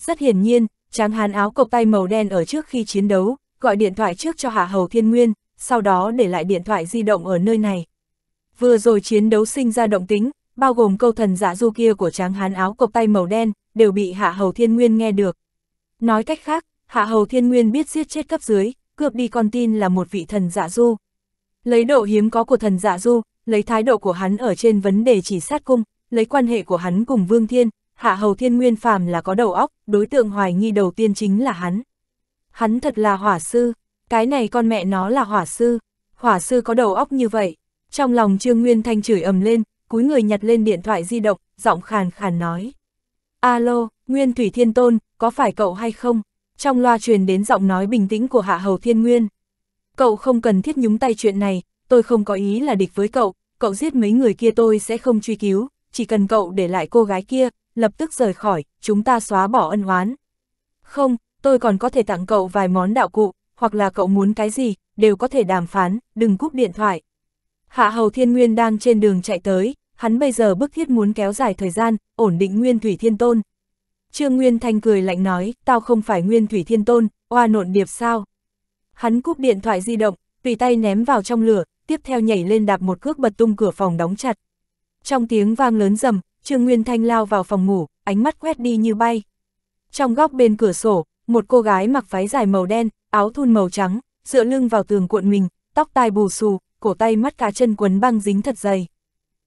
rất hiển nhiên, tráng hán áo cộc tay màu đen ở trước khi chiến đấu, gọi điện thoại trước cho Hạ Hầu Thiên Nguyên, sau đó để lại điện thoại di động ở nơi này. Vừa rồi chiến đấu sinh ra động tính, bao gồm câu thần giả du kia của tráng hán áo cộc tay màu đen, đều bị Hạ Hầu Thiên Nguyên nghe được. Nói cách khác, Hạ Hầu Thiên Nguyên biết giết chết cấp dưới, cướp đi con tin là một vị thần giả du. Lấy độ hiếm có của thần giả du, lấy thái độ của hắn ở trên vấn đề chỉ sát cung, lấy quan hệ của hắn cùng Vương Thiên, hạ hầu thiên nguyên phàm là có đầu óc, đối tượng hoài nghi đầu tiên chính là hắn. Hắn thật là hỏa sư, cái này con mẹ nó là hỏa sư, hỏa sư có đầu óc như vậy. Trong lòng Trương Nguyên Thanh chửi ầm lên, cúi người nhặt lên điện thoại di động, giọng khàn khàn nói. Alo, Nguyên Thủy Thiên Tôn, có phải cậu hay không? Trong loa truyền đến giọng nói bình tĩnh của Hạ Hầu Thiên Nguyên. Cậu không cần thiết nhúng tay chuyện này, tôi không có ý là địch với cậu, cậu giết mấy người kia tôi sẽ không truy cứu, chỉ cần cậu để lại cô gái kia, lập tức rời khỏi, chúng ta xóa bỏ ân oán. Không, tôi còn có thể tặng cậu vài món đạo cụ, hoặc là cậu muốn cái gì, đều có thể đàm phán, đừng cúp điện thoại. Hạ Hầu Thiên Nguyên đang trên đường chạy tới, hắn bây giờ bức thiết muốn kéo dài thời gian, ổn định Nguyên Thủy Thiên Tôn. Trương Nguyên Thanh cười lạnh nói, tao không phải Nguyên Thủy Thiên Tôn, oa nộn điệp sao. Hắn cúp điện thoại di động, tùy tay ném vào trong lửa, tiếp theo nhảy lên đạp một cước bật tung cửa phòng đóng chặt. Trong tiếng vang lớn rầm, Trương Nguyên Thanh lao vào phòng ngủ, ánh mắt quét đi như bay. Trong góc bên cửa sổ, một cô gái mặc váy dài màu đen, áo thun màu trắng, dựa lưng vào tường cuộn mình, tóc tai bù xù, cổ tay mắt cá chân quấn băng dính thật dày.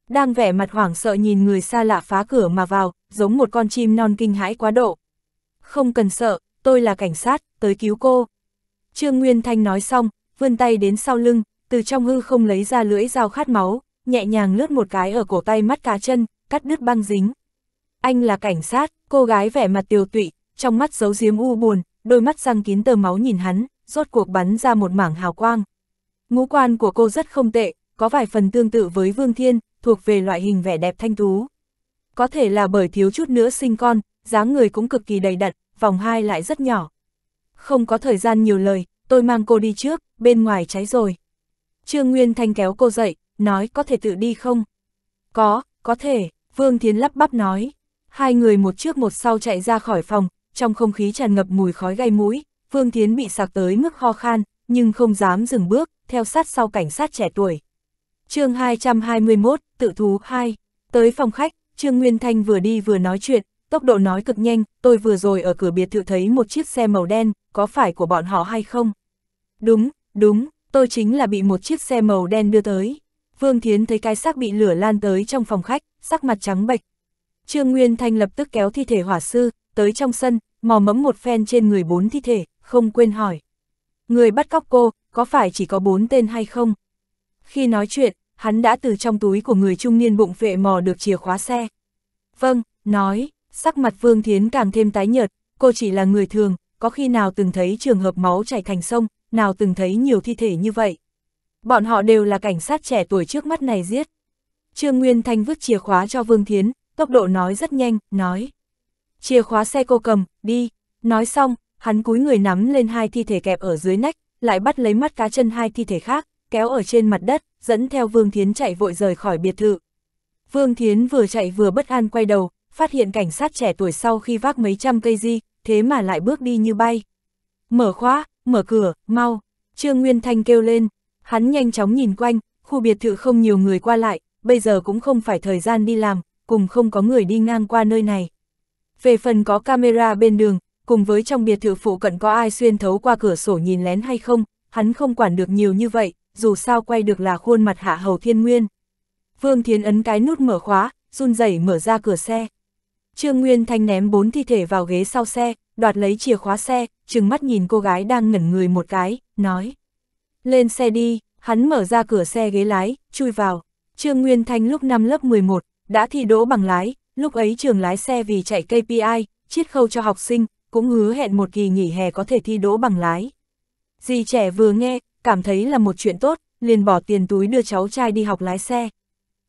Đang vẻ mặt hoảng sợ nhìn người xa lạ phá cửa mà vào, giống một con chim non kinh hãi quá độ. Không cần sợ, tôi là cảnh sát, tới cứu cô. Trương Nguyên Thanh nói xong, vươn tay đến sau lưng, từ trong hư không lấy ra lưỡi dao khát máu, nhẹ nhàng lướt một cái ở cổ tay mắt cá chân, cắt đứt băng dính. Anh là cảnh sát, cô gái vẻ mặt tiều tụy, trong mắt giấu giếm u buồn, đôi mắt răng kín tờ máu nhìn hắn, rốt cuộc bắn ra một mảng hào quang. Ngũ quan của cô rất không tệ, có vài phần tương tự với Vương Thiên, thuộc về loại hình vẻ đẹp thanh tú. Có thể là bởi thiếu chút nữa sinh con, dáng người cũng cực kỳ đầy đặn, vòng hai lại rất nhỏ. Không có thời gian nhiều lời, tôi mang cô đi trước, bên ngoài cháy rồi. Trương Nguyên Thanh kéo cô dậy, nói có thể tự đi không? Có, có thể. Vương Thiến lắp bắp nói. Hai người một trước một sau chạy ra khỏi phòng, trong không khí tràn ngập mùi khói gây mũi, Vương Thiến bị sạc tới mức ho khan, nhưng không dám dừng bước, theo sát sau cảnh sát trẻ tuổi. chương 221, tự thú 2. Tới phòng khách, Trương Nguyên Thanh vừa đi vừa nói chuyện, tốc độ nói cực nhanh, tôi vừa rồi ở cửa biệt thự thấy một chiếc xe màu đen, có phải của bọn họ hay không? Đúng, đúng, tôi chính là bị một chiếc xe màu đen đưa tới. Vương Thiến thấy cái xác bị lửa lan tới trong phòng khách, sắc mặt trắng bệch. Trương Nguyên Thanh lập tức kéo thi thể hỏa sư, tới trong sân, mò mẫm một phen trên người bốn thi thể, không quên hỏi. Người bắt cóc cô, có phải chỉ có bốn tên hay không? Khi nói chuyện, hắn đã từ trong túi của người trung niên bụng vệ mò được chìa khóa xe. Vâng, nói, sắc mặt Vương Thiến càng thêm tái nhợt, cô chỉ là người thường, có khi nào từng thấy trường hợp máu chảy thành sông, nào từng thấy nhiều thi thể như vậy. Bọn họ đều là cảnh sát trẻ tuổi trước mắt này giết. Trương Nguyên Thanh vứt chìa khóa cho Vương Thiến, tốc độ nói rất nhanh, nói. Chìa khóa xe cô cầm, đi. Nói xong, hắn cúi người nắm lên hai thi thể kẹp ở dưới nách, lại bắt lấy mắt cá chân hai thi thể khác, kéo ở trên mặt đất, dẫn theo Vương Thiến chạy vội rời khỏi biệt thự. Vương Thiến vừa chạy vừa bất an quay đầu, phát hiện cảnh sát trẻ tuổi sau khi vác mấy trăm cây di, thế mà lại bước đi như bay. Mở khóa, mở cửa, mau. Trương Nguyên Thanh kêu lên, Hắn nhanh chóng nhìn quanh, khu biệt thự không nhiều người qua lại, bây giờ cũng không phải thời gian đi làm, cùng không có người đi ngang qua nơi này. Về phần có camera bên đường, cùng với trong biệt thự phụ cận có ai xuyên thấu qua cửa sổ nhìn lén hay không, hắn không quản được nhiều như vậy, dù sao quay được là khuôn mặt hạ hầu thiên nguyên. Vương Thiến ấn cái nút mở khóa, run rẩy mở ra cửa xe. Trương Nguyên Thanh ném bốn thi thể vào ghế sau xe, đoạt lấy chìa khóa xe, trừng mắt nhìn cô gái đang ngẩn người một cái, nói. Lên xe đi, hắn mở ra cửa xe ghế lái, chui vào. Trương Nguyên Thanh lúc năm lớp 11, đã thi đỗ bằng lái, lúc ấy trường lái xe vì chạy KPI, chiết khâu cho học sinh, cũng hứa hẹn một kỳ nghỉ hè có thể thi đỗ bằng lái. Dì trẻ vừa nghe, cảm thấy là một chuyện tốt, liền bỏ tiền túi đưa cháu trai đi học lái xe.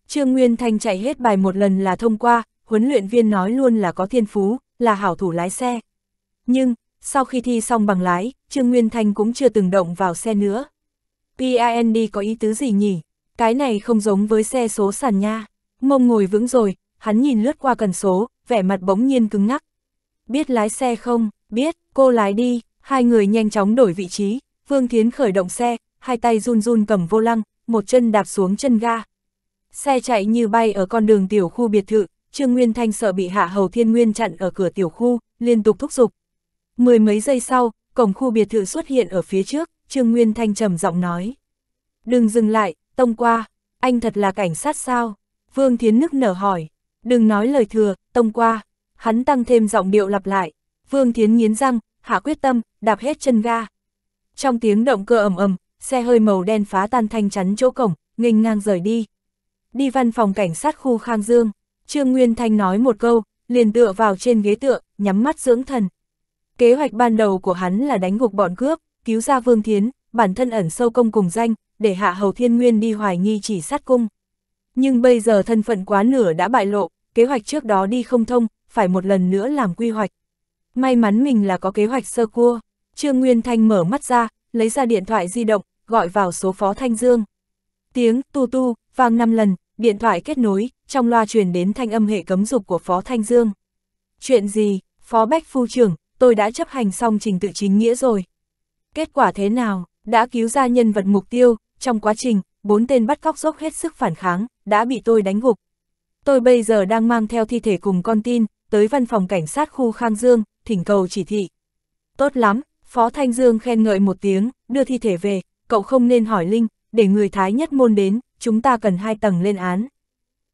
Trương Nguyên Thanh chạy hết bài một lần là thông qua, huấn luyện viên nói luôn là có thiên phú, là hảo thủ lái xe. Nhưng, sau khi thi xong bằng lái, Trương Nguyên Thanh cũng chưa từng động vào xe nữa. PIND có ý tứ gì nhỉ? Cái này không giống với xe số sàn nha. Mông ngồi vững rồi, hắn nhìn lướt qua cần số, vẻ mặt bỗng nhiên cứng ngắc. Biết lái xe không? Biết, cô lái đi, hai người nhanh chóng đổi vị trí, Vương Thiến khởi động xe, hai tay run run cầm vô lăng, một chân đạp xuống chân ga. Xe chạy như bay ở con đường tiểu khu biệt thự, Trương Nguyên Thanh sợ bị Hạ Hầu Thiên Nguyên chặn ở cửa tiểu khu, liên tục thúc giục. Mười mấy giây sau, cổng khu biệt thự xuất hiện ở phía trước, Trương Nguyên Thanh trầm giọng nói. Đừng dừng lại, tông qua, anh thật là cảnh sát sao? Vương Thiến nức nở hỏi. Đừng nói lời thừa, tông qua. Hắn tăng thêm giọng điệu lặp lại. Vương Thiến nghiến răng, hạ quyết tâm, đạp hết chân ga. Trong tiếng động cơ ầm ầm, xe hơi màu đen phá tan thanh chắn chỗ cổng, nghênh ngang rời đi. Đi văn phòng cảnh sát khu Khang Dương, Trương Nguyên Thanh nói một câu, liền tựa vào trên ghế tựa, nhắm mắt dưỡng thần. Kế hoạch ban đầu của hắn là đánh gục bọn cướp, cứu ra Vương Thiến, bản thân ẩn sâu công cùng danh, để hạ hầu thiên nguyên đi hoài nghi chỉ sát cung. Nhưng bây giờ thân phận quá nửa đã bại lộ, kế hoạch trước đó đi không thông, phải một lần nữa làm quy hoạch. May mắn mình là có kế hoạch sơ cua, Trương Nguyên Thanh mở mắt ra, lấy ra điện thoại di động, gọi vào số phó Thanh Dương. Tiếng tu tu, vang 5 lần, điện thoại kết nối, trong loa truyền đến thanh âm hệ cấm dục của phó Thanh Dương. Chuyện gì, phó Bách Phu trưởng, tôi đã chấp hành xong trình tự chính nghĩa rồi. Kết quả thế nào, đã cứu ra nhân vật mục tiêu, trong quá trình, bốn tên bắt cóc dốc hết sức phản kháng, đã bị tôi đánh gục. Tôi bây giờ đang mang theo thi thể cùng con tin, tới văn phòng cảnh sát khu Khang Dương, thỉnh cầu chỉ thị. Tốt lắm, Phó Thanh Dương khen ngợi một tiếng, đưa thi thể về, cậu không nên hỏi Linh, để người Thái nhất môn đến, chúng ta cần hai tầng lên án.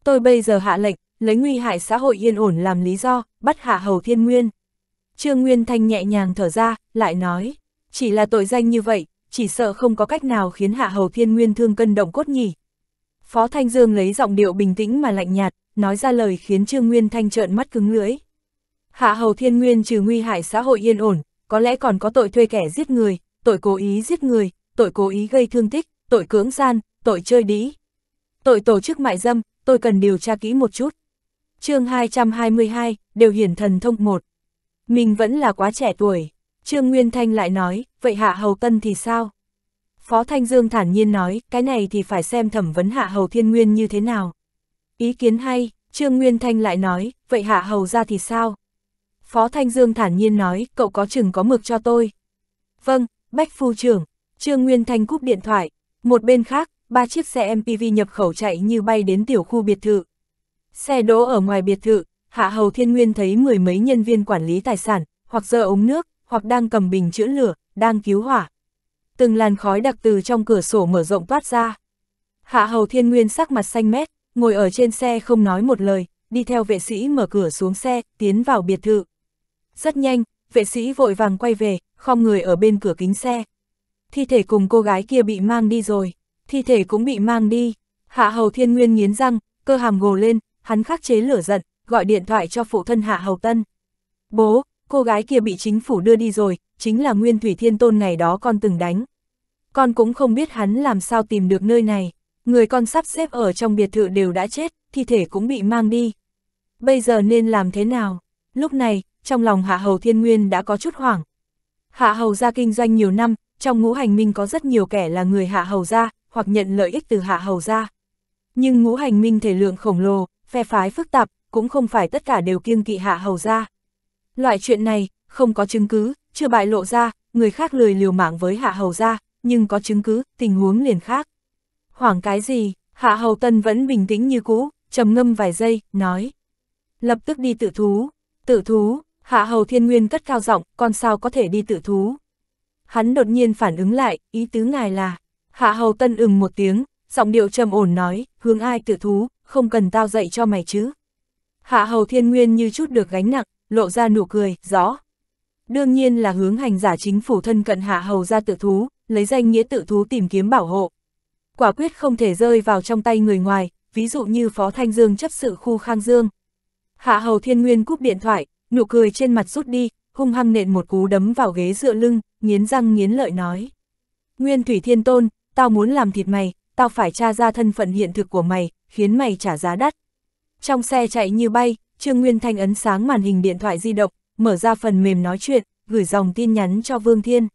Tôi bây giờ hạ lệnh, lấy nguy hại xã hội yên ổn làm lý do, bắt hạ hầu thiên nguyên. Trương Nguyên Thanh nhẹ nhàng thở ra, lại nói. Chỉ là tội danh như vậy, chỉ sợ không có cách nào khiến Hạ Hầu Thiên Nguyên thương cân động cốt nhỉ. Phó Thanh Dương lấy giọng điệu bình tĩnh mà lạnh nhạt, nói ra lời khiến Trương Nguyên Thanh trợn mắt cứng lưỡi. Hạ Hầu Thiên Nguyên trừ nguy hại xã hội yên ổn, có lẽ còn có tội thuê kẻ giết người, tội cố ý giết người, tội cố ý gây thương tích, tội cưỡng gian, tội chơi đĩ. Tội tổ chức mại dâm, tôi cần điều tra kỹ một chút. chương 222, đều hiển thần thông một. Mình vẫn là quá trẻ tuổi. Trương Nguyên Thanh lại nói, vậy Hạ Hầu Tân thì sao? Phó Thanh Dương thản nhiên nói, cái này thì phải xem thẩm vấn Hạ Hầu Thiên Nguyên như thế nào. Ý kiến hay, Trương Nguyên Thanh lại nói, vậy Hạ Hầu ra thì sao? Phó Thanh Dương thản nhiên nói, cậu có chừng có mực cho tôi. Vâng, Bách Phu trưởng, Trương Nguyên Thanh cúp điện thoại. Một bên khác, ba chiếc xe MPV nhập khẩu chạy như bay đến tiểu khu biệt thự. Xe đỗ ở ngoài biệt thự, Hạ Hầu Thiên Nguyên thấy mười mấy nhân viên quản lý tài sản, hoặc dơ ống nước, hoặc đang cầm bình chữa lửa, đang cứu hỏa. Từng làn khói đặc từ trong cửa sổ mở rộng toát ra. Hạ hầu thiên nguyên sắc mặt xanh mét, ngồi ở trên xe không nói một lời, đi theo vệ sĩ mở cửa xuống xe, tiến vào biệt thự. Rất nhanh, vệ sĩ vội vàng quay về, khom người ở bên cửa kính xe. Thi thể cùng cô gái kia bị mang đi rồi, thi thể cũng bị mang đi. Hạ hầu thiên nguyên nghiến răng, cơ hàm gồ lên, hắn khắc chế lửa giận, gọi điện thoại cho phụ thân Hạ hầu tân. Bố, cô gái kia bị chính phủ đưa đi rồi, chính là Nguyên Thủy Thiên Tôn ngày đó con từng đánh. Con cũng không biết hắn làm sao tìm được nơi này, người con sắp xếp ở trong biệt thự đều đã chết, thi thể cũng bị mang đi. Bây giờ nên làm thế nào? Lúc này, trong lòng Hạ Hầu Thiên Nguyên đã có chút hoảng. Hạ Hầu gia kinh doanh nhiều năm, trong ngũ hành minh có rất nhiều kẻ là người Hạ Hầu gia, hoặc nhận lợi ích từ Hạ Hầu gia. Nhưng ngũ hành minh thể lượng khổng lồ, phe phái phức tạp, cũng không phải tất cả đều kiêng kỵ Hạ Hầu gia. Loại chuyện này, không có chứng cứ, chưa bại lộ ra, người khác lười liều mạng với hạ hầu ra, nhưng có chứng cứ, tình huống liền khác. Hoảng cái gì, hạ hầu tân vẫn bình tĩnh như cũ, trầm ngâm vài giây, nói. Lập tức đi tự thú, tự thú, hạ hầu thiên nguyên cất cao giọng, con sao có thể đi tự thú. Hắn đột nhiên phản ứng lại, ý tứ ngài là, hạ hầu tân ừng một tiếng, giọng điệu trầm ổn nói, hướng ai tự thú, không cần tao dạy cho mày chứ. Hạ hầu thiên nguyên như chút được gánh nặng, lộ ra nụ cười, rõ. Đương nhiên là hướng hành giả chính phủ thân cận hạ hầu ra tự thú, lấy danh nghĩa tự thú tìm kiếm bảo hộ. Quả quyết không thể rơi vào trong tay người ngoài, ví dụ như Phó Thanh Dương chấp sự khu Khang Dương. Hạ hầu thiên nguyên cúp điện thoại, nụ cười trên mặt rút đi, hung hăng nện một cú đấm vào ghế dựa lưng, nghiến răng nghiến lợi nói. Nguyên Thủy Thiên Tôn, tao muốn làm thịt mày, tao phải tra ra thân phận hiện thực của mày, khiến mày trả giá đắt. Trong xe chạy như bay, Trương Nguyên Thanh ấn sáng màn hình điện thoại di động, mở ra phần mềm nói chuyện, gửi dòng tin nhắn cho Vương Thiên.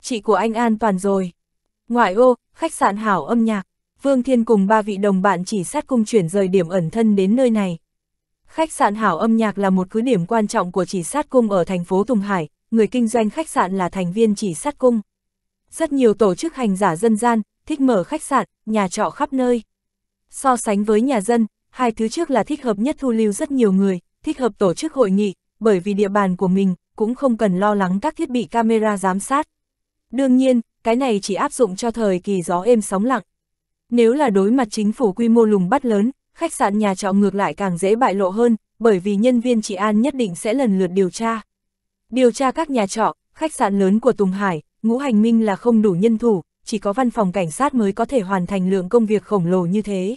Chị của anh an toàn rồi. Ngoại ô, khách sạn hảo âm nhạc, Vương Thiên cùng ba vị đồng bạn chỉ sát cung chuyển rời điểm ẩn thân đến nơi này. Khách sạn hảo âm nhạc là một cứ điểm quan trọng của chỉ sát cung ở thành phố Tùng Hải, người kinh doanh khách sạn là thành viên chỉ sát cung. Rất nhiều tổ chức hành giả dân gian, thích mở khách sạn, nhà trọ khắp nơi. So sánh với nhà dân, Hai thứ trước là thích hợp nhất thu lưu rất nhiều người, thích hợp tổ chức hội nghị, bởi vì địa bàn của mình cũng không cần lo lắng các thiết bị camera giám sát. Đương nhiên, cái này chỉ áp dụng cho thời kỳ gió êm sóng lặng. Nếu là đối mặt chính phủ quy mô lùng bắt lớn, khách sạn nhà trọ ngược lại càng dễ bại lộ hơn, bởi vì nhân viên trị an nhất định sẽ lần lượt điều tra. Điều tra các nhà trọ, khách sạn lớn của Tùng Hải, ngũ hành minh là không đủ nhân thủ, chỉ có văn phòng cảnh sát mới có thể hoàn thành lượng công việc khổng lồ như thế.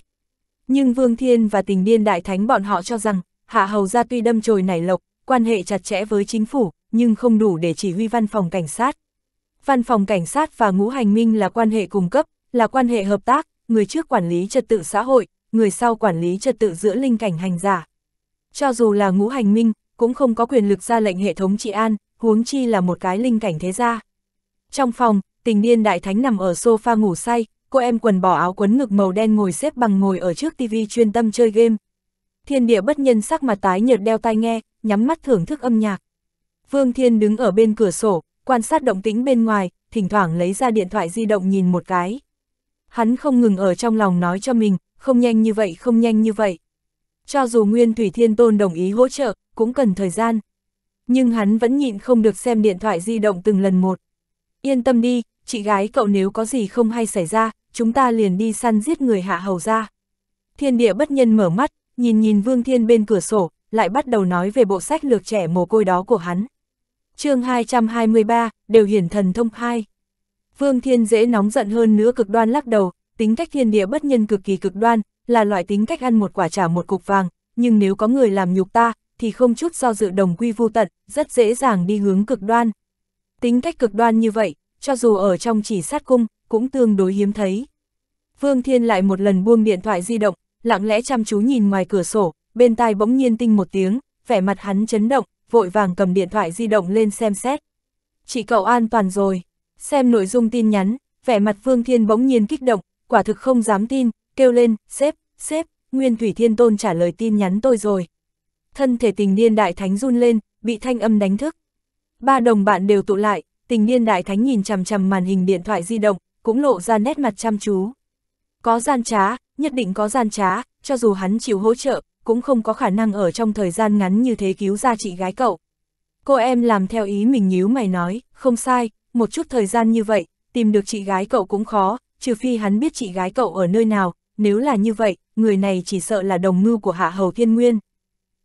Nhưng Vương Thiên và tình điên đại thánh bọn họ cho rằng, Hạ Hầu ra tuy đâm chồi nảy lộc, quan hệ chặt chẽ với chính phủ, nhưng không đủ để chỉ huy văn phòng cảnh sát. Văn phòng cảnh sát và ngũ hành minh là quan hệ cung cấp, là quan hệ hợp tác, người trước quản lý trật tự xã hội, người sau quản lý trật tự giữa linh cảnh hành giả. Cho dù là ngũ hành minh, cũng không có quyền lực ra lệnh hệ thống trị an, huống chi là một cái linh cảnh thế gia. Trong phòng, tình điên đại thánh nằm ở sofa ngủ say, cô em quần bỏ áo quấn ngực màu đen ngồi xếp bằng ngồi ở trước tivi chuyên tâm chơi game. Thiên địa bất nhân sắc mặt tái nhợt đeo tai nghe, nhắm mắt thưởng thức âm nhạc. Vương Thiên đứng ở bên cửa sổ, quan sát động tĩnh bên ngoài, thỉnh thoảng lấy ra điện thoại di động nhìn một cái. Hắn không ngừng ở trong lòng nói cho mình, không nhanh như vậy, không nhanh như vậy. Cho dù Nguyên Thủy Thiên Tôn đồng ý hỗ trợ, cũng cần thời gian. Nhưng hắn vẫn nhịn không được xem điện thoại di động từng lần một. Yên tâm đi, chị gái cậu nếu có gì không hay xảy ra, chúng ta liền đi săn giết người hạ hầu ra. Thiên địa bất nhân mở mắt, nhìn nhìn Vương Thiên bên cửa sổ, lại bắt đầu nói về bộ sách lược trẻ mồ côi đó của hắn. chương 223, đều hiển thần thông 2. Vương Thiên dễ nóng giận hơn nữa cực đoan lắc đầu, tính cách thiên địa bất nhân cực kỳ cực đoan, là loại tính cách ăn một quả trả một cục vàng, nhưng nếu có người làm nhục ta, thì không chút do dự đồng quy vu tận, rất dễ dàng đi hướng cực đoan. Tính cách cực đoan như vậy, cho dù ở trong chỉ sát cung, cũng tương đối hiếm thấy. Vương Thiên lại một lần buông điện thoại di động, lặng lẽ chăm chú nhìn ngoài cửa sổ, bên tai bỗng nhiên tinh một tiếng, vẻ mặt hắn chấn động, vội vàng cầm điện thoại di động lên xem xét. Chị cậu an toàn rồi, xem nội dung tin nhắn, vẻ mặt Vương Thiên bỗng nhiên kích động, quả thực không dám tin, kêu lên, sếp, sếp, Nguyên Thủy Thiên Tôn trả lời tin nhắn tôi rồi. Thân thể tình niên đại thánh run lên, bị thanh âm đánh thức. Ba đồng bạn đều tụ lại, tình niên đại thánh nhìn chằm chằm màn hình điện thoại di động, cũng lộ ra nét mặt chăm chú. Có gian trá, nhất định có gian trá, cho dù hắn chịu hỗ trợ, cũng không có khả năng ở trong thời gian ngắn như thế cứu ra chị gái cậu. Cô em làm theo ý mình nhíu mày nói, không sai, một chút thời gian như vậy, tìm được chị gái cậu cũng khó, trừ phi hắn biết chị gái cậu ở nơi nào, nếu là như vậy, người này chỉ sợ là đồng mưu của Hạ Hầu Thiên Nguyên.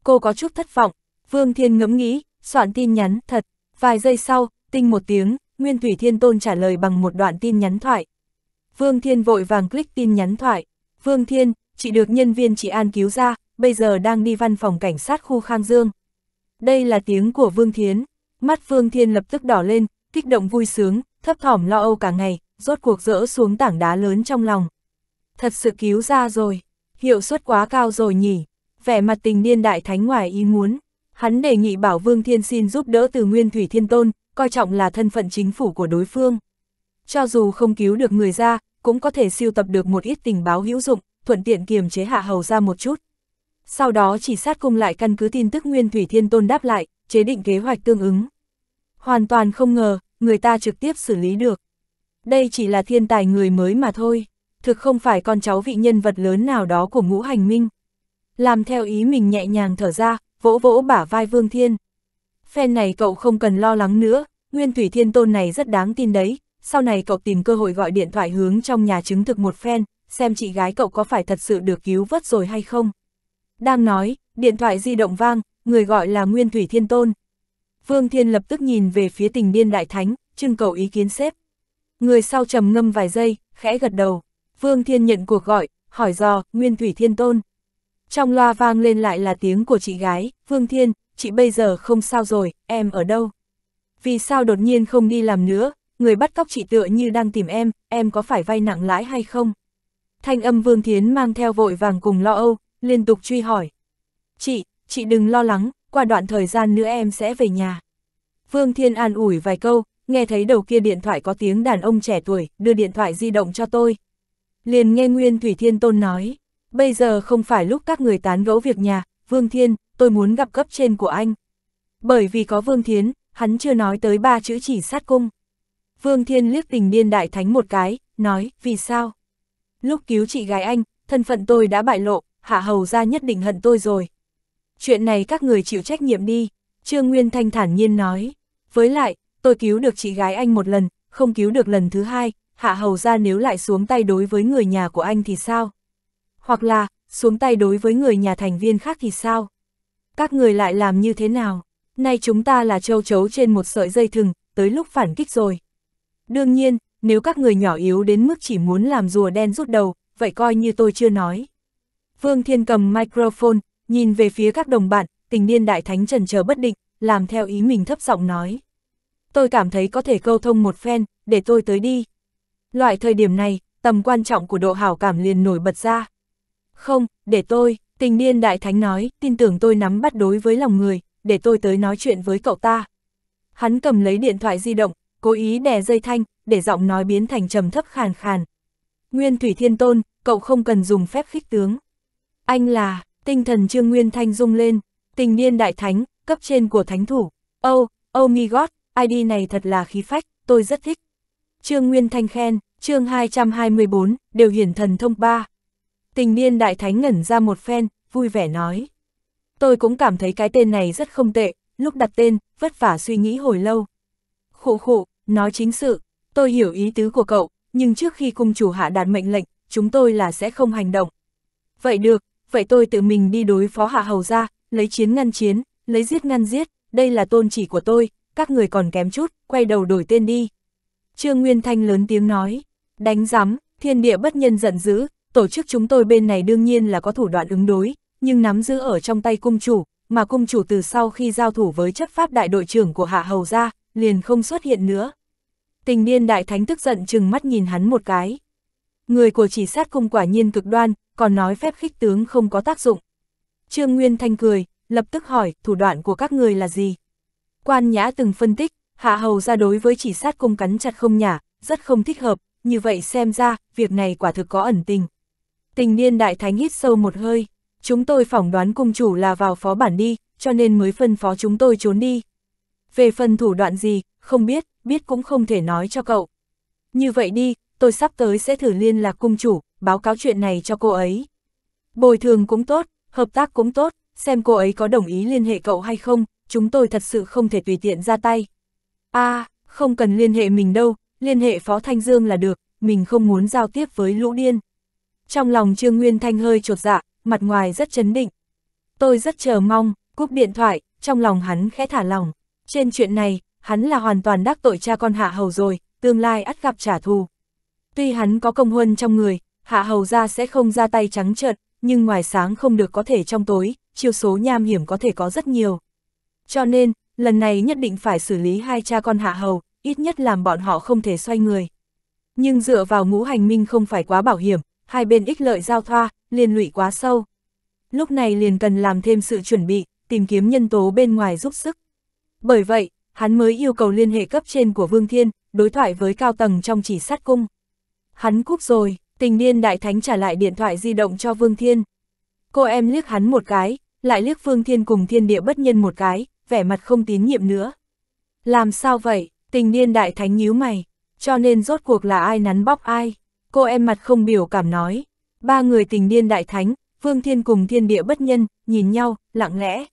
Cô có chút thất vọng, Vương Thiên ngẫm nghĩ, soạn tin nhắn, thật, vài giây sau, Tinh một tiếng, Nguyên Thủy Thiên Tôn trả lời bằng một đoạn tin nhắn thoại. Vương Thiên vội vàng click tin nhắn thoại. Vương Thiên, chị được nhân viên chị An cứu ra, bây giờ đang đi văn phòng cảnh sát khu Khang Dương. Đây là tiếng của Vương Thiến. Mắt Vương Thiên lập tức đỏ lên, kích động vui sướng, thấp thỏm lo âu cả ngày, rốt cuộc rỡ xuống tảng đá lớn trong lòng. Thật sự cứu ra rồi, hiệu suất quá cao rồi nhỉ. Vẻ mặt tình niên đại thánh ngoài ý muốn, hắn đề nghị bảo Vương Thiên xin giúp đỡ từ Nguyên Thủy Thiên Tôn, coi trọng là thân phận chính phủ của đối phương. Cho dù không cứu được người ra, cũng có thể siêu tập được một ít tình báo hữu dụng, thuận tiện kiềm chế hạ hầu ra một chút. Sau đó chỉ sát cung lại căn cứ tin tức Nguyên Thủy Thiên Tôn đáp lại, chế định kế hoạch tương ứng. Hoàn toàn không ngờ, người ta trực tiếp xử lý được. Đây chỉ là thiên tài người mới mà thôi, thực không phải con cháu vị nhân vật lớn nào đó của ngũ hành minh. Làm theo ý mình nhẹ nhàng thở ra, vỗ vỗ bả vai Vương Thiên phen này cậu không cần lo lắng nữa, Nguyên Thủy Thiên Tôn này rất đáng tin đấy, sau này cậu tìm cơ hội gọi điện thoại hướng trong nhà chứng thực một phen, xem chị gái cậu có phải thật sự được cứu vớt rồi hay không. Đang nói, điện thoại di động vang, người gọi là Nguyên Thủy Thiên Tôn. Vương Thiên lập tức nhìn về phía tình điên đại thánh, trưng cầu ý kiến xếp. Người sau trầm ngâm vài giây, khẽ gật đầu. Vương Thiên nhận cuộc gọi, hỏi dò, Nguyên Thủy Thiên Tôn. Trong loa vang lên lại là tiếng của chị gái, Vương Thiên, chị bây giờ không sao rồi, em ở đâu? Vì sao đột nhiên không đi làm nữa, người bắt cóc chị tựa như đang tìm em, em có phải vay nặng lãi hay không? Thanh âm Vương Thiến mang theo vội vàng cùng lo âu, liên tục truy hỏi. Chị, chị đừng lo lắng, qua đoạn thời gian nữa em sẽ về nhà. Vương Thiên an ủi vài câu, nghe thấy đầu kia điện thoại có tiếng đàn ông trẻ tuổi, đưa điện thoại di động cho tôi. Liền nghe Nguyên Thủy Thiên Tôn nói, bây giờ không phải lúc các người tán gẫu việc nhà, Vương Thiên, tôi muốn gặp cấp trên của anh. Bởi vì có Vương Thiến, hắn chưa nói tới ba chữ chỉ sát cung. Vương Thiên liếc tình điên đại thánh một cái, nói, vì sao? Lúc cứu chị gái anh, thân phận tôi đã bại lộ, hạ hầu ra nhất định hận tôi rồi. Chuyện này các người chịu trách nhiệm đi, Trương Nguyên Thanh thản nhiên nói. Với lại, tôi cứu được chị gái anh một lần, không cứu được lần thứ hai, hạ hầu ra nếu lại xuống tay đối với người nhà của anh thì sao? Hoặc là, xuống tay đối với người nhà thành viên khác thì sao? Các người lại làm như thế nào? Nay chúng ta là châu chấu trên một sợi dây thừng, tới lúc phản kích rồi. Đương nhiên, nếu các người nhỏ yếu đến mức chỉ muốn làm rùa đen rút đầu, vậy coi như tôi chưa nói. Vương Thiên cầm microphone, nhìn về phía các đồng bạn, tình niên đại thánh trần chờ bất định, làm theo ý mình thấp giọng nói. Tôi cảm thấy có thể câu thông một phen, để tôi tới đi. Loại thời điểm này, tầm quan trọng của độ hảo cảm liền nổi bật ra. Không, để tôi, tình niên đại thánh nói, tin tưởng tôi nắm bắt đối với lòng người, để tôi tới nói chuyện với cậu ta. Hắn cầm lấy điện thoại di động, cố ý đè dây thanh, để giọng nói biến thành trầm thấp khàn khàn. Nguyên Thủy Thiên Tôn, cậu không cần dùng phép khích tướng. Anh là, tinh thần Trương Nguyên Thanh rung lên, tình niên đại thánh, cấp trên của thánh thủ. Âu, oh, Âu oh mi gót, ID này thật là khí phách, tôi rất thích. Trương Nguyên Thanh khen, chương 224, đều hiển thần thông 3. Tình niên đại thánh ngẩn ra một phen, vui vẻ nói. Tôi cũng cảm thấy cái tên này rất không tệ, lúc đặt tên, vất vả suy nghĩ hồi lâu. Khụ khụ, nói chính sự, tôi hiểu ý tứ của cậu, nhưng trước khi cung chủ hạ đạt mệnh lệnh, chúng tôi là sẽ không hành động. Vậy được, vậy tôi tự mình đi đối phó hạ hầu ra, lấy chiến ngăn chiến, lấy giết ngăn giết, đây là tôn chỉ của tôi, các người còn kém chút, quay đầu đổi tên đi. Trương Nguyên Thanh lớn tiếng nói, đánh rắm, thiên địa bất nhân giận dữ, tổ chức chúng tôi bên này đương nhiên là có thủ đoạn ứng đối, nhưng nắm giữ ở trong tay cung chủ, mà cung chủ từ sau khi giao thủ với chấp pháp đại đội trưởng của Hạ Hầu ra, liền không xuất hiện nữa. Tình niên đại thánh tức giận chừng mắt nhìn hắn một cái. Người của chỉ sát cung quả nhiên cực đoan, còn nói phép khích tướng không có tác dụng. Trương Nguyên Thanh cười, lập tức hỏi thủ đoạn của các người là gì. Quan Nhã từng phân tích, Hạ Hầu ra đối với chỉ sát cung cắn chặt không nhả, rất không thích hợp, như vậy xem ra, việc này quả thực có ẩn tình. Tình niên đại thánh hít sâu một hơi, chúng tôi phỏng đoán cung chủ là vào phó bản đi, cho nên mới phân phó chúng tôi trốn đi. Về phần thủ đoạn gì, không biết, biết cũng không thể nói cho cậu. Như vậy đi, tôi sắp tới sẽ thử liên lạc cung chủ, báo cáo chuyện này cho cô ấy. Bồi thường cũng tốt, hợp tác cũng tốt, xem cô ấy có đồng ý liên hệ cậu hay không, chúng tôi thật sự không thể tùy tiện ra tay. À, không cần liên hệ mình đâu, liên hệ Phó Thanh Dương là được, mình không muốn giao tiếp với lũ điên. Trong lòng Trương Nguyên Thanh hơi chột dạ, mặt ngoài rất chấn định. Tôi rất chờ mong, cúp điện thoại, trong lòng hắn khẽ thả lòng. Trên chuyện này, hắn là hoàn toàn đắc tội cha con Hạ Hầu rồi, tương lai ắt gặp trả thù. Tuy hắn có công huân trong người, Hạ Hầu ra sẽ không ra tay trắng trợn, nhưng ngoài sáng không được có thể trong tối, chiêu số nham hiểm có thể có rất nhiều. Cho nên, lần này nhất định phải xử lý hai cha con Hạ Hầu, ít nhất làm bọn họ không thể xoay người. Nhưng dựa vào ngũ hành minh không phải quá bảo hiểm, hai bên ích lợi giao thoa, liên lụy quá sâu. Lúc này liền cần làm thêm sự chuẩn bị, tìm kiếm nhân tố bên ngoài giúp sức. Bởi vậy, hắn mới yêu cầu liên hệ cấp trên của Vương Thiên, đối thoại với cao tầng trong chỉ sát cung. Hắn cúp rồi, tình niên đại thánh trả lại điện thoại di động cho Vương Thiên. Cô em liếc hắn một cái, lại liếc Vương Thiên cùng thiên địa bất nhân một cái, vẻ mặt không tín nhiệm nữa. Làm sao vậy, tình niên đại thánh nhíu mày, cho nên rốt cuộc là ai nắn bóc ai. Cô em mặt không biểu cảm nói. Ba người tình điên đại thánh, Vương Thiên cùng thiên địa bất nhân, nhìn nhau, lặng lẽ.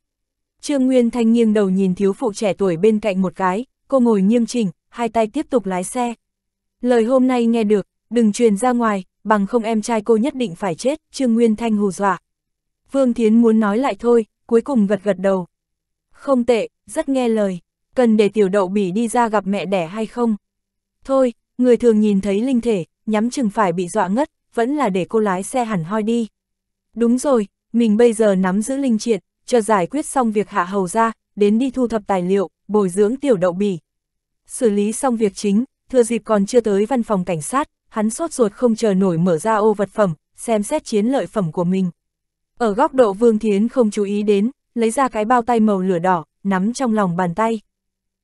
Trương Nguyên Thanh nghiêng đầu nhìn thiếu phụ trẻ tuổi bên cạnh một cái, cô ngồi nghiêm chỉnh, hai tay tiếp tục lái xe. Lời hôm nay nghe được, đừng truyền ra ngoài, bằng không em trai cô nhất định phải chết, Trương Nguyên Thanh hù dọa. Vương Thiến muốn nói lại thôi, cuối cùng gật gật đầu. Không tệ, rất nghe lời, cần để tiểu đậu bỉ đi ra gặp mẹ đẻ hay không? Thôi, người thường nhìn thấy linh thể, nhắm chừng phải bị dọa ngất, vẫn là để cô lái xe hẳn hoi đi. Đúng rồi, mình bây giờ nắm giữ linh triệt, chờ giải quyết xong việc hạ hầu ra, đến đi thu thập tài liệu, bồi dưỡng tiểu đậu bỉ. Xử lý xong việc chính, thừa dịp còn chưa tới văn phòng cảnh sát, hắn sốt ruột không chờ nổi mở ra ô vật phẩm, xem xét chiến lợi phẩm của mình. Ở góc độ Vương Thiến không chú ý đến, lấy ra cái bao tay màu lửa đỏ, nắm trong lòng bàn tay.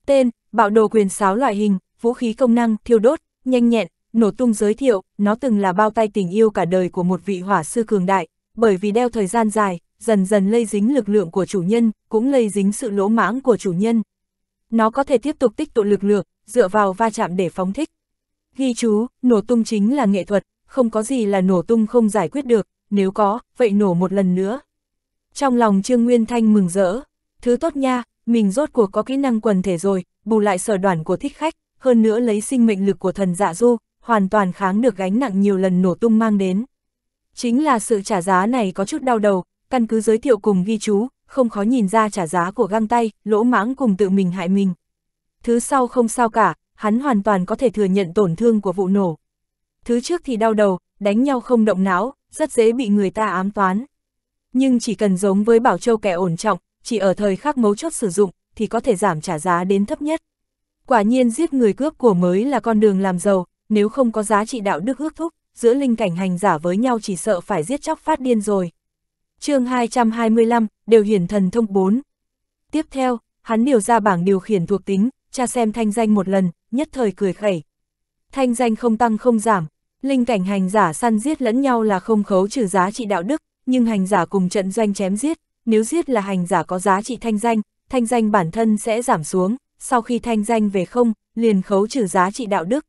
Tên, bạo đồ quyền sáo loại hình, vũ khí công năng, thiêu đốt, nhanh nhẹn, Nổ tung giới thiệu, nó từng là bao tay tình yêu cả đời của một vị hỏa sư cường đại, bởi vì đeo thời gian dài, dần dần lây dính lực lượng của chủ nhân, cũng lây dính sự lỗ mãng của chủ nhân. Nó có thể tiếp tục tích tụ lực lượng, dựa vào va chạm để phóng thích. Ghi chú, nổ tung chính là nghệ thuật, không có gì là nổ tung không giải quyết được, nếu có, vậy nổ một lần nữa. Trong lòng Trương Nguyên Thanh mừng rỡ, thứ tốt nha, mình rốt cuộc có kỹ năng quần thể rồi, bù lại sở đoản của thích khách, hơn nữa lấy sinh mệnh lực của thần dạ du, hoàn toàn kháng được gánh nặng nhiều lần nổ tung mang đến. Chính là sự trả giá này có chút đau đầu, căn cứ giới thiệu cùng ghi chú, không khó nhìn ra trả giá của găng tay, lỗ mãng cùng tự mình hại mình. Thứ sau không sao cả, hắn hoàn toàn có thể thừa nhận tổn thương của vụ nổ. Thứ trước thì đau đầu, đánh nhau không động não, rất dễ bị người ta ám toán. Nhưng chỉ cần giống với Bảo Châu kẻ ổn trọng, chỉ ở thời khắc mấu chốt sử dụng, thì có thể giảm trả giá đến thấp nhất. Quả nhiên giết người cướp của mới là con đường làm giàu, nếu không có giá trị đạo đức ước thúc, giữa linh cảnh hành giả với nhau chỉ sợ phải giết chóc phát điên rồi. chương 225, đều hiển thần thông 4. Tiếp theo, hắn điều ra bảng điều khiển thuộc tính, cha xem thanh danh một lần, nhất thời cười khẩy. Thanh danh không tăng không giảm, linh cảnh hành giả săn giết lẫn nhau là không khấu trừ giá trị đạo đức, nhưng hành giả cùng trận doanh chém giết, nếu giết là hành giả có giá trị thanh danh, thanh danh bản thân sẽ giảm xuống, sau khi thanh danh về không, liền khấu trừ giá trị đạo đức.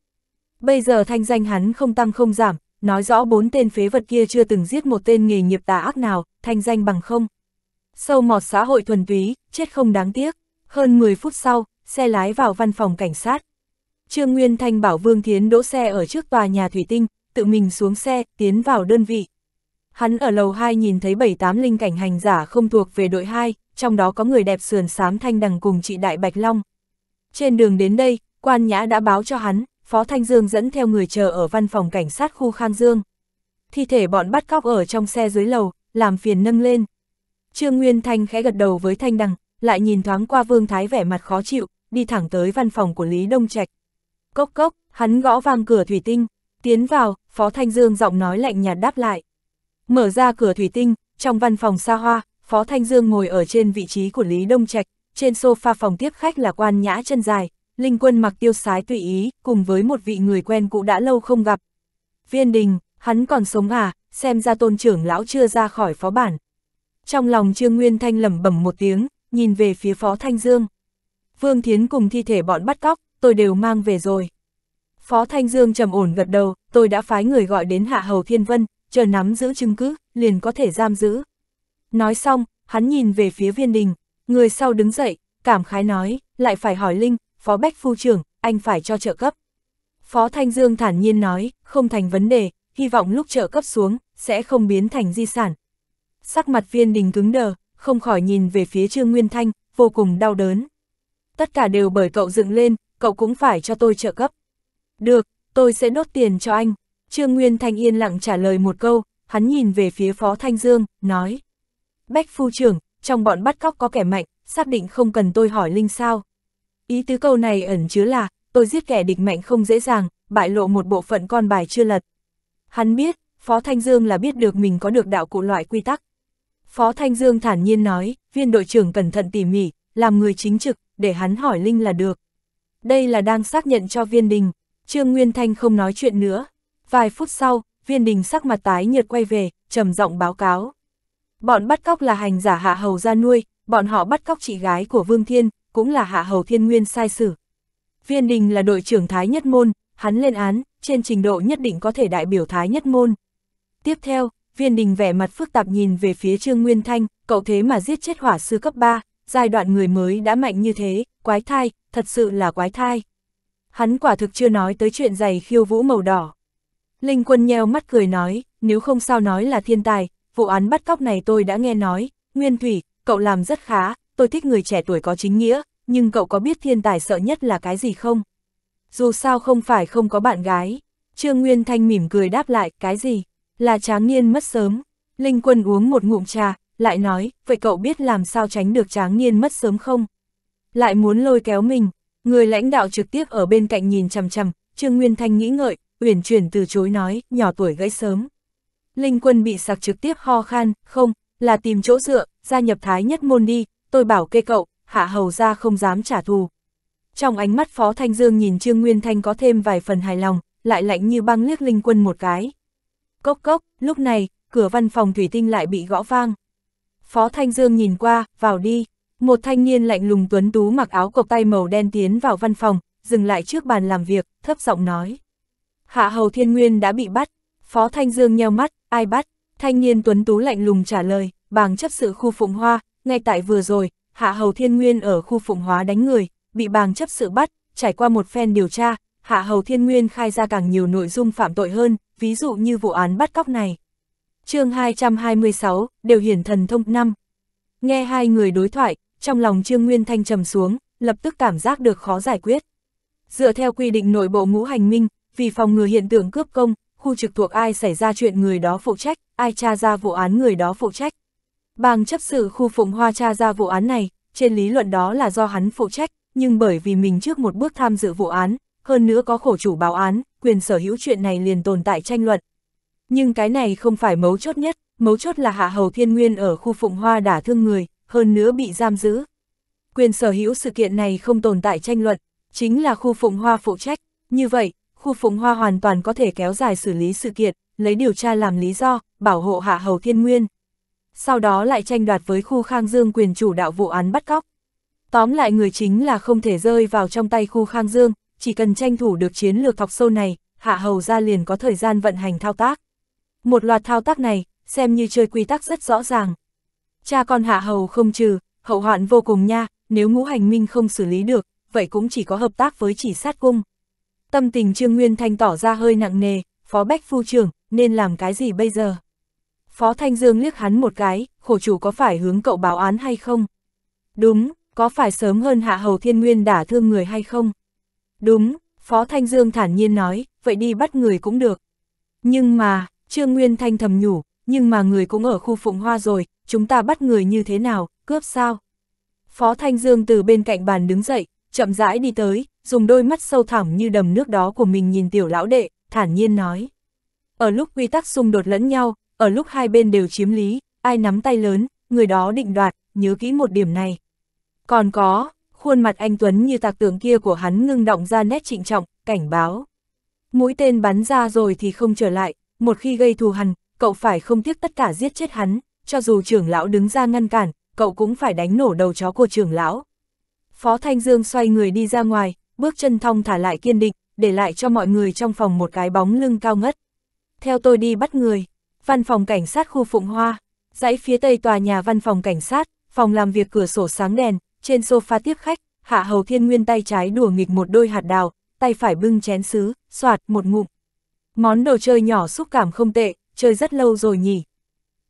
Bây giờ thanh danh hắn không tăng không giảm, nói rõ bốn tên phế vật kia chưa từng giết một tên nghề nghiệp tà ác nào, thanh danh bằng không. Sâu mọt xã hội thuần túy, chết không đáng tiếc. Hơn 10 phút sau, xe lái vào văn phòng cảnh sát. Trương Nguyên Thanh bảo Vương Thiến đỗ xe ở trước tòa nhà thủy tinh, tự mình xuống xe, tiến vào đơn vị. Hắn ở lầu 2 nhìn thấy 7-8 linh cảnh hành giả không thuộc về đội 2, trong đó có người đẹp sườn xám thanh đằng cùng chị Đại Bạch Long. Trên đường đến đây, quan nhã đã báo cho hắn, Phó Thanh Dương dẫn theo người chờ ở văn phòng cảnh sát khu Khang Dương. Thi thể bọn bắt cóc ở trong xe dưới lầu, làm phiền nâng lên. Trương Nguyên Thanh khẽ gật đầu với Thanh Đằng, lại nhìn thoáng qua Vương Thái vẻ mặt khó chịu, đi thẳng tới văn phòng của Lý Đông Trạch. Cốc cốc, hắn gõ vang cửa thủy tinh, tiến vào, Phó Thanh Dương giọng nói lạnh nhạt đáp lại. Mở ra cửa thủy tinh, trong văn phòng xa hoa, Phó Thanh Dương ngồi ở trên vị trí của Lý Đông Trạch, trên sofa phòng tiếp khách là quan nhã chân dài, Linh quân mặc tiêu sái tùy ý, cùng với một vị người quen cũ đã lâu không gặp. Viên đình, hắn còn sống à, xem ra tôn trưởng lão chưa ra khỏi phó bản. Trong lòng Trương Nguyên Thanh lẩm bẩm một tiếng, nhìn về phía phó Thanh Dương. Vương Thiến cùng thi thể bọn bắt cóc, tôi đều mang về rồi. Phó Thanh Dương trầm ổn gật đầu, tôi đã phái người gọi đến Hạ Hầu Thiên Vân, chờ nắm giữ chứng cứ, liền có thể giam giữ. Nói xong, hắn nhìn về phía viên đình, người sau đứng dậy, cảm khái nói, lại phải hỏi Linh, phó bách phu trưởng, anh phải cho trợ cấp. Phó Thanh Dương thản nhiên nói, không thành vấn đề, hy vọng lúc trợ cấp xuống, sẽ không biến thành di sản. Sắc mặt viên đình cứng đờ, không khỏi nhìn về phía Trương Nguyên Thanh, vô cùng đau đớn. Tất cả đều bởi cậu dựng lên, cậu cũng phải cho tôi trợ cấp. Được, tôi sẽ đốt tiền cho anh. Trương Nguyên Thanh yên lặng trả lời một câu, hắn nhìn về phía Phó Thanh Dương, nói. Bách phu trưởng, trong bọn bắt cóc có kẻ mạnh, xác định không cần tôi hỏi Linh sao. Ý tứ câu này ẩn chứa là, tôi giết kẻ địch mạnh không dễ dàng, bại lộ một bộ phận con bài chưa lật. Hắn biết, Phó Thanh Dương là biết được mình có được đạo cụ loại quy tắc. Phó Thanh Dương thản nhiên nói, viên đội trưởng cẩn thận tỉ mỉ, làm người chính trực, để hắn hỏi Linh là được. Đây là đang xác nhận cho viên đình, Trương Nguyên Thanh không nói chuyện nữa. Vài phút sau, viên đình sắc mặt tái nhợt quay về, trầm giọng báo cáo. Bọn bắt cóc là hành giả hạ hầu ra nuôi, bọn họ bắt cóc chị gái của Vương Thiên, cũng là hạ hầu thiên nguyên sai sử. Viên đình là đội trưởng thái nhất môn, hắn lên án, trên trình độ nhất định có thể đại biểu thái nhất môn. Tiếp theo, viên đình vẻ mặt phức tạp nhìn về phía Trương Nguyên Thanh, cậu thế mà giết chết hỏa sư cấp 3, giai đoạn người mới đã mạnh như thế, quái thai, thật sự là quái thai. Hắn quả thực chưa nói tới chuyện giày khiêu vũ màu đỏ. Linh quân nheo mắt cười nói, nếu không sao nói là thiên tài, vụ án bắt cóc này tôi đã nghe nói, Nguyên Thủy, cậu làm rất khá, tôi thích người trẻ tuổi có chính nghĩa, nhưng cậu có biết thiên tài sợ nhất là cái gì không? Dù sao không phải không có bạn gái. Trương Nguyên Thanh mỉm cười đáp lại, cái gì? Là tráng niên mất sớm. Linh Quân uống một ngụm trà, lại nói, vậy cậu biết làm sao tránh được tráng niên mất sớm không? Lại muốn lôi kéo mình, người lãnh đạo trực tiếp ở bên cạnh nhìn chằm chằm, Trương Nguyên Thanh nghĩ ngợi, uyển chuyển từ chối nói, nhỏ tuổi gãy sớm. Linh Quân bị sặc trực tiếp ho khan, không, là tìm chỗ dựa, gia nhập thái nhất môn đi, tôi bảo kê cậu, hạ hầu ra không dám trả thù. Trong ánh mắt Phó Thanh Dương nhìn Trương Nguyên Thanh có thêm vài phần hài lòng, lại lạnh như băng liếc Linh Quân một cái. Cốc cốc, lúc này, cửa văn phòng thủy tinh lại bị gõ vang. Phó Thanh Dương nhìn qua, vào đi. Một thanh niên lạnh lùng tuấn tú mặc áo cộc tay màu đen tiến vào văn phòng, dừng lại trước bàn làm việc, thấp giọng nói. Hạ hầu thiên nguyên đã bị bắt. Phó Thanh Dương nheo mắt, ai bắt? Thanh niên tuấn tú lạnh lùng trả lời, bàng chấp sự khu phụng hoa, ngay tại vừa rồi, Hạ Hầu Thiên Nguyên ở khu Phụng Hóa đánh người, bị bàng chấp sự bắt, trải qua một phen điều tra, Hạ Hầu Thiên Nguyên khai ra càng nhiều nội dung phạm tội hơn, ví dụ như vụ án bắt cóc này. chương 226, đều hiển thần thông 5. Nghe hai người đối thoại, trong lòng Trương Nguyên Thanh trầm xuống, lập tức cảm giác được khó giải quyết. Dựa theo quy định nội bộ ngũ hành minh, vì phòng ngừa hiện tượng cướp công, khu trực thuộc ai xảy ra chuyện người đó phụ trách, ai tra ra vụ án người đó phụ trách, Bang chấp sự khu Phụng Hoa tra ra vụ án này, trên lý luận đó là do hắn phụ trách, nhưng bởi vì mình trước một bước tham dự vụ án, hơn nữa có khổ chủ báo án, quyền sở hữu chuyện này liền tồn tại tranh luận. Nhưng cái này không phải mấu chốt nhất, mấu chốt là Hạ Hầu Thiên Nguyên ở khu Phụng Hoa đã thương người, hơn nữa bị giam giữ. Quyền sở hữu sự kiện này không tồn tại tranh luận, chính là khu Phụng Hoa phụ trách. Như vậy, khu Phụng Hoa hoàn toàn có thể kéo dài xử lý sự kiện, lấy điều tra làm lý do, bảo hộ Hạ Hầu Thiên Nguyên sau đó lại tranh đoạt với khu Khang Dương quyền chủ đạo vụ án bắt cóc. Tóm lại người chính là không thể rơi vào trong tay khu Khang Dương, chỉ cần tranh thủ được chiến lược thọc sâu này, hạ hầu ra liền có thời gian vận hành thao tác. Một loạt thao tác này, xem như chơi quy tắc rất rõ ràng. Cha con hạ hầu không trừ, hậu hoạn vô cùng nha, nếu ngũ hành minh không xử lý được, vậy cũng chỉ có hợp tác với chỉ sát cung. Tâm tình Trương Nguyên Thanh tỏ ra hơi nặng nề, phó bách phu trưởng, nên làm cái gì bây giờ? Phó Thanh Dương liếc hắn một cái, khổ chủ có phải hướng cậu báo án hay không? Đúng, có phải sớm hơn hạ hầu thiên nguyên đả thương người hay không? Đúng, Phó Thanh Dương thản nhiên nói, vậy đi bắt người cũng được. Nhưng mà, Trương Nguyên Thanh thầm nhủ, nhưng mà người cũng ở khu Phụng Hoa rồi, chúng ta bắt người như thế nào, cướp sao? Phó Thanh Dương từ bên cạnh bàn đứng dậy, chậm rãi đi tới, dùng đôi mắt sâu thẳm như đầm nước đó của mình nhìn tiểu lão đệ, thản nhiên nói. Ở lúc quy tắc xung đột lẫn nhau, ở lúc hai bên đều chiếm lý, ai nắm tay lớn, người đó định đoạt, nhớ kỹ một điểm này. Còn có, khuôn mặt anh Tuấn như tạc tượng kia của hắn ngưng động ra nét trịnh trọng, cảnh báo. Mũi tên bắn ra rồi thì không trở lại, một khi gây thù hằn, cậu phải không tiếc tất cả giết chết hắn, cho dù trưởng lão đứng ra ngăn cản, cậu cũng phải đánh nổ đầu chó của trưởng lão. Phó Thanh Dương xoay người đi ra ngoài, bước chân thong thả lại kiên định, để lại cho mọi người trong phòng một cái bóng lưng cao ngất. Theo tôi đi bắt người. Văn phòng cảnh sát khu Phụng Hoa, dãy phía tây tòa nhà văn phòng cảnh sát, phòng làm việc cửa sổ sáng đèn, trên sofa tiếp khách, Hạ Hầu Thiên Nguyên tay trái đùa nghịch một đôi hạt đào, tay phải bưng chén sứ, soạt một ngụm. Món đồ chơi nhỏ xúc cảm không tệ, chơi rất lâu rồi nhỉ.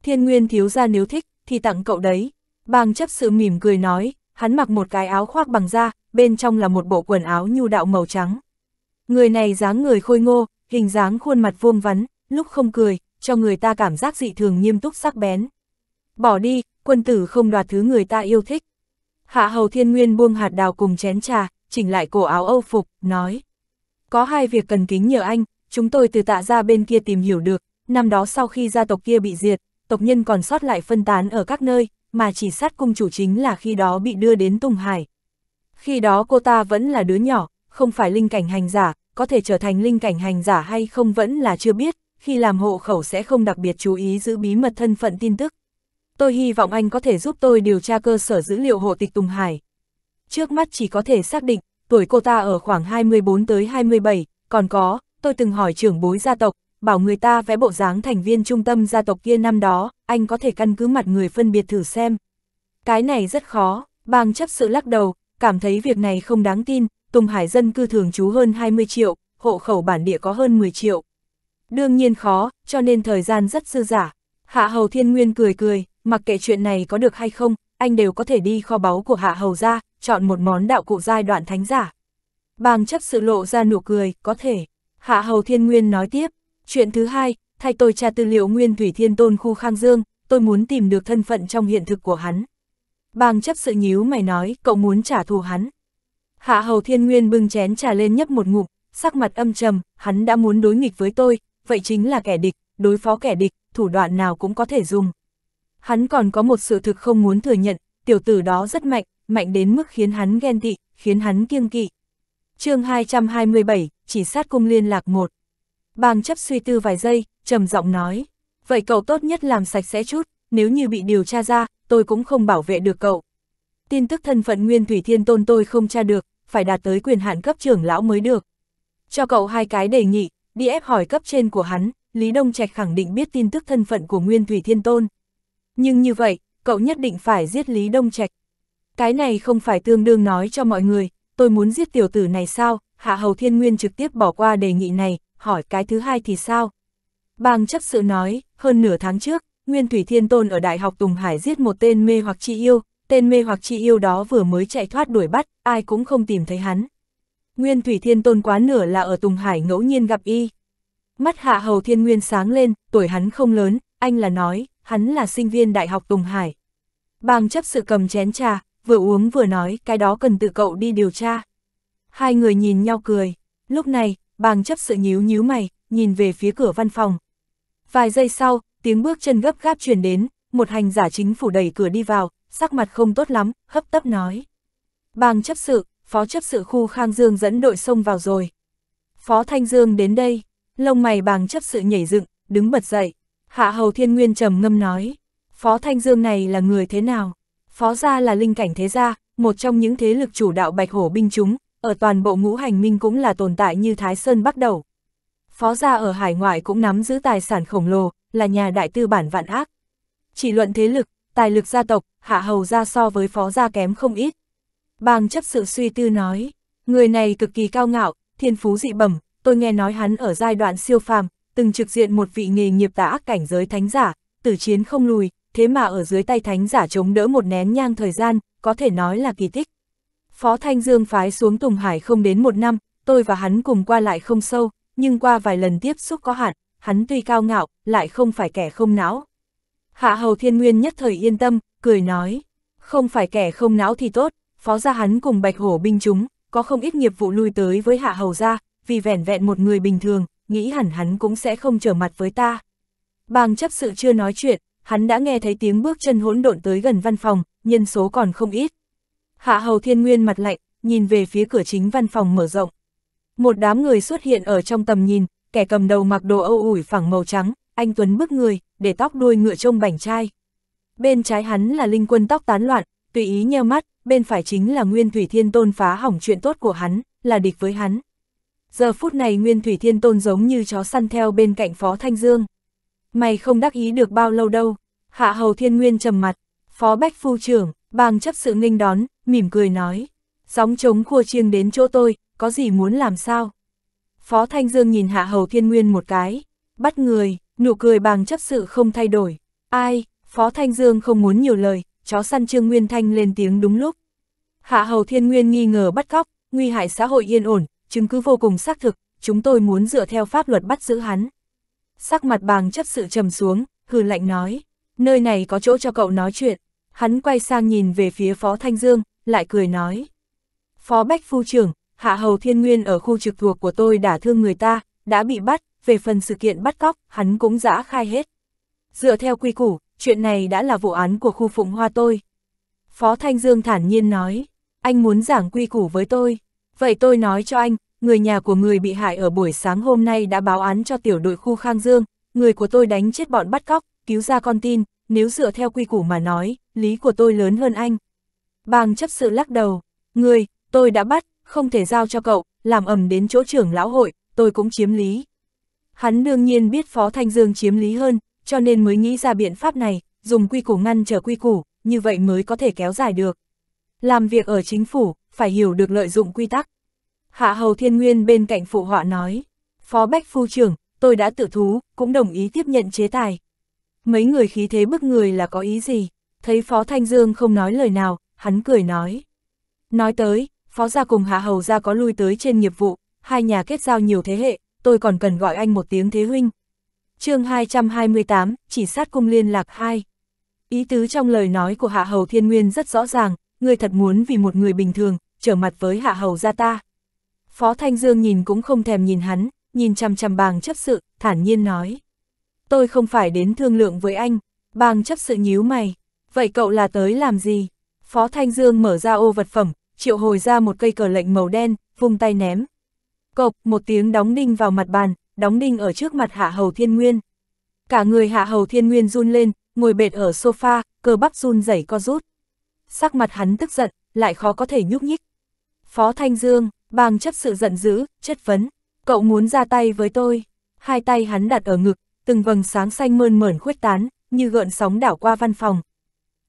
Thiên Nguyên thiếu ra nếu thích, thì tặng cậu đấy. Bang chấp sự mỉm cười nói, hắn mặc một cái áo khoác bằng da, bên trong là một bộ quần áo nhu đạo màu trắng. Người này dáng người khôi ngô, hình dáng khuôn mặt vuông vắn, lúc không cười, cho người ta cảm giác dị thường nghiêm túc sắc bén. Bỏ đi, quân tử không đoạt thứ người ta yêu thích. Hạ hầu thiên nguyên buông hạt đào cùng chén trà, chỉnh lại cổ áo âu phục, nói. Có hai việc cần kính nhờ anh, chúng tôi từ tạ ra bên kia tìm hiểu được, năm đó sau khi gia tộc kia bị diệt, tộc nhân còn sót lại phân tán ở các nơi, mà chỉ sát cung chủ chính là khi đó bị đưa đến Tùng Hải. Khi đó cô ta vẫn là đứa nhỏ, không phải linh cảnh hành giả, có thể trở thành linh cảnh hành giả hay không vẫn là chưa biết, khi làm hộ khẩu sẽ không đặc biệt chú ý giữ bí mật thân phận tin tức. Tôi hy vọng anh có thể giúp tôi điều tra cơ sở dữ liệu hộ tịch Tùng Hải. Trước mắt chỉ có thể xác định, tuổi cô ta ở khoảng 24 tới 27, còn có, tôi từng hỏi trưởng bối gia tộc, bảo người ta vẽ bộ dáng thành viên trung tâm gia tộc kia năm đó, anh có thể căn cứ mặt người phân biệt thử xem. Cái này rất khó, bang chấp sự lắc đầu, cảm thấy việc này không đáng tin, Tùng Hải dân cư thường trú hơn 20 triệu, hộ khẩu bản địa có hơn 10 triệu. Đương nhiên khó, cho nên thời gian rất dư giả. Hạ Hầu Thiên Nguyên cười cười, mặc kệ chuyện này có được hay không, anh đều có thể đi kho báu của Hạ Hầu ra, chọn một món đạo cụ giai đoạn thánh giả. Bàng chấp sự lộ ra nụ cười, có thể. Hạ Hầu Thiên Nguyên nói tiếp, chuyện thứ hai, thay tôi tra tư liệu Nguyên Thủy Thiên Tôn khu Khang Dương, tôi muốn tìm được thân phận trong hiện thực của hắn. Bàng chấp sự nhíu mày nói, cậu muốn trả thù hắn. Hạ Hầu Thiên Nguyên bưng chén trà lên nhấp một ngụm, sắc mặt âm trầm, hắn đã muốn đối nghịch với tôi, vậy chính là kẻ địch, đối phó kẻ địch, thủ đoạn nào cũng có thể dùng. Hắn còn có một sự thực không muốn thừa nhận, tiểu tử đó rất mạnh, mạnh đến mức khiến hắn ghen tị, khiến hắn kiêng kỵ. chương 227, chỉ sát cung liên lạc một. Bàng chấp suy tư vài giây, trầm giọng nói, vậy cậu tốt nhất làm sạch sẽ chút, nếu như bị điều tra ra, tôi cũng không bảo vệ được cậu. Tin tức thân phận Nguyên Thủy Thiên Tôn tôi không tra được, phải đạt tới quyền hạn cấp trưởng lão mới được. Cho cậu hai cái đề nghị, Đi ép hỏi cấp trên của hắn, Lý Đông Trạch khẳng định biết tin tức thân phận của Nguyên Thủy Thiên Tôn. Nhưng như vậy, cậu nhất định phải giết Lý Đông Trạch. Cái này không phải tương đương nói cho mọi người, tôi muốn giết tiểu tử này sao, Hạ Hầu Thiên Nguyên trực tiếp bỏ qua đề nghị này, hỏi cái thứ hai thì sao. Bang chấp sự nói, hơn nửa tháng trước, Nguyên Thủy Thiên Tôn ở Đại học Tùng Hải giết một tên mê hoặc chi yêu, tên mê hoặc chi yêu đó vừa mới chạy thoát đuổi bắt, ai cũng không tìm thấy hắn. Nguyên Thủy Thiên Tôn quá nửa là ở Tùng Hải ngẫu nhiên gặp y. Mắt Hạ Hầu Thiên Nguyên sáng lên, tuổi hắn không lớn, anh là nói, hắn là sinh viên Đại học Tùng Hải. Bàng chấp sự cầm chén trà, vừa uống vừa nói, cái đó cần tự cậu đi điều tra. Hai người nhìn nhau cười, lúc này, bàng chấp sự nhíu nhíu mày, nhìn về phía cửa văn phòng. Vài giây sau, tiếng bước chân gấp gáp truyền đến, một hành giả chính phủ đẩy cửa đi vào, sắc mặt không tốt lắm, hấp tấp nói. Bàng chấp sự, phó chấp sự khu Khang Dương dẫn đội sông vào rồi. Phó Thanh Dương đến đây, lông mày bàng chấp sự nhảy dựng, đứng bật dậy. Hạ Hầu Thiên Nguyên trầm ngâm nói, Phó Thanh Dương này là người thế nào? Phó gia là linh cảnh thế gia, một trong những thế lực chủ đạo bạch hổ binh chúng, ở toàn bộ ngũ hành minh cũng là tồn tại như Thái Sơn bắt đầu. Phó gia ở hải ngoại cũng nắm giữ tài sản khổng lồ, là nhà đại tư bản vạn ác. Chỉ luận thế lực, tài lực gia tộc, hạ hầu gia so với phó gia kém không ít, bàng chấp sự suy tư nói, người này cực kỳ cao ngạo, thiên phú dị bẩm, tôi nghe nói hắn ở giai đoạn siêu phàm, từng trực diện một vị nghề nghiệp tà ác cảnh giới thánh giả, tử chiến không lùi, thế mà ở dưới tay thánh giả chống đỡ một nén nhang thời gian, có thể nói là kỳ tích. Phó Thanh Dương phái xuống Tùng Hải không đến một năm, tôi và hắn cùng qua lại không sâu, nhưng qua vài lần tiếp xúc có hạn, hắn tuy cao ngạo, lại không phải kẻ không não. Hạ Hầu Thiên Nguyên nhất thời yên tâm, cười nói, không phải kẻ không não thì tốt, phó gia hắn cùng bạch hổ binh chúng, có không ít nghiệp vụ lui tới với hạ hầu gia, vì vẻn vẹn một người bình thường, nghĩ hẳn hắn cũng sẽ không trở mặt với ta. Bàng chấp sự chưa nói chuyện, hắn đã nghe thấy tiếng bước chân hỗn độn tới gần văn phòng, nhân số còn không ít. Hạ hầu thiên nguyên mặt lạnh, nhìn về phía cửa chính văn phòng mở rộng. Một đám người xuất hiện ở trong tầm nhìn, kẻ cầm đầu mặc đồ âu ủi phẳng màu trắng, anh Tuấn bước người, để tóc đuôi ngựa trông bảnh trai. Bên trái hắn là linh quân tóc tán loạn, tùy ý nheo mắt, bên phải chính là Nguyên Thủy Thiên Tôn phá hỏng chuyện tốt của hắn, là địch với hắn. Giờ phút này Nguyên Thủy Thiên Tôn giống như chó săn theo bên cạnh Phó Thanh Dương. Mày không đắc ý được bao lâu đâu, Hạ Hầu Thiên Nguyên trầm mặt, Phó Bách Phu trưởng, bàng chấp sự nghênh đón, mỉm cười nói. Sóng trống khua chiêng đến chỗ tôi, có gì muốn làm sao? Phó Thanh Dương nhìn Hạ Hầu Thiên Nguyên một cái, bắt người, nụ cười bàng chấp sự không thay đổi. Ai, Phó Thanh Dương không muốn nhiều lời, chó săn Trương Nguyên Thanh lên tiếng đúng lúc. Hạ Hầu Thiên Nguyên nghi ngờ bắt cóc, nguy hại xã hội yên ổn, chứng cứ vô cùng xác thực, chúng tôi muốn dựa theo pháp luật bắt giữ hắn. Sắc mặt bàng chấp sự trầm xuống, hừ lạnh nói, nơi này có chỗ cho cậu nói chuyện. Hắn quay sang nhìn về phía Phó Thanh Dương, lại cười nói. Phó Bách Phu trưởng, Hạ Hầu Thiên Nguyên ở khu trực thuộc của tôi đã thương người ta, đã bị bắt, về phần sự kiện bắt cóc, hắn cũng giã khai hết. Dựa theo quy củ, chuyện này đã là vụ án của khu phụng hoa tôi. Phó Thanh Dương thản nhiên nói, anh muốn giảng quy củ với tôi. Vậy tôi nói cho anh, người nhà của người bị hại ở buổi sáng hôm nay đã báo án cho tiểu đội khu Khang Dương, người của tôi đánh chết bọn bắt cóc, cứu ra con tin, nếu dựa theo quy củ mà nói, lý của tôi lớn hơn anh. Bàng chấp sự lắc đầu, người, tôi đã bắt, không thể giao cho cậu, làm ẩm đến chỗ trưởng lão hội, tôi cũng chiếm lý. Hắn đương nhiên biết Phó Thanh Dương chiếm lý hơn, cho nên mới nghĩ ra biện pháp này, dùng quy củ ngăn trở quy củ, như vậy mới có thể kéo dài được. Làm việc ở chính phủ, phải hiểu được lợi dụng quy tắc. Hạ Hầu Thiên Nguyên bên cạnh phụ họa nói, Phó Bách Phu trưởng, tôi đã tự thú, cũng đồng ý tiếp nhận chế tài. Mấy người khí thế bức người là có ý gì? Thấy Phó Thanh Dương không nói lời nào, hắn cười nói. Nói tới, Phó gia cùng Hạ Hầu gia có lui tới trên nghiệp vụ, hai nhà kết giao nhiều thế hệ, tôi còn cần gọi anh một tiếng thế huynh, chương 228, chỉ sát cung liên lạc 2. Ý tứ trong lời nói của Hạ Hầu Thiên Nguyên rất rõ ràng, người thật muốn vì một người bình thường, trở mặt với Hạ Hầu gia ta. Phó Thanh Dương nhìn cũng không thèm nhìn hắn, nhìn chằm chằm bàng chấp sự, thản nhiên nói. Tôi không phải đến thương lượng với anh, bàng chấp sự nhíu mày, vậy cậu là tới làm gì? Phó Thanh Dương mở ra ô vật phẩm, triệu hồi ra một cây cờ lệnh màu đen, vung tay ném. Cộc, một tiếng đóng đinh vào mặt bàn, đóng đinh ở trước mặt hạ hầu thiên nguyên. Cả người hạ hầu thiên nguyên run lên, ngồi bệt ở sofa, cơ bắp run rẩy co rút. Sắc mặt hắn tức giận, lại khó có thể nhúc nhích. Phó Thanh Dương, bàng chấp sự giận dữ, chất vấn, cậu muốn ra tay với tôi. Hai tay hắn đặt ở ngực, từng vầng sáng xanh mơn mởn khuếch tán, như gợn sóng đảo qua văn phòng.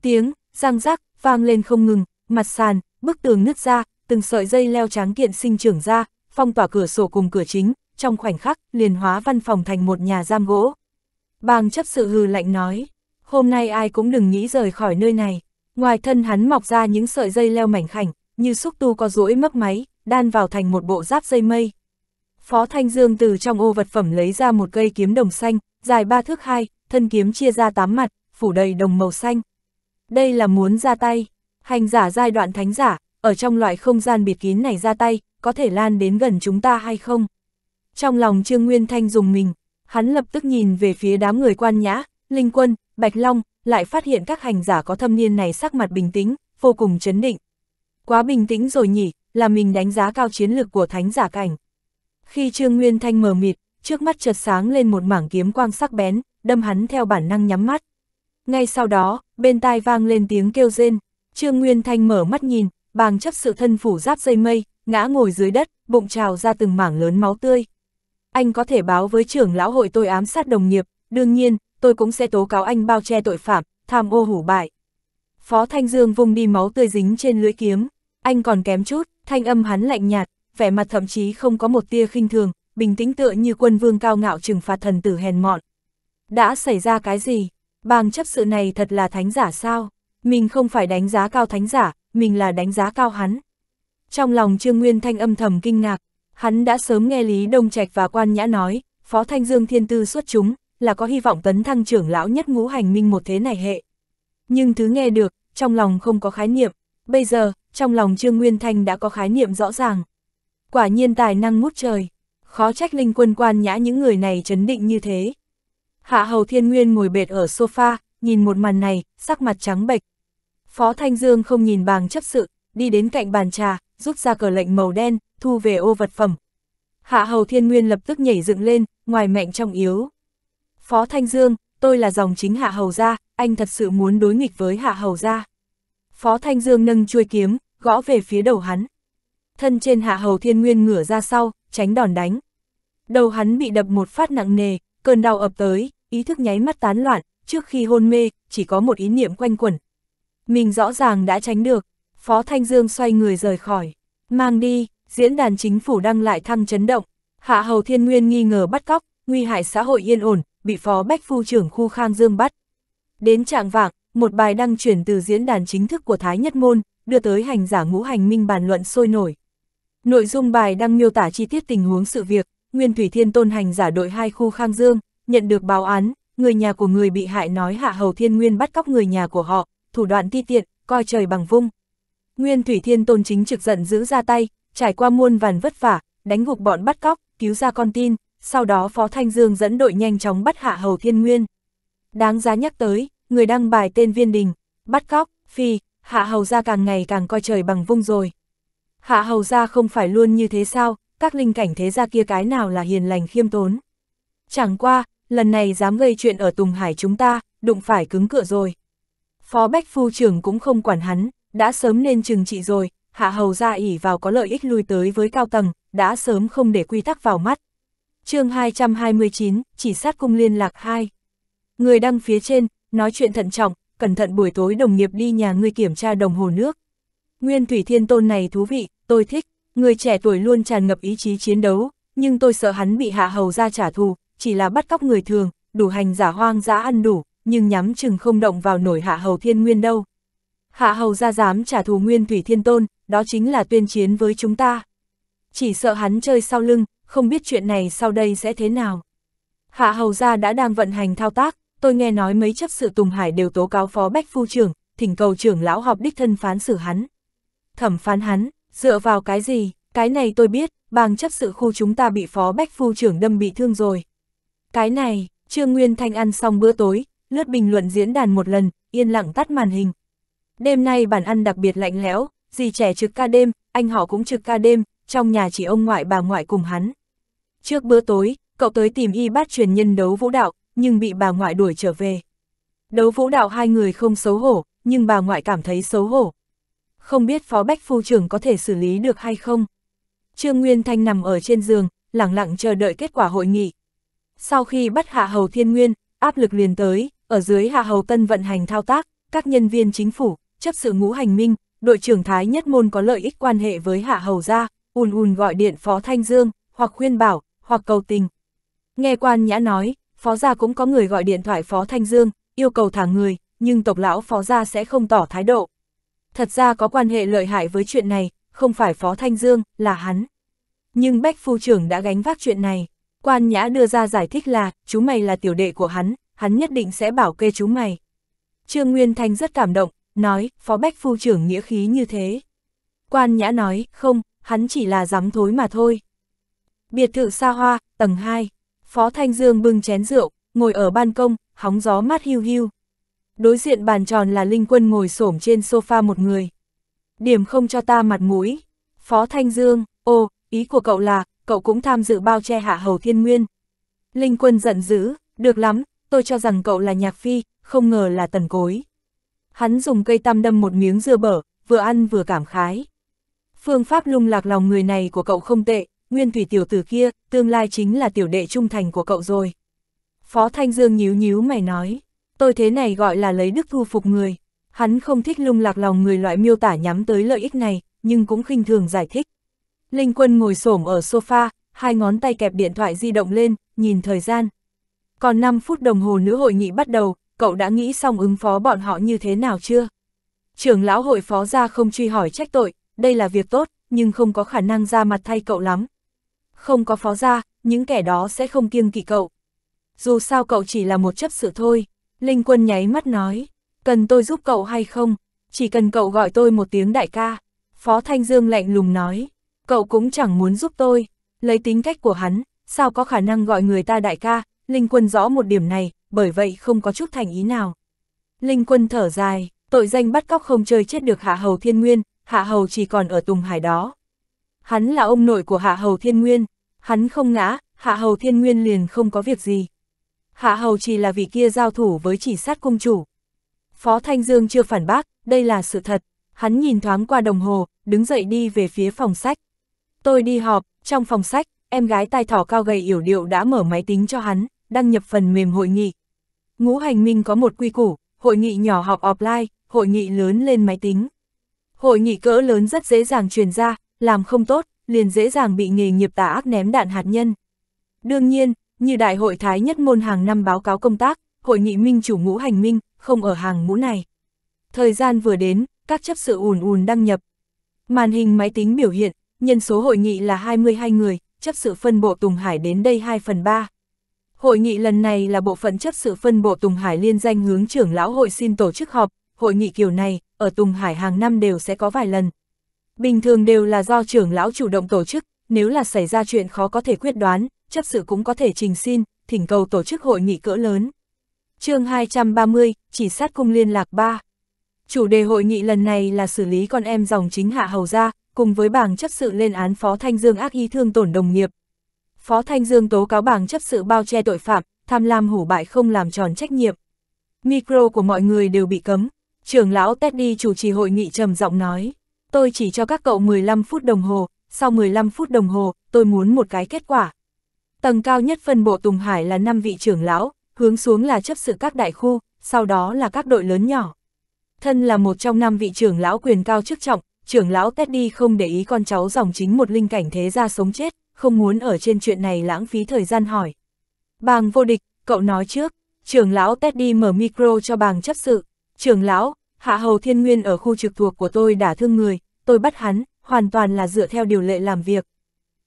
Tiếng, răng rác, vang lên không ngừng, mặt sàn, bức tường nứt ra, từng sợi dây leo tráng kiện sinh trưởng ra, phong tỏa cửa sổ cùng cửa chính, trong khoảnh khắc liền hóa văn phòng thành một nhà giam gỗ. Bang chấp sự hừ lạnh nói, hôm nay ai cũng đừng nghĩ rời khỏi nơi này, ngoài thân hắn mọc ra những sợi dây leo mảnh khảnh, như xúc tu có rũi mấp máy, đan vào thành một bộ giáp dây mây. Phó Thanh Dương từ trong ô vật phẩm lấy ra một cây kiếm đồng xanh, dài ba thước hai, thân kiếm chia ra tám mặt, phủ đầy đồng màu xanh. Đây là muốn ra tay, hành giả giai đoạn thánh giả, ở trong loại không gian bịt kín này ra tay, có thể lan đến gần chúng ta hay không? Trong lòng Trương Nguyên Thanh dùng mình, hắn lập tức nhìn về phía đám người quan nhã, Linh Quân, Bạch Long, lại phát hiện các hành giả có thâm niên này sắc mặt bình tĩnh, vô cùng chấn định. Quá bình tĩnh rồi nhỉ, là mình đánh giá cao chiến lược của thánh giả cảnh. Khi Trương Nguyên Thanh mở mịt, trước mắt chợt sáng lên một mảng kiếm quang sắc bén, đâm hắn theo bản năng nhắm mắt. Ngay sau đó, bên tai vang lên tiếng kêu rên, Trương Nguyên Thanh mở mắt nhìn, bàng chấp sự thân phủ giáp dây mây, ngã ngồi dưới đất, bụng trào ra từng mảng lớn máu tươi anh có thể báo với trưởng lão hội tôi ám sát đồng nghiệp, đương nhiên, tôi cũng sẽ tố cáo anh bao che tội phạm, tham ô hủ bại. Phó Thanh Dương vùng đi máu tươi dính trên lưỡi kiếm, anh còn kém chút, thanh âm hắn lạnh nhạt, vẻ mặt thậm chí không có một tia khinh thường, bình tĩnh tựa như quân vương cao ngạo trừng phạt thần tử hèn mọn. Đã xảy ra cái gì? Bàng chấp sự này thật là thánh giả sao? Mình không phải đánh giá cao thánh giả, mình là đánh giá cao hắn. Trong lòng Trương Nguyên Thanh âm thầm kinh ngạc, Hắn đã sớm nghe Lý Đông Trạch và Quan Nhã nói, Phó Thanh Dương Thiên Tư xuất chúng, là có hy vọng tấn thăng trưởng lão nhất ngũ hành minh một thế này hệ. Nhưng thứ nghe được, trong lòng không có khái niệm, bây giờ, trong lòng Trương Nguyên Thanh đã có khái niệm rõ ràng. Quả nhiên tài năng mút trời, khó trách linh quân quan nhã những người này chấn định như thế. Hạ Hầu Thiên Nguyên ngồi bệt ở sofa, nhìn một màn này, sắc mặt trắng bệch. Phó Thanh Dương không nhìn bàng chấp sự, đi đến cạnh bàn trà, rút ra cờ lệnh màu đen, thu về ô vật phẩm. Hạ hầu thiên nguyên lập tức nhảy dựng lên, ngoài mạnh trong yếu. Phó Thanh Dương, tôi là dòng chính hạ hầu gia, anh thật sự muốn đối nghịch với hạ hầu gia. Phó Thanh Dương nâng chuôi kiếm, gõ về phía đầu hắn. Thân trên hạ hầu thiên nguyên ngửa ra sau, tránh đòn đánh. Đầu hắn bị đập một phát nặng nề, cơn đau ập tới, ý thức nháy mắt tán loạn, trước khi hôn mê, chỉ có một ý niệm quanh quẩn. Mình rõ ràng đã tránh được, Phó Thanh Dương xoay người rời khỏi, mang đi, diễn đàn chính phủ đăng lại thăng chấn động, Hạ Hầu Thiên Nguyên nghi ngờ bắt cóc, nguy hại xã hội yên ổn, bị phó bách phu trưởng khu Khang Dương bắt. Đến trạng vạng, một bài đăng chuyển từ diễn đàn chính thức của Thái Nhất Môn, đưa tới hành giả ngũ hành minh bàn luận sôi nổi. Nội dung bài đăng miêu tả chi tiết tình huống sự việc, Nguyên Thủy Thiên Tôn hành giả đội hai khu Khang Dương, nhận được báo án, người nhà của người bị hại nói Hạ Hầu Thiên Nguyên bắt cóc người nhà của họ, thủ đoạn ti tiện, coi trời bằng vung. Nguyên Thủy Thiên Tôn chính trực giận giữ ra tay, trải qua muôn vàn vất vả, đánh gục bọn bắt cóc, cứu ra con tin, sau đó Phó Thanh Dương dẫn đội nhanh chóng bắt hạ Hầu Thiên Nguyên. Đáng giá nhắc tới, người đăng bài tên Viên Đình, bắt cóc, phi, hạ Hầu ra càng ngày càng coi trời bằng vung rồi. Hạ Hầu ra không phải luôn như thế sao, các linh cảnh thế gia kia cái nào là hiền lành khiêm tốn. Chẳng qua, lần này dám gây chuyện ở Tùng Hải chúng ta, đụng phải cứng cựa rồi. Phó Bách Phu trưởng cũng không quản hắn, đã sớm nên trừng trị rồi, hạ hầu ra ỉ vào có lợi ích lui tới với cao tầng, đã sớm không để quy tắc vào mắt. chương 229, chỉ sát cung liên lạc 2. Người đăng phía trên, nói chuyện thận trọng, cẩn thận buổi tối đồng nghiệp đi nhà ngươi kiểm tra đồng hồ nước. Nguyên Thủy Thiên Tôn này thú vị, tôi thích, người trẻ tuổi luôn tràn ngập ý chí chiến đấu, nhưng tôi sợ hắn bị hạ hầu ra trả thù, chỉ là bắt cóc người thường, đủ hành giả hoang dã ăn đủ, nhưng nhắm chừng không động vào nổi hạ hầu thiên nguyên đâu. Hạ hầu ra dám trả thù nguyên thủy thiên tôn, đó chính là tuyên chiến với chúng ta. Chỉ sợ hắn chơi sau lưng, không biết chuyện này sau đây sẽ thế nào. Hạ hầu ra đã đang vận hành thao tác, tôi nghe nói mấy chấp sự Tùng Hải đều tố cáo phó bách phu trưởng, thỉnh cầu trưởng lão họp đích thân phán xử hắn. Thẩm phán hắn, dựa vào cái gì, cái này tôi biết, bang chấp sự khu chúng ta bị phó bách phu trưởng đâm bị thương rồi. Cái này, Trương Nguyên Thanh ăn xong bữa tối, lướt bình luận diễn đàn một lần, yên lặng tắt màn hình, Đêm nay bàn ăn đặc biệt lạnh lẽo, dì trẻ trực ca đêm, anh họ cũng trực ca đêm, trong nhà chỉ ông ngoại bà ngoại cùng hắn. Trước bữa tối, cậu tới tìm y bát truyền nhân đấu vũ đạo, nhưng bị bà ngoại đuổi trở về. Đấu vũ đạo hai người không xấu hổ, nhưng bà ngoại cảm thấy xấu hổ. Không biết Phó Bách Phu trưởng có thể xử lý được hay không? Trương Nguyên Thanh nằm ở trên giường, lặng lặng chờ đợi kết quả hội nghị. Sau khi bắt Hạ Hầu Thiên Nguyên, áp lực liền tới, ở dưới Hạ Hầu Tân vận hành thao tác, các nhân viên chính phủ, chấp sự ngũ hành minh, đội trưởng Thái Nhất Môn có lợi ích quan hệ với Hạ Hầu Gia, ùn ùn gọi điện Phó Thanh Dương, hoặc khuyên bảo, hoặc cầu tình. Nghe quan nhã nói, Phó Gia cũng có người gọi điện thoại Phó Thanh Dương, yêu cầu thả người, nhưng tộc lão Phó Gia sẽ không tỏ thái độ. Thật ra có quan hệ lợi hại với chuyện này, không phải Phó Thanh Dương, là hắn. Nhưng Bách Phu Trưởng đã gánh vác chuyện này. Quan Nhã đưa ra giải thích là, chú mày là tiểu đệ của hắn, hắn nhất định sẽ bảo kê chú mày. Trương Nguyên Thanh rất cảm động, nói, phó bách phu trưởng nghĩa khí như thế. Quan nhã nói, không, hắn chỉ là dám thối mà thôi. Biệt thự xa hoa, tầng 2, phó thanh dương bưng chén rượu, ngồi ở ban công, hóng gió mát hiu hiu. Đối diện bàn tròn là Linh Quân ngồi xổm trên sofa một người. Điểm không cho ta mặt mũi. Phó Thanh Dương, ô, ý của cậu là, cậu cũng tham dự bao che hạ hầu thiên nguyên. Linh Quân giận dữ, được lắm, tôi cho rằng cậu là nhạc phi, không ngờ là tần cối. Hắn dùng cây tăm đâm một miếng dưa bở, vừa ăn vừa cảm khái. Phương pháp lung lạc lòng người này của cậu không tệ, nguyên thủy tiểu tử kia, tương lai chính là tiểu đệ trung thành của cậu rồi. Phó Thanh Dương nhíu nhíu mày nói, tôi thế này gọi là lấy đức thu phục người. Hắn không thích lung lạc lòng người loại miêu tả nhắm tới lợi ích này, nhưng cũng khinh thường giải thích. Linh Quân ngồi xổm ở sofa, hai ngón tay kẹp điện thoại di động lên, nhìn thời gian. Còn 5 phút đồng hồ nữa hội nghị bắt đầu, cậu đã nghĩ xong ứng phó bọn họ như thế nào chưa? Trưởng lão hội phó ra không truy hỏi trách tội, đây là việc tốt, nhưng không có khả năng ra mặt thay cậu lắm. Không có phó ra, những kẻ đó sẽ không kiêng kỵ cậu. Dù sao cậu chỉ là một chấp sự thôi, Linh Quân nháy mắt nói, cần tôi giúp cậu hay không, chỉ cần cậu gọi tôi một tiếng đại ca. Phó Thanh Dương lạnh lùng nói, cậu cũng chẳng muốn giúp tôi, lấy tính cách của hắn, sao có khả năng gọi người ta đại ca, Linh Quân rõ một điểm này, bởi vậy không có chút thành ý nào. Linh quân thở dài, tội danh bắt cóc không chơi chết được Hạ Hầu Thiên Nguyên, Hạ Hầu chỉ còn ở Tùng Hải đó. Hắn là ông nội của Hạ Hầu Thiên Nguyên, hắn không ngã, Hạ Hầu Thiên Nguyên liền không có việc gì. Hạ Hầu chỉ là vị kia giao thủ với chỉ sát cung chủ. Phó Thanh Dương chưa phản bác, đây là sự thật. Hắn nhìn thoáng qua đồng hồ, đứng dậy đi về phía phòng sách. Tôi đi họp, trong phòng sách, em gái tai thỏ cao gầy yểu điệu đã mở máy tính cho hắn đăng nhập phần mềm hội nghị. Ngũ hành minh có một quy củ, hội nghị nhỏ họp offline, hội nghị lớn lên máy tính. Hội nghị cỡ lớn rất dễ dàng truyền ra, làm không tốt, liền dễ dàng bị nghề nghiệp tà ác ném đạn hạt nhân. Đương nhiên, như đại hội thái nhất môn hàng năm báo cáo công tác, hội nghị minh chủ ngũ hành minh, không ở hàng ngũ này. Thời gian vừa đến, các chấp sự ùn ùn đăng nhập. Màn hình máy tính biểu hiện, nhân số hội nghị là 22 người, chấp sự phân bộ Tùng Hải đến đây 2 phần 3. Hội nghị lần này là bộ phận chấp sự phân bộ Tùng Hải liên danh hướng trưởng lão hội xin tổ chức họp, hội nghị kiểu này, ở Tùng Hải hàng năm đều sẽ có vài lần. Bình thường đều là do trưởng lão chủ động tổ chức, nếu là xảy ra chuyện khó có thể quyết đoán, chấp sự cũng có thể trình xin, thỉnh cầu tổ chức hội nghị cỡ lớn. chương 230, chỉ sát cung liên lạc 3. Chủ đề hội nghị lần này là xử lý con em dòng chính hạ hầu gia, cùng với bảng chấp sự lên án Phó Thanh Dương ác ý thương tổn đồng nghiệp, Phó Thanh Dương tố cáo bảng chấp sự bao che tội phạm, tham lam hủ bại không làm tròn trách nhiệm. Micro của mọi người đều bị cấm. Trưởng lão Teddy chủ trì hội nghị trầm giọng nói, tôi chỉ cho các cậu 15 phút đồng hồ, sau 15 phút đồng hồ, tôi muốn một cái kết quả. Tầng cao nhất phân bộ Tùng Hải là 5 vị trưởng lão, hướng xuống là chấp sự các đại khu, sau đó là các đội lớn nhỏ. Thân là một trong năm vị trưởng lão quyền cao chức trọng, trưởng lão Teddy không để ý con cháu dòng chính một linh cảnh thế gia sống chết, không muốn ở trên chuyện này lãng phí thời gian hỏi. Bàng vô địch, cậu nói trước, trưởng lão Teddy mở micro cho bàng chấp sự. Trưởng lão, hạ hầu thiên nguyên ở khu trực thuộc của tôi đã thương người, tôi bắt hắn, hoàn toàn là dựa theo điều lệ làm việc.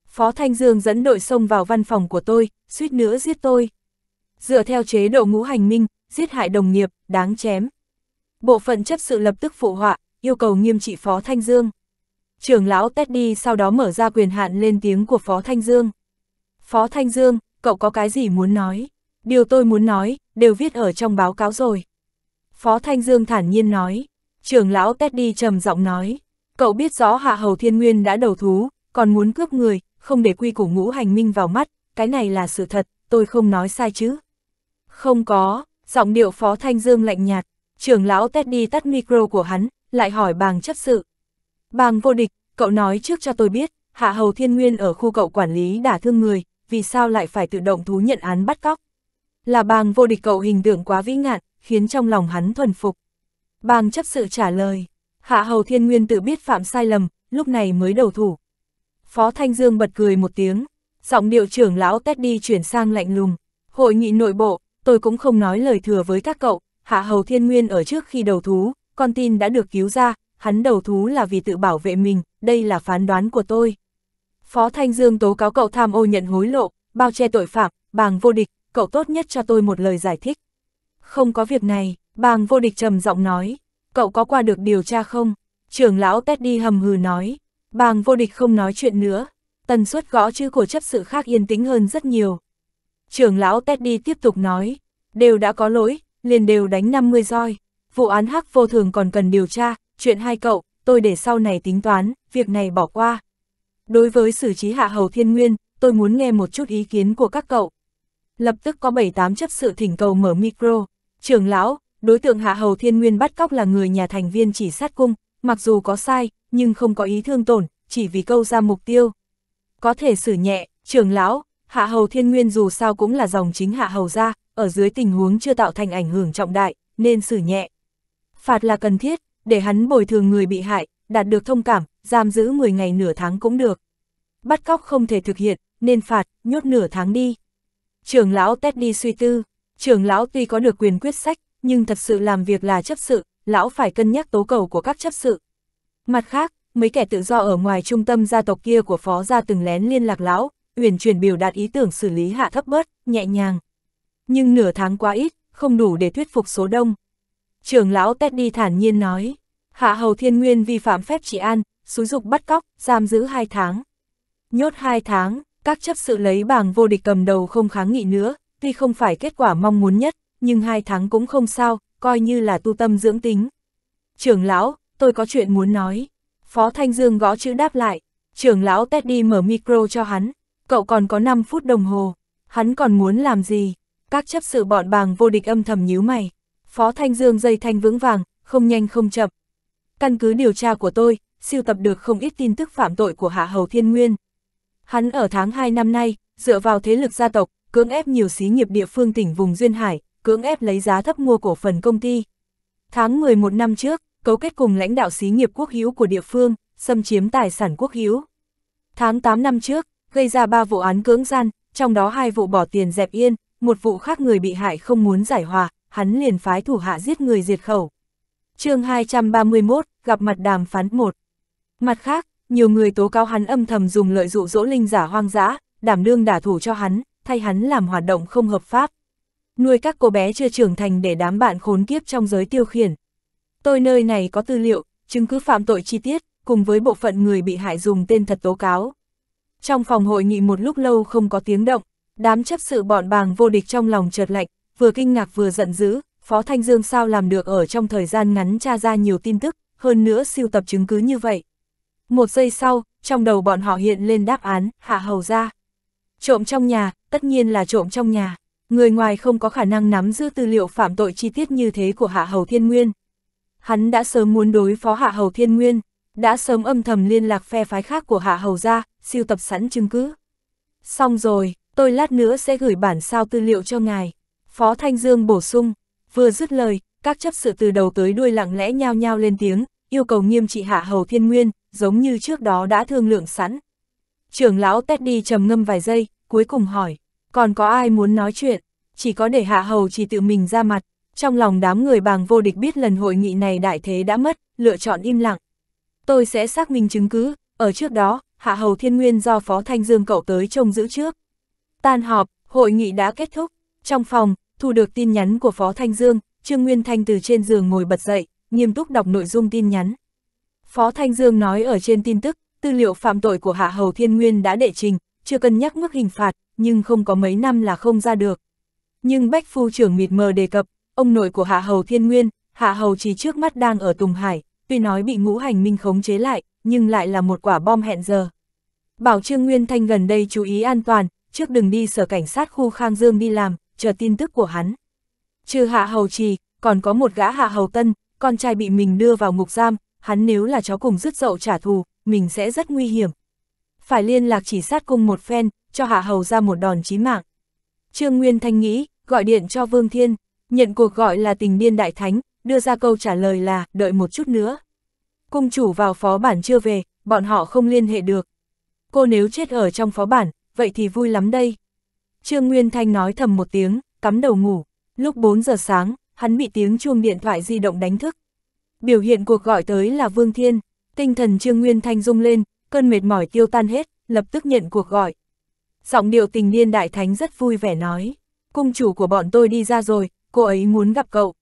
Phó Thanh Dương dẫn đội xông vào văn phòng của tôi, suýt nữa giết tôi. Dựa theo chế độ ngũ hành minh, giết hại đồng nghiệp, đáng chém. Bộ phận chấp sự lập tức phụ họa, yêu cầu nghiêm trị Phó Thanh Dương trưởng lão Teddy sau đó mở ra quyền hạn lên tiếng của Phó Thanh Dương. Phó Thanh Dương, cậu có cái gì muốn nói? Điều tôi muốn nói, đều viết ở trong báo cáo rồi. Phó Thanh Dương thản nhiên nói. Trưởng lão Teddy trầm giọng nói. Cậu biết rõ Hạ Hầu Thiên Nguyên đã đầu thú, còn muốn cướp người, không để quy củ ngũ hành minh vào mắt, cái này là sự thật, tôi không nói sai chứ. Không có, giọng điệu Phó Thanh Dương lạnh nhạt, trưởng lão Teddy tắt micro của hắn, lại hỏi bàng chấp sự. Bàng vô địch, cậu nói trước cho tôi biết, hạ hầu thiên nguyên ở khu cậu quản lý đã thương người, vì sao lại phải tự động thú nhận án bắt cóc. Là bàng vô địch cậu hình tượng quá vĩ ngạn, khiến trong lòng hắn thuần phục. Bàng chấp sự trả lời, hạ hầu thiên nguyên tự biết phạm sai lầm, lúc này mới đầu thủ. Phó Thanh Dương bật cười một tiếng, giọng điệu trưởng lão Teddy chuyển sang lạnh lùng. Hội nghị nội bộ, tôi cũng không nói lời thừa với các cậu, hạ hầu thiên nguyên ở trước khi đầu thú, con tin đã được cứu ra, hắn đầu thú là vì tự bảo vệ mình, đây là phán đoán của tôi. Phó Thanh Dương tố cáo cậu tham ô nhận hối lộ, bao che tội phạm, bàng vô địch, cậu tốt nhất cho tôi một lời giải thích. Không có việc này, bàng vô địch trầm giọng nói, cậu có qua được điều tra không? Trưởng lão Teddy hầm hừ nói, bàng vô địch không nói chuyện nữa, tần suất gõ chữ của chấp sự khác yên tĩnh hơn rất nhiều. Trưởng lão Teddy tiếp tục nói, đều đã có lỗi, liền đều đánh 50 roi, vụ án hắc vô thường còn cần điều tra, chuyện hai cậu, tôi để sau này tính toán, việc này bỏ qua. Đối với xử trí hạ hầu thiên nguyên, tôi muốn nghe một chút ý kiến của các cậu. Lập tức có 7-8 chấp sự thỉnh cầu mở micro. trường lão, đối tượng hạ hầu thiên nguyên bắt cóc là người nhà thành viên chỉ sát cung, mặc dù có sai, nhưng không có ý thương tổn, chỉ vì câu ra mục tiêu. Có thể xử nhẹ, trường lão, hạ hầu thiên nguyên dù sao cũng là dòng chính hạ hầu ra, ở dưới tình huống chưa tạo thành ảnh hưởng trọng đại, nên xử nhẹ. Phạt là cần thiết, để hắn bồi thường người bị hại, đạt được thông cảm, giam giữ 10 ngày nửa tháng cũng được. Bắt cóc không thể thực hiện, nên phạt, nhốt nửa tháng đi. Trưởng lão Teddy suy tư, trưởng lão tuy có được quyền quyết sách, nhưng thật sự làm việc là chấp sự, lão phải cân nhắc tố cầu của các chấp sự. Mặt khác, mấy kẻ tự do ở ngoài trung tâm gia tộc kia của phó gia từng lén liên lạc lão, uyển chuyển biểu đạt ý tưởng xử lý hạ thấp bớt, nhẹ nhàng. Nhưng nửa tháng quá ít, không đủ để thuyết phục số đông, trưởng lão Teddy thản nhiên nói, hạ hầu thiên nguyên vi phạm phép trị an, xúi dục bắt cóc, giam giữ hai tháng. Nhốt hai tháng, các chấp sự lấy bảng vô địch cầm đầu không kháng nghị nữa, tuy không phải kết quả mong muốn nhất, nhưng hai tháng cũng không sao, coi như là tu tâm dưỡng tính. Trưởng lão, tôi có chuyện muốn nói. Phó Thanh Dương gõ chữ đáp lại, trưởng lão Teddy mở micro cho hắn, cậu còn có 5 phút đồng hồ, hắn còn muốn làm gì? Các chấp sự bọn bàng vô địch âm thầm nhíu mày, Phó Thanh Dương dây thanh vững vàng, không nhanh không chậm. Căn cứ điều tra của tôi, siêu tập được không ít tin tức phạm tội của Hạ Hầu Thiên Nguyên. Hắn ở tháng 2 năm nay, dựa vào thế lực gia tộc, cưỡng ép nhiều xí nghiệp địa phương tỉnh vùng Duyên Hải, cưỡng ép lấy giá thấp mua cổ phần công ty. Tháng 11 năm trước, cấu kết cùng lãnh đạo xí nghiệp quốc hữu của địa phương, xâm chiếm tài sản quốc hữu. Tháng 8 năm trước, gây ra 3 vụ án cưỡng gian, trong đó hai vụ bỏ tiền dẹp yên, một vụ khác người bị hại không muốn giải hòa, hắn liền phái thủ hạ giết người diệt khẩu. chương 231, gặp mặt đàm phán 1. Mặt khác, nhiều người tố cáo hắn âm thầm dùng lợi dụ dỗ linh giả hoang dã, đảm đương đả thủ cho hắn, thay hắn làm hoạt động không hợp pháp. Nuôi các cô bé chưa trưởng thành để đám bạn khốn kiếp trong giới tiêu khiển. Tôi nơi này có tư liệu, chứng cứ phạm tội chi tiết, cùng với bộ phận người bị hại dùng tên thật tố cáo. Trong phòng hội nghị một lúc lâu không có tiếng động, đám chấp sự bọn bàng vô địch trong lòng chợt lạnh, vừa kinh ngạc vừa giận dữ, Phó Thanh Dương sao làm được ở trong thời gian ngắn tra ra nhiều tin tức, hơn nữa siêu tập chứng cứ như vậy. Một giây sau, trong đầu bọn họ hiện lên đáp án, hạ hầu ra. Trộm trong nhà, tất nhiên là trộm trong nhà. Người ngoài không có khả năng nắm giữ tư liệu phạm tội chi tiết như thế của Hạ Hầu Thiên Nguyên. Hắn đã sớm muốn đối phó Hạ Hầu Thiên Nguyên, đã sớm âm thầm liên lạc phe phái khác của Hạ Hầu ra, siêu tập sẵn chứng cứ. Xong rồi, tôi lát nữa sẽ gửi bản sao tư liệu cho ngài. Phó Thanh Dương bổ sung, vừa dứt lời, các chấp sự từ đầu tới đuôi lặng lẽ nhao nhao lên tiếng, yêu cầu nghiêm trị hạ hầu thiên nguyên, giống như trước đó đã thương lượng sẵn. Trưởng lão Teddy trầm ngâm vài giây, cuối cùng hỏi, còn có ai muốn nói chuyện, chỉ có để hạ hầu chỉ tự mình ra mặt, trong lòng đám người bàng vô địch biết lần hội nghị này đại thế đã mất, lựa chọn im lặng. Tôi sẽ xác minh chứng cứ, ở trước đó, hạ hầu thiên nguyên do Phó Thanh Dương cậu tới trông giữ trước. Tan họp, hội nghị đã kết thúc. Trong phòng, thu được tin nhắn của Phó Thanh Dương, Trương Nguyên Thanh từ trên giường ngồi bật dậy, nghiêm túc đọc nội dung tin nhắn. Phó Thanh Dương nói ở trên tin tức, tư liệu phạm tội của Hạ Hầu Thiên Nguyên đã đệ trình, chưa cân nhắc mức hình phạt, nhưng không có mấy năm là không ra được. Nhưng Bách Phu trưởng mịt mờ đề cập, ông nội của Hạ Hầu Thiên Nguyên, Hạ Hầu chỉ trước mắt đang ở Tùng Hải, tuy nói bị ngũ hành minh khống chế lại, nhưng lại là một quả bom hẹn giờ. Bảo Trương Nguyên Thanh gần đây chú ý an toàn, trước đừng đi sở cảnh sát khu Khang Dương đi làm chờ tin tức của hắn. Trừ hạ hầu trì, còn có một gã hạ hầu tân, con trai bị mình đưa vào ngục giam, hắn nếu là chó cùng rứt dậu trả thù, mình sẽ rất nguy hiểm. Phải liên lạc chỉ sát cung một phen, cho hạ hầu ra một đòn chí mạng. Trương Nguyên Thanh nghĩ, gọi điện cho Vương Thiên, nhận cuộc gọi là tình điên đại thánh, đưa ra câu trả lời là, đợi một chút nữa. Cung chủ vào phó bản chưa về, bọn họ không liên hệ được. Cô nếu chết ở trong phó bản, vậy thì vui lắm đây. Trương Nguyên Thanh nói thầm một tiếng, cắm đầu ngủ. Lúc 4 giờ sáng, hắn bị tiếng chuông điện thoại di động đánh thức. Biểu hiện cuộc gọi tới là Vương Thiên, tinh thần Trương Nguyên Thanh rung lên, cơn mệt mỏi tiêu tan hết, lập tức nhận cuộc gọi. Giọng điệu tình niên đại thánh rất vui vẻ nói, cung chủ của bọn tôi đi ra rồi, cô ấy muốn gặp cậu.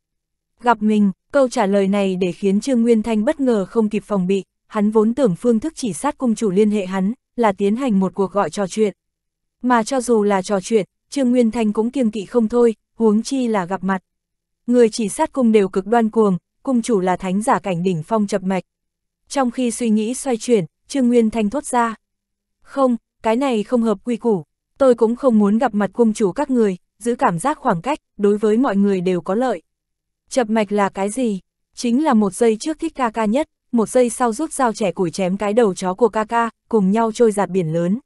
Gặp mình, câu trả lời này để khiến Trương Nguyên Thanh bất ngờ không kịp phòng bị, hắn vốn tưởng phương thức chỉ sát cung chủ liên hệ hắn, là tiến hành một cuộc gọi trò chuyện, mà cho dù là trò chuyện, Trương Nguyên Thanh cũng kiêng kỵ không thôi, huống chi là gặp mặt. Người chỉ sát cung đều cực đoan cuồng, cung chủ là thánh giả cảnh đỉnh phong chập mạch. Trong khi suy nghĩ xoay chuyển, Trương Nguyên Thanh thốt ra. Không, cái này không hợp quy củ, tôi cũng không muốn gặp mặt cung chủ các người, giữ cảm giác khoảng cách, đối với mọi người đều có lợi. Chập mạch là cái gì? Chính là một giây trước thích ca ca nhất, một giây sau rút dao trẻ củi chém cái đầu chó của ca ca, cùng nhau trôi giạt biển lớn.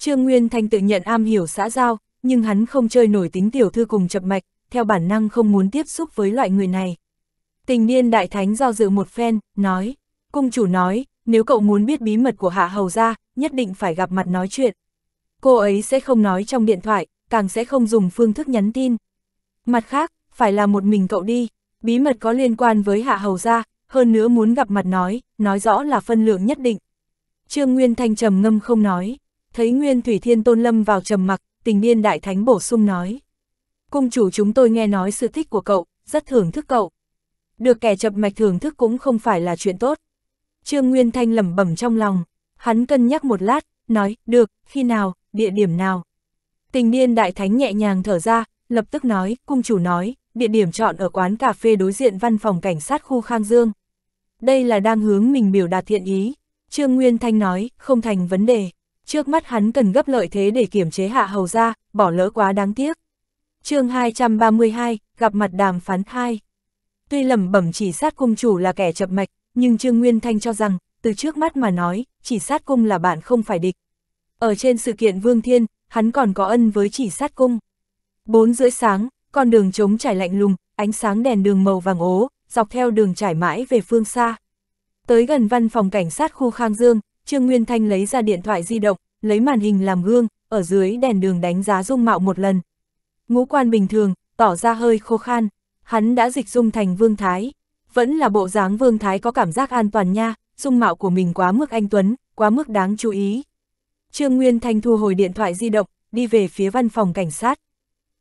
Trương Nguyên Thanh tự nhận am hiểu xã giao, nhưng hắn không chơi nổi tính tiểu thư cùng chập mạch, theo bản năng không muốn tiếp xúc với loại người này. Tình niên đại thánh do dự một phen, nói, cung chủ nói, nếu cậu muốn biết bí mật của hạ hầu ra, nhất định phải gặp mặt nói chuyện. Cô ấy sẽ không nói trong điện thoại, càng sẽ không dùng phương thức nhắn tin. Mặt khác, phải là một mình cậu đi, bí mật có liên quan với hạ hầu ra, hơn nữa muốn gặp mặt nói, nói rõ là phân lượng nhất định. Trương Nguyên Thanh trầm ngâm không nói, Thấy Nguyên Thủy Thiên Tôn Lâm vào trầm mặc, tình niên đại thánh bổ sung nói. Cung chủ chúng tôi nghe nói sự thích của cậu, rất thưởng thức cậu. Được kẻ chập mạch thưởng thức cũng không phải là chuyện tốt. Trương Nguyên Thanh lẩm bẩm trong lòng, hắn cân nhắc một lát, nói, được, khi nào, địa điểm nào. Tình niên đại thánh nhẹ nhàng thở ra, lập tức nói, cung chủ nói, địa điểm chọn ở quán cà phê đối diện văn phòng cảnh sát khu Khang Dương. Đây là đang hướng mình biểu đạt thiện ý. Trương Nguyên Thanh nói, không thành vấn đề trước mắt hắn cần gấp lợi thế để kiểm chế hạ hầu ra, bỏ lỡ quá đáng tiếc. chương 232, gặp mặt đàm phán 2. Tuy lầm bẩm chỉ sát cung chủ là kẻ chập mạch, nhưng Trương Nguyên Thanh cho rằng, từ trước mắt mà nói, chỉ sát cung là bạn không phải địch. Ở trên sự kiện Vương Thiên, hắn còn có ân với chỉ sát cung. Bốn rưỡi sáng, con đường trống trải lạnh lùng, ánh sáng đèn đường màu vàng ố, dọc theo đường trải mãi về phương xa. Tới gần văn phòng cảnh sát khu Khang Dương, Trương Nguyên Thanh lấy ra điện thoại di động, lấy màn hình làm gương, ở dưới đèn đường đánh giá dung mạo một lần. Ngũ quan bình thường, tỏ ra hơi khô khan, hắn đã dịch dung thành Vương Thái. Vẫn là bộ dáng Vương Thái có cảm giác an toàn nha, dung mạo của mình quá mức anh Tuấn, quá mức đáng chú ý. Trương Nguyên Thanh thu hồi điện thoại di động, đi về phía văn phòng cảnh sát.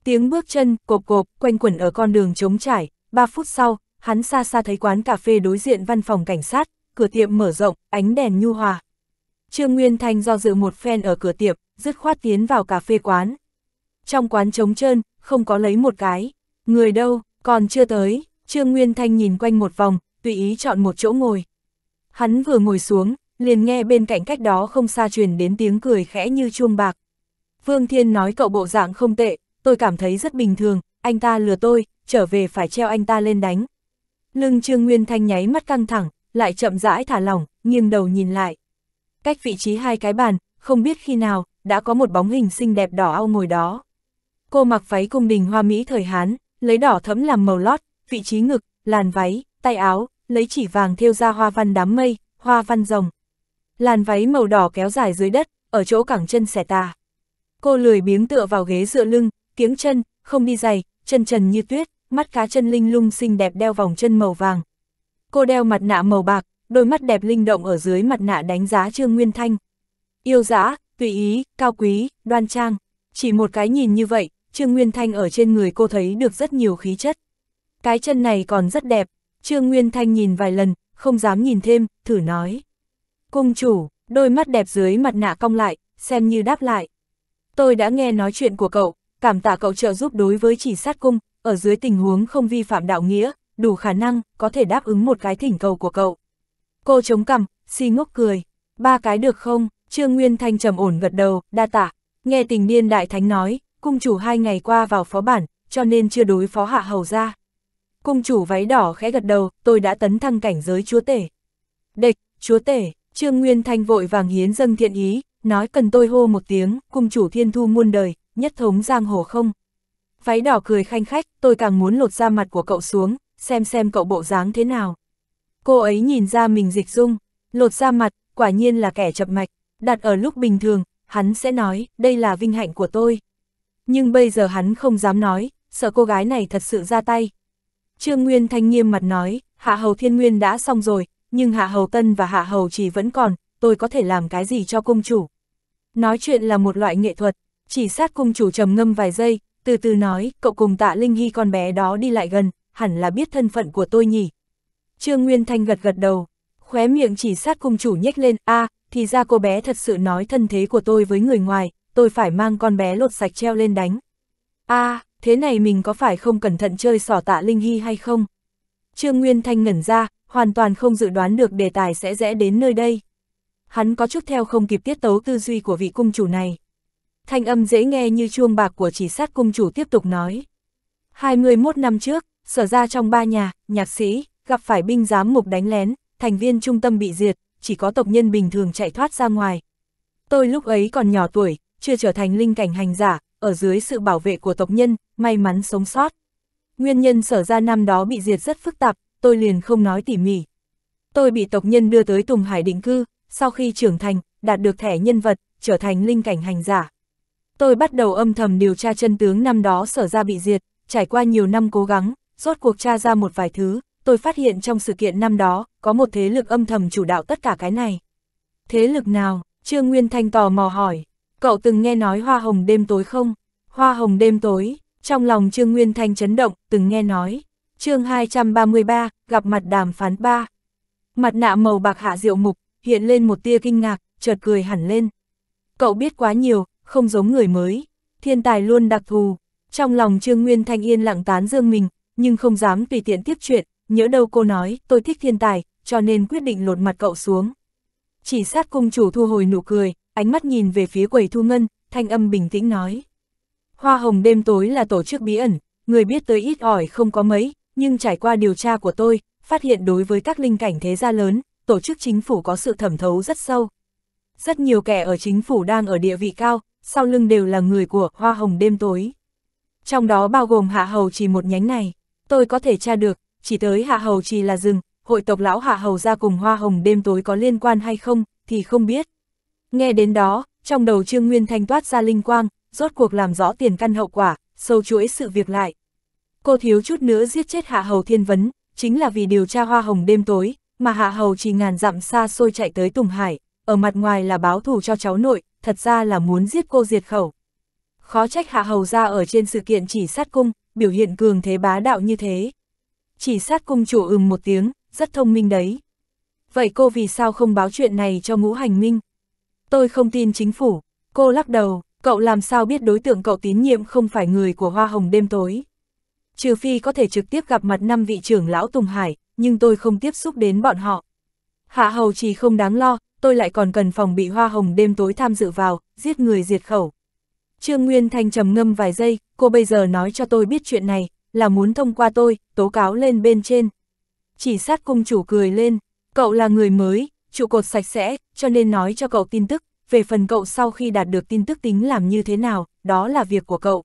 Tiếng bước chân, cộp cộp, quanh quẩn ở con đường trống trải, 3 phút sau, hắn xa xa thấy quán cà phê đối diện văn phòng cảnh sát, cửa tiệm mở rộng, ánh đèn nhu hòa. Trương Nguyên Thanh do dự một phen ở cửa tiệp, dứt khoát tiến vào cà phê quán. Trong quán trống trơn, không có lấy một cái. Người đâu, còn chưa tới, Trương Nguyên Thanh nhìn quanh một vòng, tùy ý chọn một chỗ ngồi. Hắn vừa ngồi xuống, liền nghe bên cạnh cách đó không xa truyền đến tiếng cười khẽ như chuông bạc. Vương Thiên nói cậu bộ dạng không tệ, tôi cảm thấy rất bình thường, anh ta lừa tôi, trở về phải treo anh ta lên đánh. Lưng Trương Nguyên Thanh nháy mắt căng thẳng, lại chậm rãi thả lỏng, nghiêng đầu nhìn lại cách vị trí hai cái bàn, không biết khi nào, đã có một bóng hình xinh đẹp đỏ ao ngồi đó. Cô mặc váy cung đình hoa Mỹ thời Hán, lấy đỏ thẫm làm màu lót, vị trí ngực, làn váy, tay áo, lấy chỉ vàng thêu ra hoa văn đám mây, hoa văn rồng. Làn váy màu đỏ kéo dài dưới đất, ở chỗ cẳng chân xẻ tà. Cô lười biếng tựa vào ghế dựa lưng, tiếng chân, không đi giày, chân trần như tuyết, mắt cá chân linh lung xinh đẹp đeo vòng chân màu vàng. Cô đeo mặt nạ màu bạc, đôi mắt đẹp linh động ở dưới mặt nạ đánh giá Trương Nguyên Thanh. Yêu dã, tùy ý, cao quý, đoan trang. Chỉ một cái nhìn như vậy, Trương Nguyên Thanh ở trên người cô thấy được rất nhiều khí chất. Cái chân này còn rất đẹp, Trương Nguyên Thanh nhìn vài lần, không dám nhìn thêm, thử nói. Cung chủ, đôi mắt đẹp dưới mặt nạ cong lại, xem như đáp lại. Tôi đã nghe nói chuyện của cậu, cảm tạ cậu trợ giúp đối với chỉ sát cung, ở dưới tình huống không vi phạm đạo nghĩa, đủ khả năng, có thể đáp ứng một cái thỉnh cầu của cậu. Cô chống cằm, si ngốc cười. Ba cái được không? Trương Nguyên Thanh trầm ổn gật đầu, đa tạ. Nghe tình niên đại thánh nói, cung chủ hai ngày qua vào phó bản, cho nên chưa đối phó hạ hầu ra. Cung chủ váy đỏ khẽ gật đầu, tôi đã tấn thăng cảnh giới chúa tể. Địch, chúa tể, Trương Nguyên Thanh vội vàng hiến dâng thiện ý, nói cần tôi hô một tiếng, cung chủ thiên thu muôn đời, nhất thống giang hồ không. Váy đỏ cười khanh khách, tôi càng muốn lột ra mặt của cậu xuống, xem xem cậu bộ dáng thế nào. Cô ấy nhìn ra mình dịch dung, lột ra mặt, quả nhiên là kẻ chậm mạch, đặt ở lúc bình thường, hắn sẽ nói, đây là vinh hạnh của tôi. Nhưng bây giờ hắn không dám nói, sợ cô gái này thật sự ra tay. Trương Nguyên Thanh nghiêm mặt nói, Hạ Hầu Thiên Nguyên đã xong rồi, nhưng Hạ Hầu Tân và Hạ Hầu chỉ vẫn còn, tôi có thể làm cái gì cho công chủ. Nói chuyện là một loại nghệ thuật, chỉ sát cung chủ trầm ngâm vài giây, từ từ nói, cậu cùng tạ Linh Hy con bé đó đi lại gần, hẳn là biết thân phận của tôi nhỉ. Trương Nguyên Thanh gật gật đầu, khóe miệng chỉ sát cung chủ nhếch lên, a thì ra cô bé thật sự nói thân thế của tôi với người ngoài, tôi phải mang con bé lột sạch treo lên đánh. a thế này mình có phải không cẩn thận chơi sỏ tạ Linh Hy hay không? Trương Nguyên Thanh ngẩn ra, hoàn toàn không dự đoán được đề tài sẽ rẽ đến nơi đây. Hắn có chút theo không kịp tiết tấu tư duy của vị cung chủ này. Thanh âm dễ nghe như chuông bạc của chỉ sát cung chủ tiếp tục nói. 21 năm trước, sở ra trong ba nhà, nhạc sĩ, gặp phải binh giám mục đánh lén, thành viên trung tâm bị diệt, chỉ có tộc nhân bình thường chạy thoát ra ngoài. Tôi lúc ấy còn nhỏ tuổi, chưa trở thành linh cảnh hành giả, ở dưới sự bảo vệ của tộc nhân, may mắn sống sót. Nguyên nhân sở ra năm đó bị diệt rất phức tạp, tôi liền không nói tỉ mỉ. Tôi bị tộc nhân đưa tới Tùng Hải định cư, sau khi trưởng thành, đạt được thẻ nhân vật, trở thành linh cảnh hành giả. Tôi bắt đầu âm thầm điều tra chân tướng năm đó sở ra bị diệt, trải qua nhiều năm cố gắng, rốt cuộc tra ra một vài thứ tôi phát hiện trong sự kiện năm đó, có một thế lực âm thầm chủ đạo tất cả cái này. Thế lực nào? Trương Nguyên Thanh tò mò hỏi. Cậu từng nghe nói hoa hồng đêm tối không? Hoa hồng đêm tối, trong lòng Trương Nguyên Thanh chấn động, từng nghe nói. chương 233, gặp mặt đàm phán ba. Mặt nạ màu bạc hạ diệu mục, hiện lên một tia kinh ngạc, chợt cười hẳn lên. Cậu biết quá nhiều, không giống người mới. Thiên tài luôn đặc thù. Trong lòng Trương Nguyên Thanh yên lặng tán dương mình, nhưng không dám tùy tiện tiếp chuyện, nhớ đâu cô nói, tôi thích thiên tài, cho nên quyết định lột mặt cậu xuống. Chỉ sát cung chủ thu hồi nụ cười, ánh mắt nhìn về phía quầy thu ngân, thanh âm bình tĩnh nói. Hoa hồng đêm tối là tổ chức bí ẩn, người biết tới ít ỏi không có mấy, nhưng trải qua điều tra của tôi, phát hiện đối với các linh cảnh thế gia lớn, tổ chức chính phủ có sự thẩm thấu rất sâu. Rất nhiều kẻ ở chính phủ đang ở địa vị cao, sau lưng đều là người của Hoa hồng đêm tối. Trong đó bao gồm hạ hầu chỉ một nhánh này, tôi có thể tra được, chỉ tới Hạ Hầu chỉ là rừng, hội tộc lão Hạ Hầu ra cùng Hoa Hồng đêm tối có liên quan hay không, thì không biết. Nghe đến đó, trong đầu Trương Nguyên Thanh toát ra linh quang, rốt cuộc làm rõ tiền căn hậu quả, sâu chuỗi sự việc lại. Cô thiếu chút nữa giết chết Hạ Hầu Thiên Vấn, chính là vì điều tra Hoa Hồng đêm tối, mà Hạ Hầu chỉ ngàn dặm xa xôi chạy tới Tùng Hải, ở mặt ngoài là báo thù cho cháu nội, thật ra là muốn giết cô diệt khẩu. Khó trách Hạ Hầu ra ở trên sự kiện chỉ sát cung, biểu hiện cường thế bá đạo như thế chỉ sát cung chủ ừm một tiếng, rất thông minh đấy. Vậy cô vì sao không báo chuyện này cho ngũ hành minh? Tôi không tin chính phủ, cô lắc đầu, cậu làm sao biết đối tượng cậu tín nhiệm không phải người của Hoa Hồng đêm tối. Trừ phi có thể trực tiếp gặp mặt năm vị trưởng lão Tùng Hải, nhưng tôi không tiếp xúc đến bọn họ. Hạ Hầu chỉ không đáng lo, tôi lại còn cần phòng bị Hoa Hồng đêm tối tham dự vào, giết người diệt khẩu. Trương Nguyên Thanh trầm ngâm vài giây, cô bây giờ nói cho tôi biết chuyện này, là muốn thông qua tôi, tố cáo lên bên trên. Chỉ sát cung chủ cười lên, cậu là người mới, trụ cột sạch sẽ, cho nên nói cho cậu tin tức, về phần cậu sau khi đạt được tin tức tính làm như thế nào, đó là việc của cậu.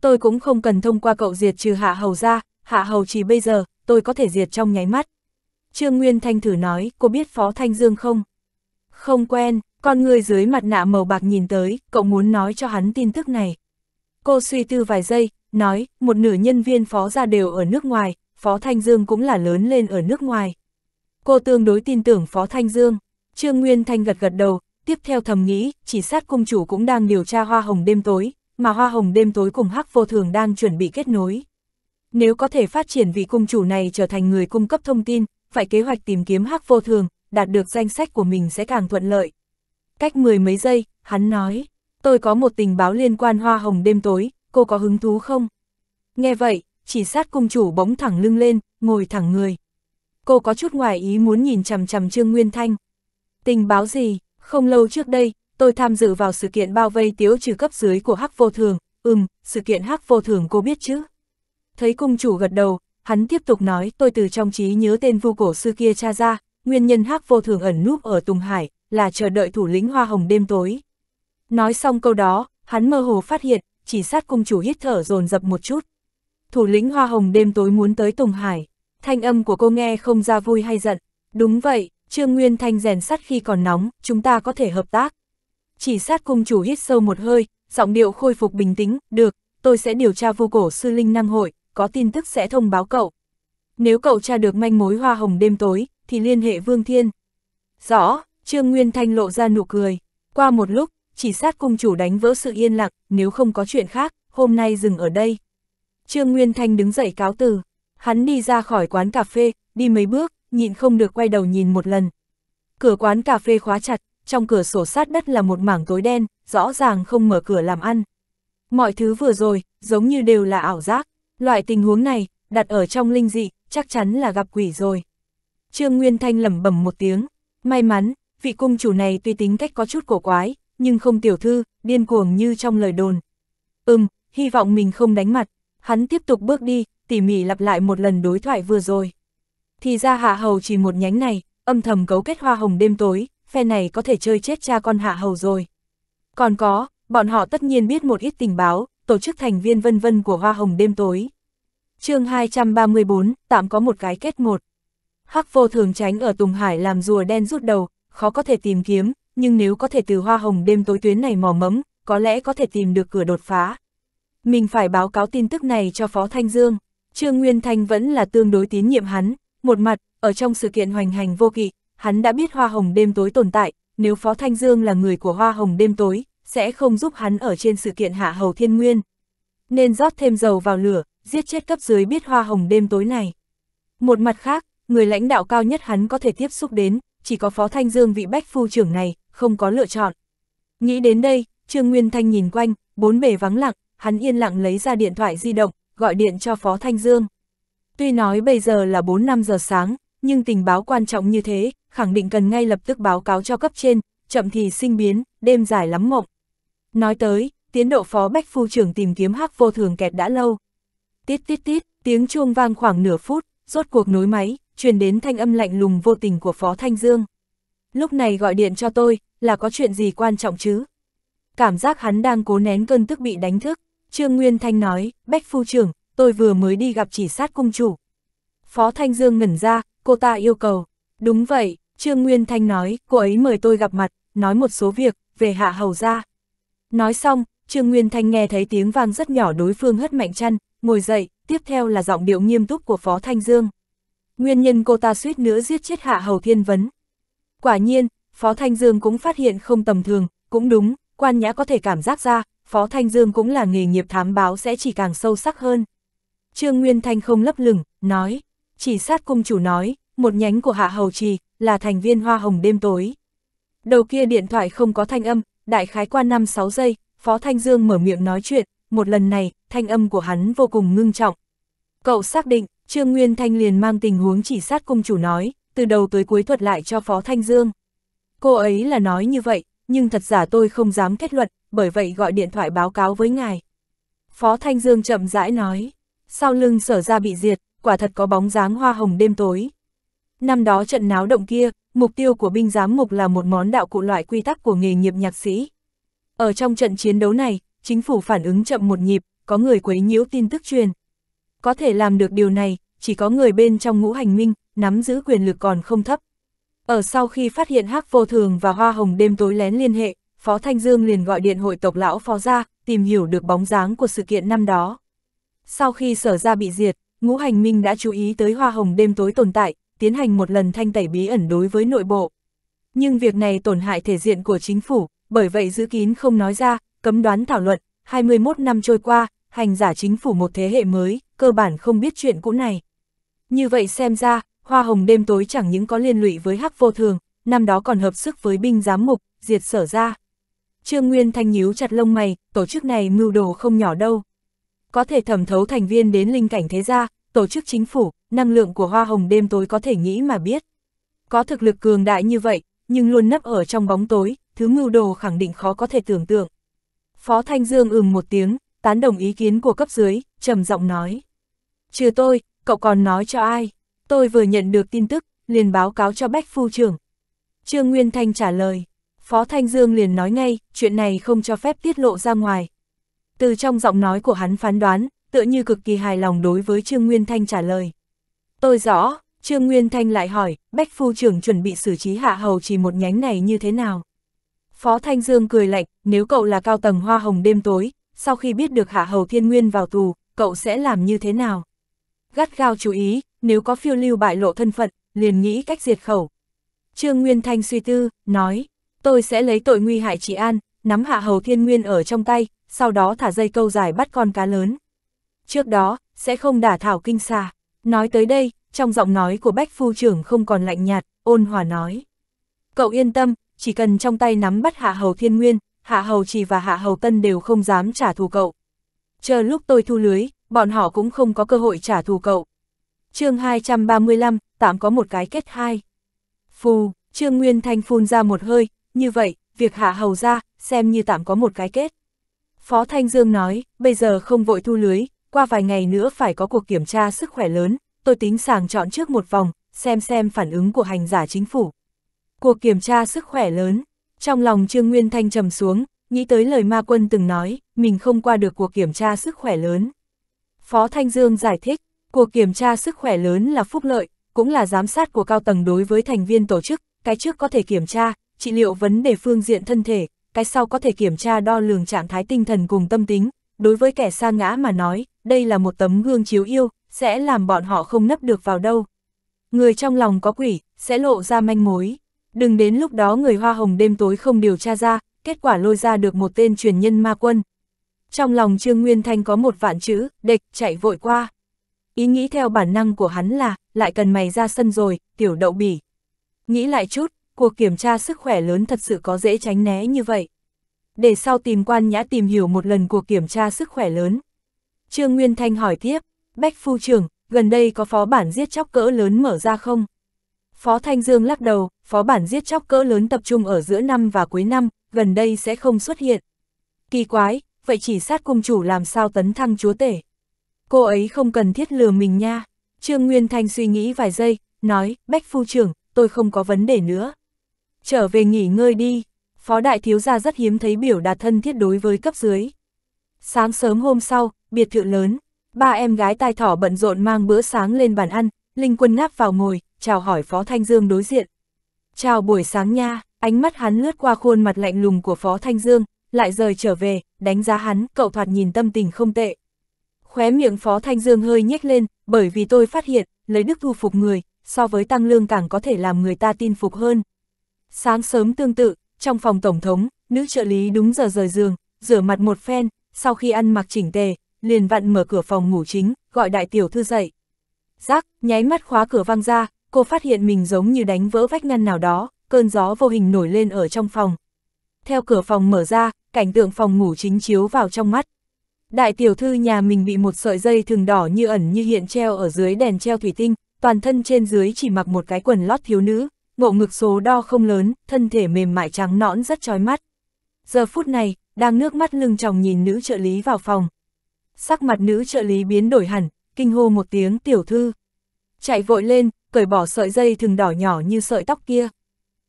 Tôi cũng không cần thông qua cậu diệt trừ hạ hầu ra, hạ hầu chỉ bây giờ, tôi có thể diệt trong nháy mắt. Trương Nguyên Thanh thử nói, cô biết Phó Thanh Dương không? Không quen, con người dưới mặt nạ màu bạc nhìn tới, cậu muốn nói cho hắn tin tức này. Cô suy tư vài giây, nói, một nửa nhân viên phó ra đều ở nước ngoài, phó Thanh Dương cũng là lớn lên ở nước ngoài. Cô tương đối tin tưởng phó Thanh Dương, Trương Nguyên Thanh gật gật đầu, tiếp theo thầm nghĩ, chỉ sát cung chủ cũng đang điều tra hoa hồng đêm tối, mà hoa hồng đêm tối cùng hắc vô thường đang chuẩn bị kết nối. Nếu có thể phát triển vị cung chủ này trở thành người cung cấp thông tin, phải kế hoạch tìm kiếm hắc vô thường, đạt được danh sách của mình sẽ càng thuận lợi. Cách mười mấy giây, hắn nói, tôi có một tình báo liên quan hoa hồng đêm tối, cô có hứng thú không? Nghe vậy, chỉ sát cung chủ bỗng thẳng lưng lên, ngồi thẳng người. Cô có chút ngoài ý muốn nhìn chằm chằm Trương Nguyên Thanh. Tình báo gì, không lâu trước đây, tôi tham dự vào sự kiện bao vây tiếu trừ cấp dưới của Hắc Vô Thường, ừm, sự kiện Hắc Vô Thường cô biết chứ? Thấy cung chủ gật đầu, hắn tiếp tục nói tôi từ trong trí nhớ tên vu cổ sư kia cha ra, nguyên nhân Hắc Vô Thường ẩn núp ở Tùng Hải là chờ đợi thủ lĩnh Hoa Hồng đêm tối. Nói xong câu đó, hắn mơ hồ phát hiện, chỉ sát cung chủ hít thở dồn dập một chút. Thủ lĩnh Hoa Hồng đêm tối muốn tới Tùng Hải, thanh âm của cô nghe không ra vui hay giận. Đúng vậy, Trương Nguyên Thanh rèn sắt khi còn nóng, chúng ta có thể hợp tác. Chỉ sát cung chủ hít sâu một hơi, giọng điệu khôi phục bình tĩnh, được, tôi sẽ điều tra vô cổ sư linh năng hội, có tin tức sẽ thông báo cậu. Nếu cậu tra được manh mối hoa hồng đêm tối, thì liên hệ Vương Thiên. Rõ, Trương Nguyên Thanh lộ ra nụ cười. Qua một lúc, chỉ sát cung chủ đánh vỡ sự yên lặng, nếu không có chuyện khác, hôm nay dừng ở đây. Trương Nguyên Thanh đứng dậy cáo từ, hắn đi ra khỏi quán cà phê, đi mấy bước, nhịn không được quay đầu nhìn một lần. Cửa quán cà phê khóa chặt, trong cửa sổ sát đất là một mảng tối đen, rõ ràng không mở cửa làm ăn. Mọi thứ vừa rồi, giống như đều là ảo giác, loại tình huống này, đặt ở trong linh dị, chắc chắn là gặp quỷ rồi. Trương Nguyên Thanh lẩm bẩm một tiếng, may mắn, vị cung chủ này tuy tính cách có chút cổ quái, nhưng không tiểu thư, điên cuồng như trong lời đồn. Ừm, hy vọng mình không đánh mặt, hắn tiếp tục bước đi, tỉ mỉ lặp lại một lần đối thoại vừa rồi. Thì ra hạ hầu chỉ một nhánh này, âm thầm cấu kết hoa hồng đêm tối, phe này có thể chơi chết cha con hạ hầu rồi. Còn có, bọn họ tất nhiên biết một ít tình báo, tổ chức thành viên vân vân của hoa hồng đêm tối. chương 234, tạm có một cái kết một. Hắc vô thường tránh ở Tùng Hải làm rùa đen rút đầu, khó có thể tìm kiếm, nhưng nếu có thể từ hoa hồng đêm tối tuyến này mò mẫm, có lẽ có thể tìm được cửa đột phá. Mình phải báo cáo tin tức này cho Phó Thanh Dương. Trương Nguyên Thanh vẫn là tương đối tín nhiệm hắn, một mặt, ở trong sự kiện hoành hành vô kỵ, hắn đã biết hoa hồng đêm tối tồn tại, nếu Phó Thanh Dương là người của hoa hồng đêm tối, sẽ không giúp hắn ở trên sự kiện hạ hầu thiên nguyên. Nên rót thêm dầu vào lửa, giết chết cấp dưới biết hoa hồng đêm tối này. Một mặt khác, người lãnh đạo cao nhất hắn có thể tiếp xúc đến, chỉ có Phó Thanh Dương vị bách phu trưởng này, không có lựa chọn. Nghĩ đến đây, Trương Nguyên Thanh nhìn quanh, bốn bề vắng lặng, hắn yên lặng lấy ra điện thoại di động, gọi điện cho Phó Thanh Dương. Tuy nói bây giờ là 4-5 giờ sáng, nhưng tình báo quan trọng như thế, khẳng định cần ngay lập tức báo cáo cho cấp trên, chậm thì sinh biến, đêm dài lắm mộng. Nói tới, tiến độ Phó Bách Phu trưởng tìm kiếm hắc vô thường kẹt đã lâu. Tít tít tít, tiếng chuông vang khoảng nửa phút, rốt cuộc nối máy, truyền đến thanh âm lạnh lùng vô tình của Phó Thanh Dương lúc này gọi điện cho tôi, là có chuyện gì quan trọng chứ? Cảm giác hắn đang cố nén cơn tức bị đánh thức, Trương Nguyên Thanh nói, Bách Phu trưởng, tôi vừa mới đi gặp chỉ sát cung chủ. Phó Thanh Dương ngẩn ra, cô ta yêu cầu. Đúng vậy, Trương Nguyên Thanh nói, cô ấy mời tôi gặp mặt, nói một số việc, về hạ hầu ra. Nói xong, Trương Nguyên Thanh nghe thấy tiếng vang rất nhỏ đối phương hất mạnh chăn, ngồi dậy, tiếp theo là giọng điệu nghiêm túc của Phó Thanh Dương. Nguyên nhân cô ta suýt nữa giết chết hạ hầu thiên vấn, Quả nhiên, Phó Thanh Dương cũng phát hiện không tầm thường, cũng đúng, quan nhã có thể cảm giác ra, Phó Thanh Dương cũng là nghề nghiệp thám báo sẽ chỉ càng sâu sắc hơn. Trương Nguyên Thanh không lấp lửng, nói, chỉ sát cung chủ nói, một nhánh của Hạ Hầu Trì, là thành viên Hoa Hồng đêm tối. Đầu kia điện thoại không có thanh âm, đại khái qua 5-6 giây, Phó Thanh Dương mở miệng nói chuyện, một lần này, thanh âm của hắn vô cùng ngưng trọng. Cậu xác định, Trương Nguyên Thanh liền mang tình huống chỉ sát cung chủ nói, từ đầu tới cuối thuật lại cho Phó Thanh Dương. Cô ấy là nói như vậy, nhưng thật giả tôi không dám kết luận, bởi vậy gọi điện thoại báo cáo với ngài. Phó Thanh Dương chậm rãi nói, sau lưng sở ra bị diệt, quả thật có bóng dáng hoa hồng đêm tối. Năm đó trận náo động kia, mục tiêu của binh giám mục là một món đạo cụ loại quy tắc của nghề nghiệp nhạc sĩ. Ở trong trận chiến đấu này, chính phủ phản ứng chậm một nhịp, có người quấy nhiễu tin tức truyền. Có thể làm được điều này, chỉ có người bên trong ngũ hành minh, nắm giữ quyền lực còn không thấp. Ở sau khi phát hiện hắc vô thường và hoa hồng đêm tối lén liên hệ, Phó Thanh Dương liền gọi điện hội tộc lão phó ra, tìm hiểu được bóng dáng của sự kiện năm đó. Sau khi sở ra bị diệt, ngũ hành minh đã chú ý tới hoa hồng đêm tối tồn tại, tiến hành một lần thanh tẩy bí ẩn đối với nội bộ. Nhưng việc này tổn hại thể diện của chính phủ, bởi vậy giữ kín không nói ra, cấm đoán thảo luận, 21 năm trôi qua, hành giả chính phủ một thế hệ mới, cơ bản không biết chuyện cũ này. Như vậy xem ra, hoa hồng đêm tối chẳng những có liên lụy với hắc vô thường, năm đó còn hợp sức với binh giám mục, diệt sở ra. Trương Nguyên Thanh nhíu chặt lông mày, tổ chức này mưu đồ không nhỏ đâu. Có thể thẩm thấu thành viên đến linh cảnh thế gia, tổ chức chính phủ, năng lượng của hoa hồng đêm tối có thể nghĩ mà biết. Có thực lực cường đại như vậy, nhưng luôn nấp ở trong bóng tối, thứ mưu đồ khẳng định khó có thể tưởng tượng. Phó Thanh Dương ừm một tiếng, tán đồng ý kiến của cấp dưới, trầm giọng nói. Trừ tôi, cậu còn nói cho ai? Tôi vừa nhận được tin tức, liền báo cáo cho Bách Phu trưởng. Trương Nguyên Thanh trả lời. Phó Thanh Dương liền nói ngay, chuyện này không cho phép tiết lộ ra ngoài. Từ trong giọng nói của hắn phán đoán, tựa như cực kỳ hài lòng đối với Trương Nguyên Thanh trả lời. Tôi rõ, Trương Nguyên Thanh lại hỏi, Bách Phu trưởng chuẩn bị xử trí hạ hầu chỉ một nhánh này như thế nào? Phó Thanh Dương cười lạnh, nếu cậu là cao tầng hoa hồng đêm tối, sau khi biết được hạ hầu thiên nguyên vào tù, cậu sẽ làm như thế nào? gắt gao chú ý, nếu có phiêu lưu bại lộ thân phận, liền nghĩ cách diệt khẩu. Trương Nguyên Thanh suy tư, nói, tôi sẽ lấy tội nguy hại chị An, nắm hạ hầu thiên nguyên ở trong tay, sau đó thả dây câu dài bắt con cá lớn. Trước đó, sẽ không đả thảo kinh xa Nói tới đây, trong giọng nói của Bách Phu trưởng không còn lạnh nhạt, ôn hòa nói. Cậu yên tâm, chỉ cần trong tay nắm bắt hạ hầu thiên nguyên, hạ hầu trì và hạ hầu tân đều không dám trả thù cậu. Chờ lúc tôi thu lưới, bọn họ cũng không có cơ hội trả thù cậu. chương 235, tạm có một cái kết hai. Phù, Trương Nguyên Thanh phun ra một hơi, như vậy, việc hạ hầu ra, xem như tạm có một cái kết. Phó Thanh Dương nói, bây giờ không vội thu lưới, qua vài ngày nữa phải có cuộc kiểm tra sức khỏe lớn, tôi tính sàng chọn trước một vòng, xem xem phản ứng của hành giả chính phủ. Cuộc kiểm tra sức khỏe lớn, trong lòng Trương Nguyên Thanh trầm xuống, nghĩ tới lời ma quân từng nói, mình không qua được cuộc kiểm tra sức khỏe lớn. Phó Thanh Dương giải thích, cuộc kiểm tra sức khỏe lớn là phúc lợi, cũng là giám sát của cao tầng đối với thành viên tổ chức, cái trước có thể kiểm tra, trị liệu vấn đề phương diện thân thể, cái sau có thể kiểm tra đo lường trạng thái tinh thần cùng tâm tính. Đối với kẻ sa ngã mà nói, đây là một tấm gương chiếu yêu, sẽ làm bọn họ không nấp được vào đâu. Người trong lòng có quỷ, sẽ lộ ra manh mối. Đừng đến lúc đó người hoa hồng đêm tối không điều tra ra, kết quả lôi ra được một tên truyền nhân ma quân, trong lòng Trương Nguyên Thanh có một vạn chữ, địch, chạy vội qua. Ý nghĩ theo bản năng của hắn là, lại cần mày ra sân rồi, tiểu đậu bỉ. Nghĩ lại chút, cuộc kiểm tra sức khỏe lớn thật sự có dễ tránh né như vậy. Để sau tìm quan nhã tìm hiểu một lần cuộc kiểm tra sức khỏe lớn. Trương Nguyên Thanh hỏi tiếp, Bách Phu trưởng, gần đây có phó bản giết chóc cỡ lớn mở ra không? Phó Thanh Dương lắc đầu, phó bản giết chóc cỡ lớn tập trung ở giữa năm và cuối năm, gần đây sẽ không xuất hiện. Kỳ quái, vậy chỉ sát cung chủ làm sao tấn thăng chúa tể. Cô ấy không cần thiết lừa mình nha. Trương Nguyên Thanh suy nghĩ vài giây, nói, Bách Phu trưởng, tôi không có vấn đề nữa. Trở về nghỉ ngơi đi, Phó Đại Thiếu Gia rất hiếm thấy biểu đạt thân thiết đối với cấp dưới. Sáng sớm hôm sau, biệt thự lớn, ba em gái tai thỏ bận rộn mang bữa sáng lên bàn ăn, Linh Quân ngáp vào ngồi, chào hỏi Phó Thanh Dương đối diện. Chào buổi sáng nha, ánh mắt hắn lướt qua khuôn mặt lạnh lùng của Phó Thanh Dương, lại rời trở về, đánh giá hắn, cậu thoạt nhìn tâm tình không tệ. Khóe miệng Phó Thanh Dương hơi nhếch lên, bởi vì tôi phát hiện, lấy đức thu phục người, so với tăng lương càng có thể làm người ta tin phục hơn. Sáng sớm tương tự, trong phòng Tổng thống, nữ trợ lý đúng giờ rời giường, rửa mặt một phen, sau khi ăn mặc chỉnh tề, liền vặn mở cửa phòng ngủ chính, gọi đại tiểu thư dậy. Giác, nháy mắt khóa cửa văng ra, cô phát hiện mình giống như đánh vỡ vách ngăn nào đó, cơn gió vô hình nổi lên ở trong phòng. Theo cửa phòng mở ra, cảnh tượng phòng ngủ chính chiếu vào trong mắt. Đại tiểu thư nhà mình bị một sợi dây thường đỏ như ẩn như hiện treo ở dưới đèn treo thủy tinh, toàn thân trên dưới chỉ mặc một cái quần lót thiếu nữ, ngộ ngực số đo không lớn, thân thể mềm mại trắng nõn rất chói mắt. Giờ phút này, đang nước mắt lưng tròng nhìn nữ trợ lý vào phòng. Sắc mặt nữ trợ lý biến đổi hẳn, kinh hô một tiếng tiểu thư. Chạy vội lên, cởi bỏ sợi dây thường đỏ nhỏ như sợi tóc kia.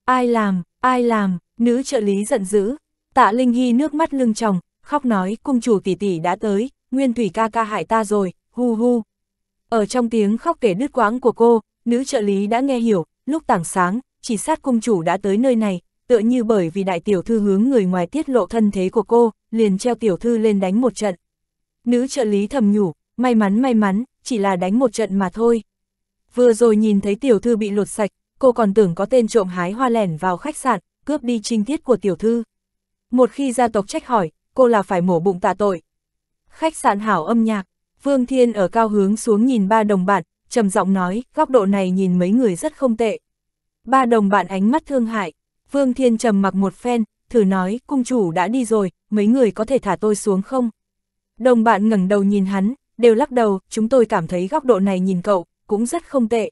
Ai làm, ai làm, nữ trợ lý giận dữ, Tạ Linh Hy nước mắt lưng tròng, khóc nói cung chủ tỷ tỷ đã tới, nguyên thủy ca ca hại ta rồi, hu hu. Ở trong tiếng khóc kể đứt quãng của cô, nữ trợ lý đã nghe hiểu, lúc tảng sáng, chỉ sát cung chủ đã tới nơi này, tựa như bởi vì đại tiểu thư hướng người ngoài tiết lộ thân thế của cô, liền treo tiểu thư lên đánh một trận. Nữ trợ lý thầm nhủ, may mắn may mắn, chỉ là đánh một trận mà thôi. Vừa rồi nhìn thấy tiểu thư bị lột sạch, cô còn tưởng có tên trộm hái hoa lẻn vào khách sạn, cướp đi trinh tiết của tiểu thư. Một khi gia tộc trách hỏi, cô là phải mổ bụng tạ tội. Khách sạn hảo âm nhạc, Vương Thiên ở cao hướng xuống nhìn ba đồng bạn, trầm giọng nói, góc độ này nhìn mấy người rất không tệ. Ba đồng bạn ánh mắt thương hại, Vương Thiên trầm mặc một phen, thử nói, cung chủ đã đi rồi, mấy người có thể thả tôi xuống không? Đồng bạn ngẩng đầu nhìn hắn, đều lắc đầu, chúng tôi cảm thấy góc độ này nhìn cậu, cũng rất không tệ.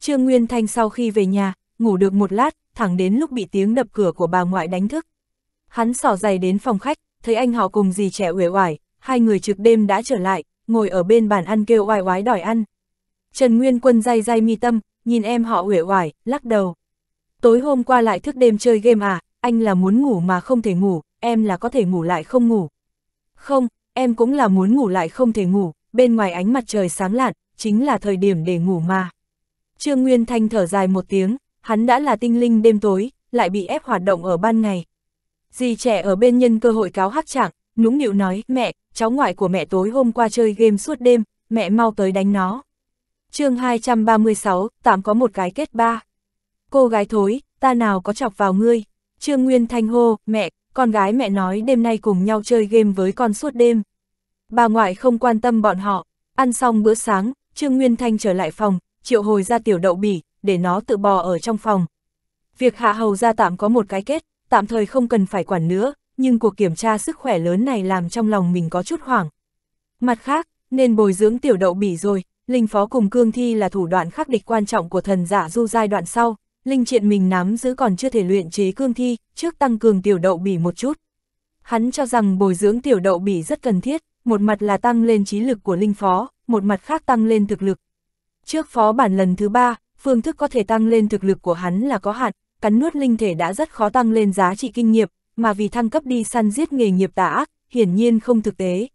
Trương Nguyên Thanh sau khi về nhà, ngủ được một lát, thẳng đến lúc bị tiếng đập cửa của bà ngoại đánh thức, hắn sỏ giày đến phòng khách, thấy anh họ cùng dì trẻ uể oải, hai người trực đêm đã trở lại, ngồi ở bên bàn ăn kêu oai oái đòi ăn. Trần Nguyên Quân day day mi tâm, nhìn em họ uể oải, lắc đầu. Tối hôm qua lại thức đêm chơi game à, anh là muốn ngủ mà không thể ngủ, em là có thể ngủ lại không ngủ. Không, em cũng là muốn ngủ lại không thể ngủ, bên ngoài ánh mặt trời sáng lạn, chính là thời điểm để ngủ mà. Trương Nguyên Thanh thở dài một tiếng, hắn đã là tinh linh đêm tối, lại bị ép hoạt động ở ban ngày. Dì trẻ ở bên nhân cơ hội cáo hắc trạng nũng nịu nói, mẹ, cháu ngoại của mẹ tối hôm qua chơi game suốt đêm, mẹ mau tới đánh nó. chương 236, tạm có một cái kết ba. Cô gái thối, ta nào có chọc vào ngươi. Trương Nguyên Thanh hô, mẹ, con gái mẹ nói đêm nay cùng nhau chơi game với con suốt đêm. Bà ngoại không quan tâm bọn họ, ăn xong bữa sáng, Trương Nguyên Thanh trở lại phòng, triệu hồi ra tiểu đậu bỉ, để nó tự bò ở trong phòng. Việc hạ hầu ra tạm có một cái kết, tạm thời không cần phải quản nữa, nhưng cuộc kiểm tra sức khỏe lớn này làm trong lòng mình có chút hoảng. Mặt khác, nên bồi dưỡng tiểu đậu bỉ rồi, Linh Phó cùng Cương Thi là thủ đoạn khắc địch quan trọng của thần giả du giai đoạn sau, Linh Triện mình nắm giữ còn chưa thể luyện chế Cương Thi, trước tăng cường tiểu đậu bỉ một chút. Hắn cho rằng bồi dưỡng tiểu đậu bỉ rất cần thiết, một mặt là tăng lên trí lực của Linh Phó, một mặt khác tăng lên thực lực. Trước Phó bản lần thứ ba, phương thức có thể tăng lên thực lực của hắn là có hạn, cắn nuốt linh thể đã rất khó tăng lên giá trị kinh nghiệm, mà vì thăng cấp đi săn giết nghề nghiệp tà ác, hiển nhiên không thực tế.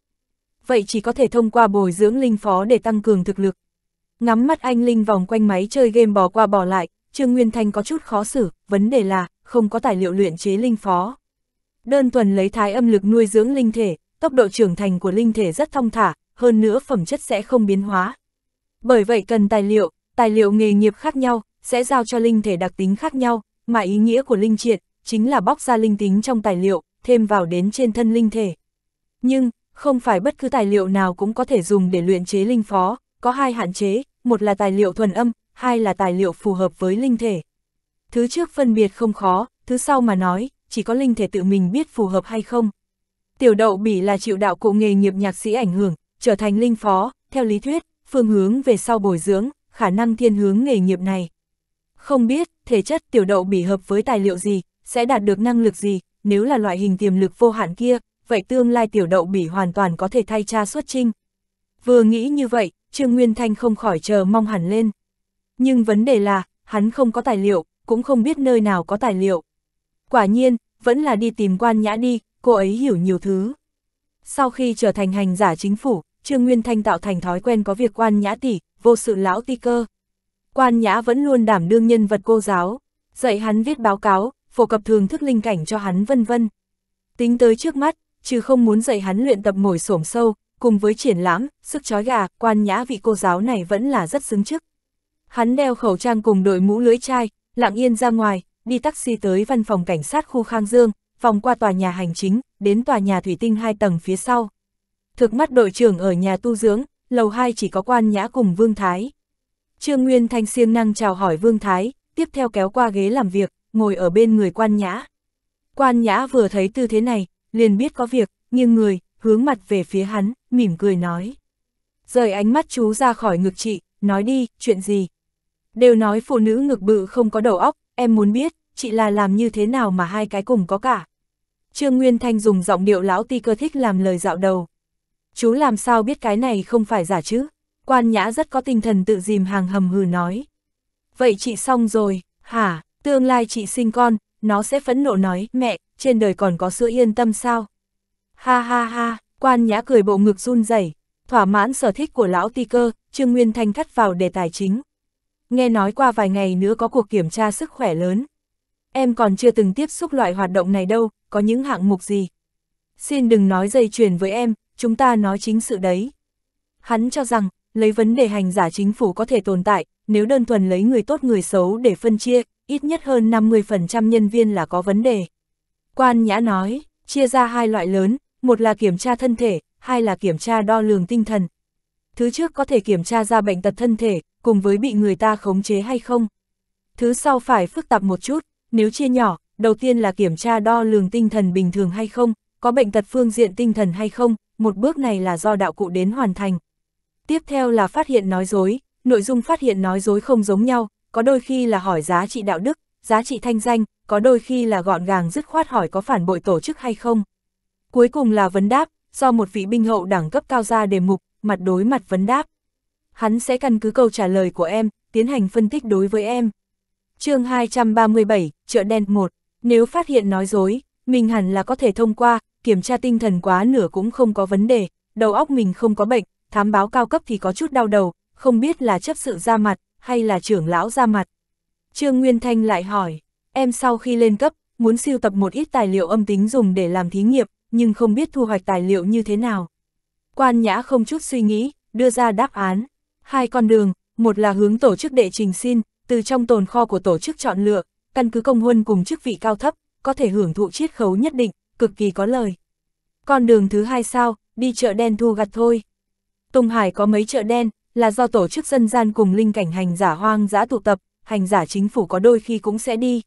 Vậy chỉ có thể thông qua bồi dưỡng linh phó để tăng cường thực lực. Ngắm mắt anh Linh vòng quanh máy chơi game bỏ qua bỏ lại, Trương Nguyên Thanh có chút khó xử, vấn đề là không có tài liệu luyện chế linh phó. Đơn thuần lấy thái âm lực nuôi dưỡng linh thể, tốc độ trưởng thành của linh thể rất thong thả, hơn nữa phẩm chất sẽ không biến hóa. Bởi vậy cần tài liệu, tài liệu nghề nghiệp khác nhau, sẽ giao cho linh thể đặc tính khác nhau, mà ý nghĩa của linh triệt chính là bóc ra linh tính trong tài liệu, thêm vào đến trên thân linh thể. Nhưng, không phải bất cứ tài liệu nào cũng có thể dùng để luyện chế linh phó, có hai hạn chế, một là tài liệu thuần âm, hai là tài liệu phù hợp với linh thể. Thứ trước phân biệt không khó, thứ sau mà nói, chỉ có linh thể tự mình biết phù hợp hay không. Tiểu đậu bỉ là chịu đạo cụ nghề nghiệp nhạc sĩ ảnh hưởng, trở thành linh phó, theo lý thuyết, phương hướng về sau bồi dưỡng, khả năng thiên hướng nghề nghiệp này. Không biết, thể chất tiểu đậu bỉ hợp với tài liệu gì, sẽ đạt được năng lực gì, nếu là loại hình tiềm lực vô hạn kia, vậy tương lai tiểu đậu bỉ hoàn toàn có thể thay cha xuất trinh. Vừa nghĩ như vậy, Trương Nguyên Thanh không khỏi chờ mong hẳn lên. Nhưng vấn đề là, hắn không có tài liệu, cũng không biết nơi nào có tài liệu. Quả nhiên, vẫn là đi tìm quan nhã đi, cô ấy hiểu nhiều thứ. Sau khi trở thành hành giả chính phủ, Trương Nguyên Thanh tạo thành thói quen có việc quan nhã tỷ, vô sự lão ti cơ. Quan Nhã vẫn luôn đảm đương nhân vật cô giáo, dạy hắn viết báo cáo, phổ cập thường thức linh cảnh cho hắn vân vân. Tính tới trước mắt, chứ không muốn dạy hắn luyện tập ngồi sổm sâu, cùng với triển lãm, sức chói gà, Quan Nhã vị cô giáo này vẫn là rất xứng chức. Hắn đeo khẩu trang cùng đội mũ lưới chai, lặng yên ra ngoài, đi taxi tới văn phòng cảnh sát khu Khang Dương, vòng qua tòa nhà hành chính, đến tòa nhà thủy tinh hai tầng phía sau. Thực mắt đội trưởng ở nhà tu dưỡng, lầu 2 chỉ có quan nhã cùng Vương Thái. Trương Nguyên Thanh siêng năng chào hỏi Vương Thái, tiếp theo kéo qua ghế làm việc, ngồi ở bên người quan nhã. Quan nhã vừa thấy tư thế này, liền biết có việc, nghiêng người, hướng mặt về phía hắn, mỉm cười nói. Rời ánh mắt chú ra khỏi ngực chị, nói đi, chuyện gì? Đều nói phụ nữ ngực bự không có đầu óc, em muốn biết, chị là làm như thế nào mà hai cái cùng có cả. Trương Nguyên Thanh dùng giọng điệu lão ti cơ thích làm lời dạo đầu. Chú làm sao biết cái này không phải giả chứ, Quan nhã rất có tinh thần tự dìm hàng hầm hừ nói. Vậy chị xong rồi, hả, tương lai chị sinh con, nó sẽ phẫn nộ nói, mẹ, trên đời còn có sữa yên tâm sao? Ha ha ha, quan nhã cười bộ ngực run rẩy thỏa mãn sở thích của lão ti cơ, Trương Nguyên Thanh cắt vào đề tài chính. Nghe nói qua vài ngày nữa có cuộc kiểm tra sức khỏe lớn. Em còn chưa từng tiếp xúc loại hoạt động này đâu, có những hạng mục gì. Xin đừng nói dây chuyền với em, chúng ta nói chính sự đấy. Hắn cho rằng, lấy vấn đề hành giả chính phủ có thể tồn tại, nếu đơn thuần lấy người tốt người xấu để phân chia, ít nhất hơn 50% nhân viên là có vấn đề. Quan Nhã nói, chia ra hai loại lớn, một là kiểm tra thân thể, hai là kiểm tra đo lường tinh thần. Thứ trước có thể kiểm tra ra bệnh tật thân thể, cùng với bị người ta khống chế hay không. Thứ sau phải phức tạp một chút, nếu chia nhỏ, đầu tiên là kiểm tra đo lường tinh thần bình thường hay không, có bệnh tật phương diện tinh thần hay không, một bước này là do đạo cụ đến hoàn thành, Tiếp theo là phát hiện nói dối, nội dung phát hiện nói dối không giống nhau, có đôi khi là hỏi giá trị đạo đức, giá trị thanh danh, có đôi khi là gọn gàng dứt khoát hỏi có phản bội tổ chức hay không. Cuối cùng là vấn đáp, do một vị binh hậu đẳng cấp cao ra đề mục, mặt đối mặt vấn đáp. Hắn sẽ căn cứ câu trả lời của em, tiến hành phân tích đối với em. chương 237, chợ đen 1, nếu phát hiện nói dối, mình hẳn là có thể thông qua, kiểm tra tinh thần quá nửa cũng không có vấn đề, đầu óc mình không có bệnh, thám báo cao cấp thì có chút đau đầu, không biết là chấp sự ra mặt, hay là trưởng lão ra mặt. Trương Nguyên Thanh lại hỏi, em sau khi lên cấp, muốn siêu tập một ít tài liệu âm tính dùng để làm thí nghiệm, nhưng không biết thu hoạch tài liệu như thế nào. Quan Nhã không chút suy nghĩ, đưa ra đáp án. Hai con đường, một là hướng tổ chức đệ trình xin, từ trong tồn kho của tổ chức chọn lựa, căn cứ công huân cùng chức vị cao thấp, có thể hưởng thụ chiết khấu nhất định, cực kỳ có lời. Con đường thứ hai sao, đi chợ đen thu gặt thôi. Tùng Hải có mấy chợ đen, là do tổ chức dân gian cùng linh cảnh hành giả hoang dã tụ tập, hành giả chính phủ có đôi khi cũng sẽ đi.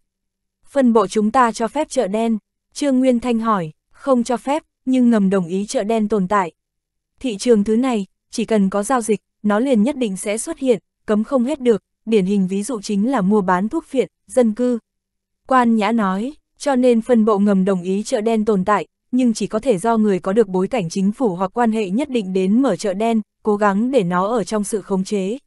Phân bộ chúng ta cho phép chợ đen, Trương Nguyên Thanh hỏi, không cho phép, nhưng ngầm đồng ý chợ đen tồn tại. Thị trường thứ này, chỉ cần có giao dịch, nó liền nhất định sẽ xuất hiện, cấm không hết được, điển hình ví dụ chính là mua bán thuốc phiện, dân cư. Quan Nhã nói, cho nên phân bộ ngầm đồng ý chợ đen tồn tại, nhưng chỉ có thể do người có được bối cảnh chính phủ hoặc quan hệ nhất định đến mở chợ đen, cố gắng để nó ở trong sự khống chế.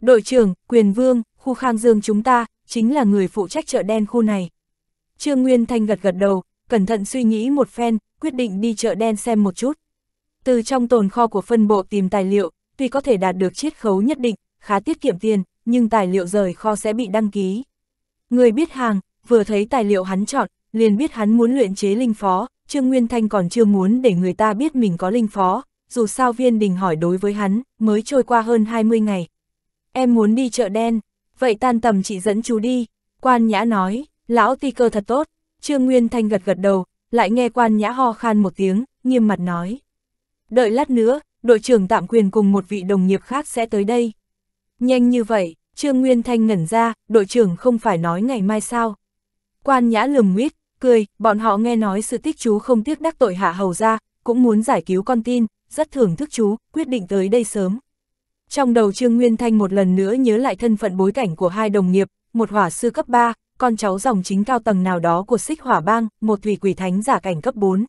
Đội trưởng, quyền vương, khu khang dương chúng ta, chính là người phụ trách chợ đen khu này. Trương Nguyên Thanh gật gật đầu, cẩn thận suy nghĩ một phen, quyết định đi chợ đen xem một chút. Từ trong tồn kho của phân bộ tìm tài liệu, tuy có thể đạt được chiết khấu nhất định, khá tiết kiệm tiền, nhưng tài liệu rời kho sẽ bị đăng ký. Người biết hàng, vừa thấy tài liệu hắn chọn, liền biết hắn muốn luyện chế linh phó, Trương Nguyên Thanh còn chưa muốn để người ta biết mình có linh phó, dù sao viên đình hỏi đối với hắn, mới trôi qua hơn 20 ngày. Em muốn đi chợ đen, vậy tan tầm chị dẫn chú đi. Quan Nhã nói, lão ti cơ thật tốt, Trương Nguyên Thanh gật gật đầu, lại nghe Quan Nhã ho khan một tiếng, nghiêm mặt nói. Đợi lát nữa, đội trưởng tạm quyền cùng một vị đồng nghiệp khác sẽ tới đây. Nhanh như vậy, Trương Nguyên Thanh ngẩn ra, đội trưởng không phải nói ngày mai sao. Quan Nhã lườm nguyết, cười, bọn họ nghe nói sự tích chú không tiếc đắc tội hạ hầu ra, cũng muốn giải cứu con tin, rất thưởng thức chú, quyết định tới đây sớm. Trong đầu Trương Nguyên Thanh một lần nữa nhớ lại thân phận bối cảnh của hai đồng nghiệp, một hỏa sư cấp 3, con cháu dòng chính cao tầng nào đó của xích hỏa bang, một thủy quỷ thánh giả cảnh cấp 4.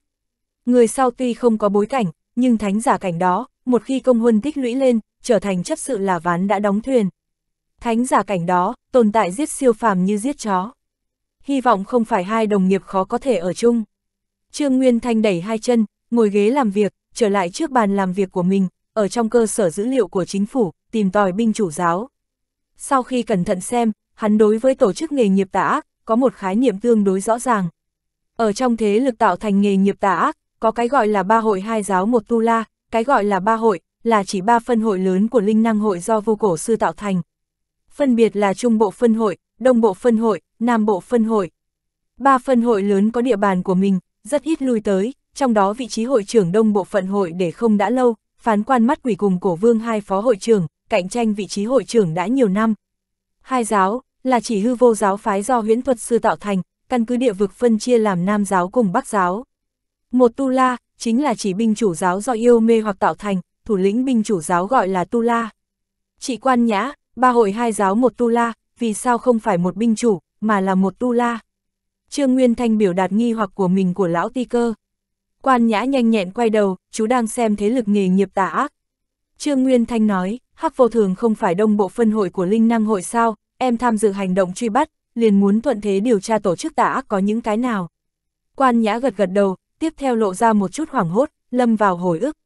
Người sau tuy không có bối cảnh, nhưng thánh giả cảnh đó, một khi công huân tích lũy lên, trở thành chấp sự là ván đã đóng thuyền. Thánh giả cảnh đó, tồn tại giết siêu phàm như giết chó hy vọng không phải hai đồng nghiệp khó có thể ở chung. Trương Nguyên Thanh đẩy hai chân, ngồi ghế làm việc, trở lại trước bàn làm việc của mình, ở trong cơ sở dữ liệu của chính phủ, tìm tòi binh chủ giáo. Sau khi cẩn thận xem, hắn đối với tổ chức nghề nghiệp tà ác, có một khái niệm tương đối rõ ràng. Ở trong thế lực tạo thành nghề nghiệp tà ác, có cái gọi là ba hội hai giáo một tu la, cái gọi là ba hội, là chỉ ba phân hội lớn của linh năng hội do vô cổ sư tạo thành. Phân biệt là trung bộ phân hội, đông bộ phân hội, Nam Bộ phân hội. Ba phân hội lớn có địa bàn của mình, rất ít lui tới, trong đó vị trí hội trưởng đông bộ phận hội để không đã lâu, phán quan mắt quỷ cùng cổ vương hai phó hội trưởng, cạnh tranh vị trí hội trưởng đã nhiều năm. Hai giáo, là chỉ hư vô giáo phái do huyễn thuật sư tạo thành, căn cứ địa vực phân chia làm nam giáo cùng bắc giáo. Một tu la, chính là chỉ binh chủ giáo do yêu mê hoặc tạo thành, thủ lĩnh binh chủ giáo gọi là tu la. Chị quan nhã, ba hội hai giáo một tu la, vì sao không phải một binh chủ, mà là một tu la. Trương Nguyên Thanh biểu đạt nghi hoặc của mình của lão ti cơ. Quan nhã nhanh nhẹn quay đầu, chú đang xem thế lực nghề nghiệp tà ác. Trương Nguyên Thanh nói, Hắc vô thường không phải đông bộ phân hội của Linh Năng hội sao, em tham dự hành động truy bắt, liền muốn thuận thế điều tra tổ chức tà ác có những cái nào. Quan nhã gật gật đầu, tiếp theo lộ ra một chút hoảng hốt, lâm vào hồi ức.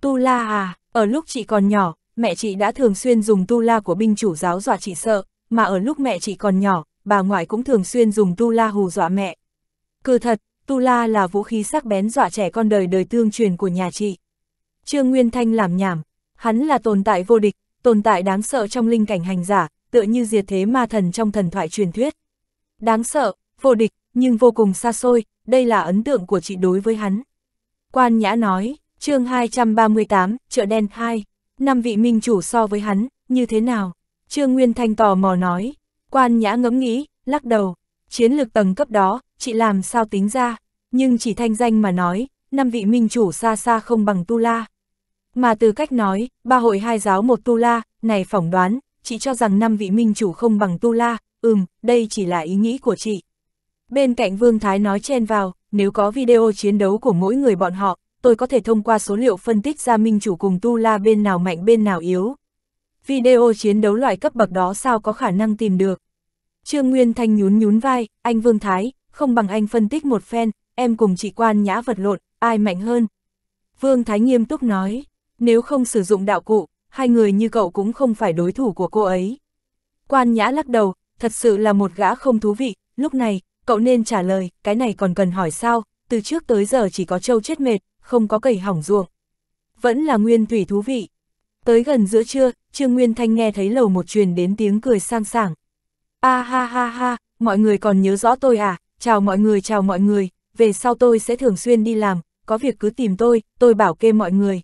Tu la à, ở lúc chị còn nhỏ, mẹ chị đã thường xuyên dùng tu la của binh chủ giáo dọa chị sợ, mà ở lúc mẹ chị còn nhỏ, bà ngoại cũng thường xuyên dùng tu la hù dọa mẹ. Cứ thật, tu la là vũ khí sắc bén dọa trẻ con đời đời tương truyền của nhà chị. Trương Nguyên Thanh làm nhảm, hắn là tồn tại vô địch, tồn tại đáng sợ trong linh cảnh hành giả, tựa như diệt thế ma thần trong thần thoại truyền thuyết. Đáng sợ, vô địch, nhưng vô cùng xa xôi, đây là ấn tượng của chị đối với hắn. Quan Nhã nói, chương 238, chợ đen 2, năm vị minh chủ so với hắn, như thế nào? Trương Nguyên Thanh tò mò nói, Quan nhã ngẫm nghĩ, lắc đầu, chiến lược tầng cấp đó, chị làm sao tính ra, nhưng chỉ thanh danh mà nói, năm vị minh chủ xa xa không bằng Tu La. Mà từ cách nói, ba hội hai giáo một Tu La, này phỏng đoán, chị cho rằng năm vị minh chủ không bằng Tu La, ừm, đây chỉ là ý nghĩ của chị. Bên cạnh Vương Thái nói chen vào, nếu có video chiến đấu của mỗi người bọn họ, tôi có thể thông qua số liệu phân tích ra minh chủ cùng Tu La bên nào mạnh bên nào yếu video chiến đấu loại cấp bậc đó sao có khả năng tìm được. Trương Nguyên Thanh nhún nhún vai, anh Vương Thái, không bằng anh phân tích một phen, em cùng chị quan nhã vật lộn, ai mạnh hơn. Vương Thái nghiêm túc nói, nếu không sử dụng đạo cụ, hai người như cậu cũng không phải đối thủ của cô ấy. Quan nhã lắc đầu, thật sự là một gã không thú vị, lúc này, cậu nên trả lời, cái này còn cần hỏi sao, từ trước tới giờ chỉ có trâu chết mệt, không có cầy hỏng ruộng. Vẫn là nguyên thủy thú vị, Tới gần giữa trưa, Trương Nguyên Thanh nghe thấy lầu một truyền đến tiếng cười sang sảng. A ah, ha ha ha, mọi người còn nhớ rõ tôi à, chào mọi người chào mọi người, về sau tôi sẽ thường xuyên đi làm, có việc cứ tìm tôi, tôi bảo kê mọi người.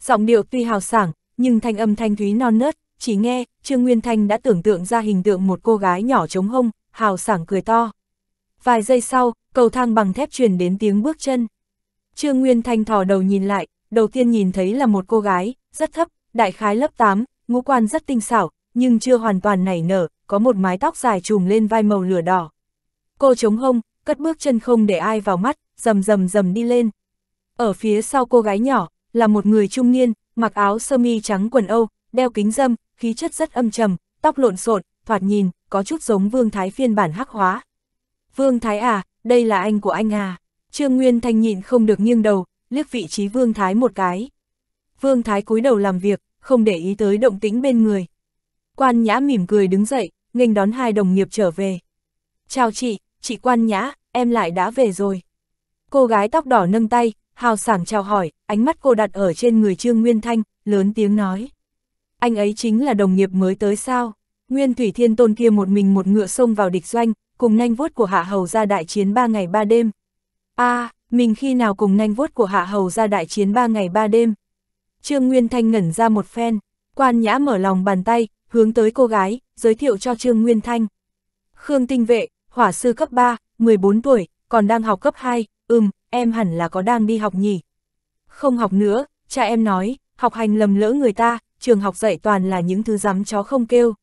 Giọng điệu tuy hào sảng, nhưng thanh âm thanh thúy non nớt, chỉ nghe, Trương Nguyên Thanh đã tưởng tượng ra hình tượng một cô gái nhỏ trống hông, hào sảng cười to. Vài giây sau, cầu thang bằng thép truyền đến tiếng bước chân. Trương Nguyên Thanh thò đầu nhìn lại, đầu tiên nhìn thấy là một cô gái, rất thấp, đại khái lớp 8, ngũ quan rất tinh xảo, nhưng chưa hoàn toàn nảy nở, có một mái tóc dài trùm lên vai màu lửa đỏ. Cô chống hông, cất bước chân không để ai vào mắt, rầm rầm rầm đi lên. Ở phía sau cô gái nhỏ, là một người trung niên, mặc áo sơ mi trắng quần Âu, đeo kính dâm, khí chất rất âm trầm, tóc lộn xộn, thoạt nhìn, có chút giống Vương Thái phiên bản hắc hóa. Vương Thái à, đây là anh của anh à. Trương Nguyên Thanh nhịn không được nghiêng đầu, liếc vị trí Vương Thái một cái. Vương Thái cúi đầu làm việc, không để ý tới động tĩnh bên người. Quan Nhã mỉm cười đứng dậy, nghênh đón hai đồng nghiệp trở về. Chào chị, chị Quan Nhã, em lại đã về rồi. Cô gái tóc đỏ nâng tay, hào sảng chào hỏi, ánh mắt cô đặt ở trên người Trương Nguyên Thanh, lớn tiếng nói. Anh ấy chính là đồng nghiệp mới tới sao? Nguyên Thủy Thiên Tôn kia một mình một ngựa xông vào địch doanh, cùng nhanh vuốt của Hạ Hầu ra đại chiến ba ngày ba đêm. a à, mình khi nào cùng nhanh vuốt của Hạ Hầu ra đại chiến ba ngày ba đêm? Trương Nguyên Thanh ngẩn ra một phen, quan nhã mở lòng bàn tay, hướng tới cô gái, giới thiệu cho Trương Nguyên Thanh. Khương Tinh Vệ, hỏa sư cấp 3, 14 tuổi, còn đang học cấp 2, ừm, em hẳn là có đang đi học nhỉ. Không học nữa, cha em nói, học hành lầm lỡ người ta, trường học dạy toàn là những thứ dám chó không kêu.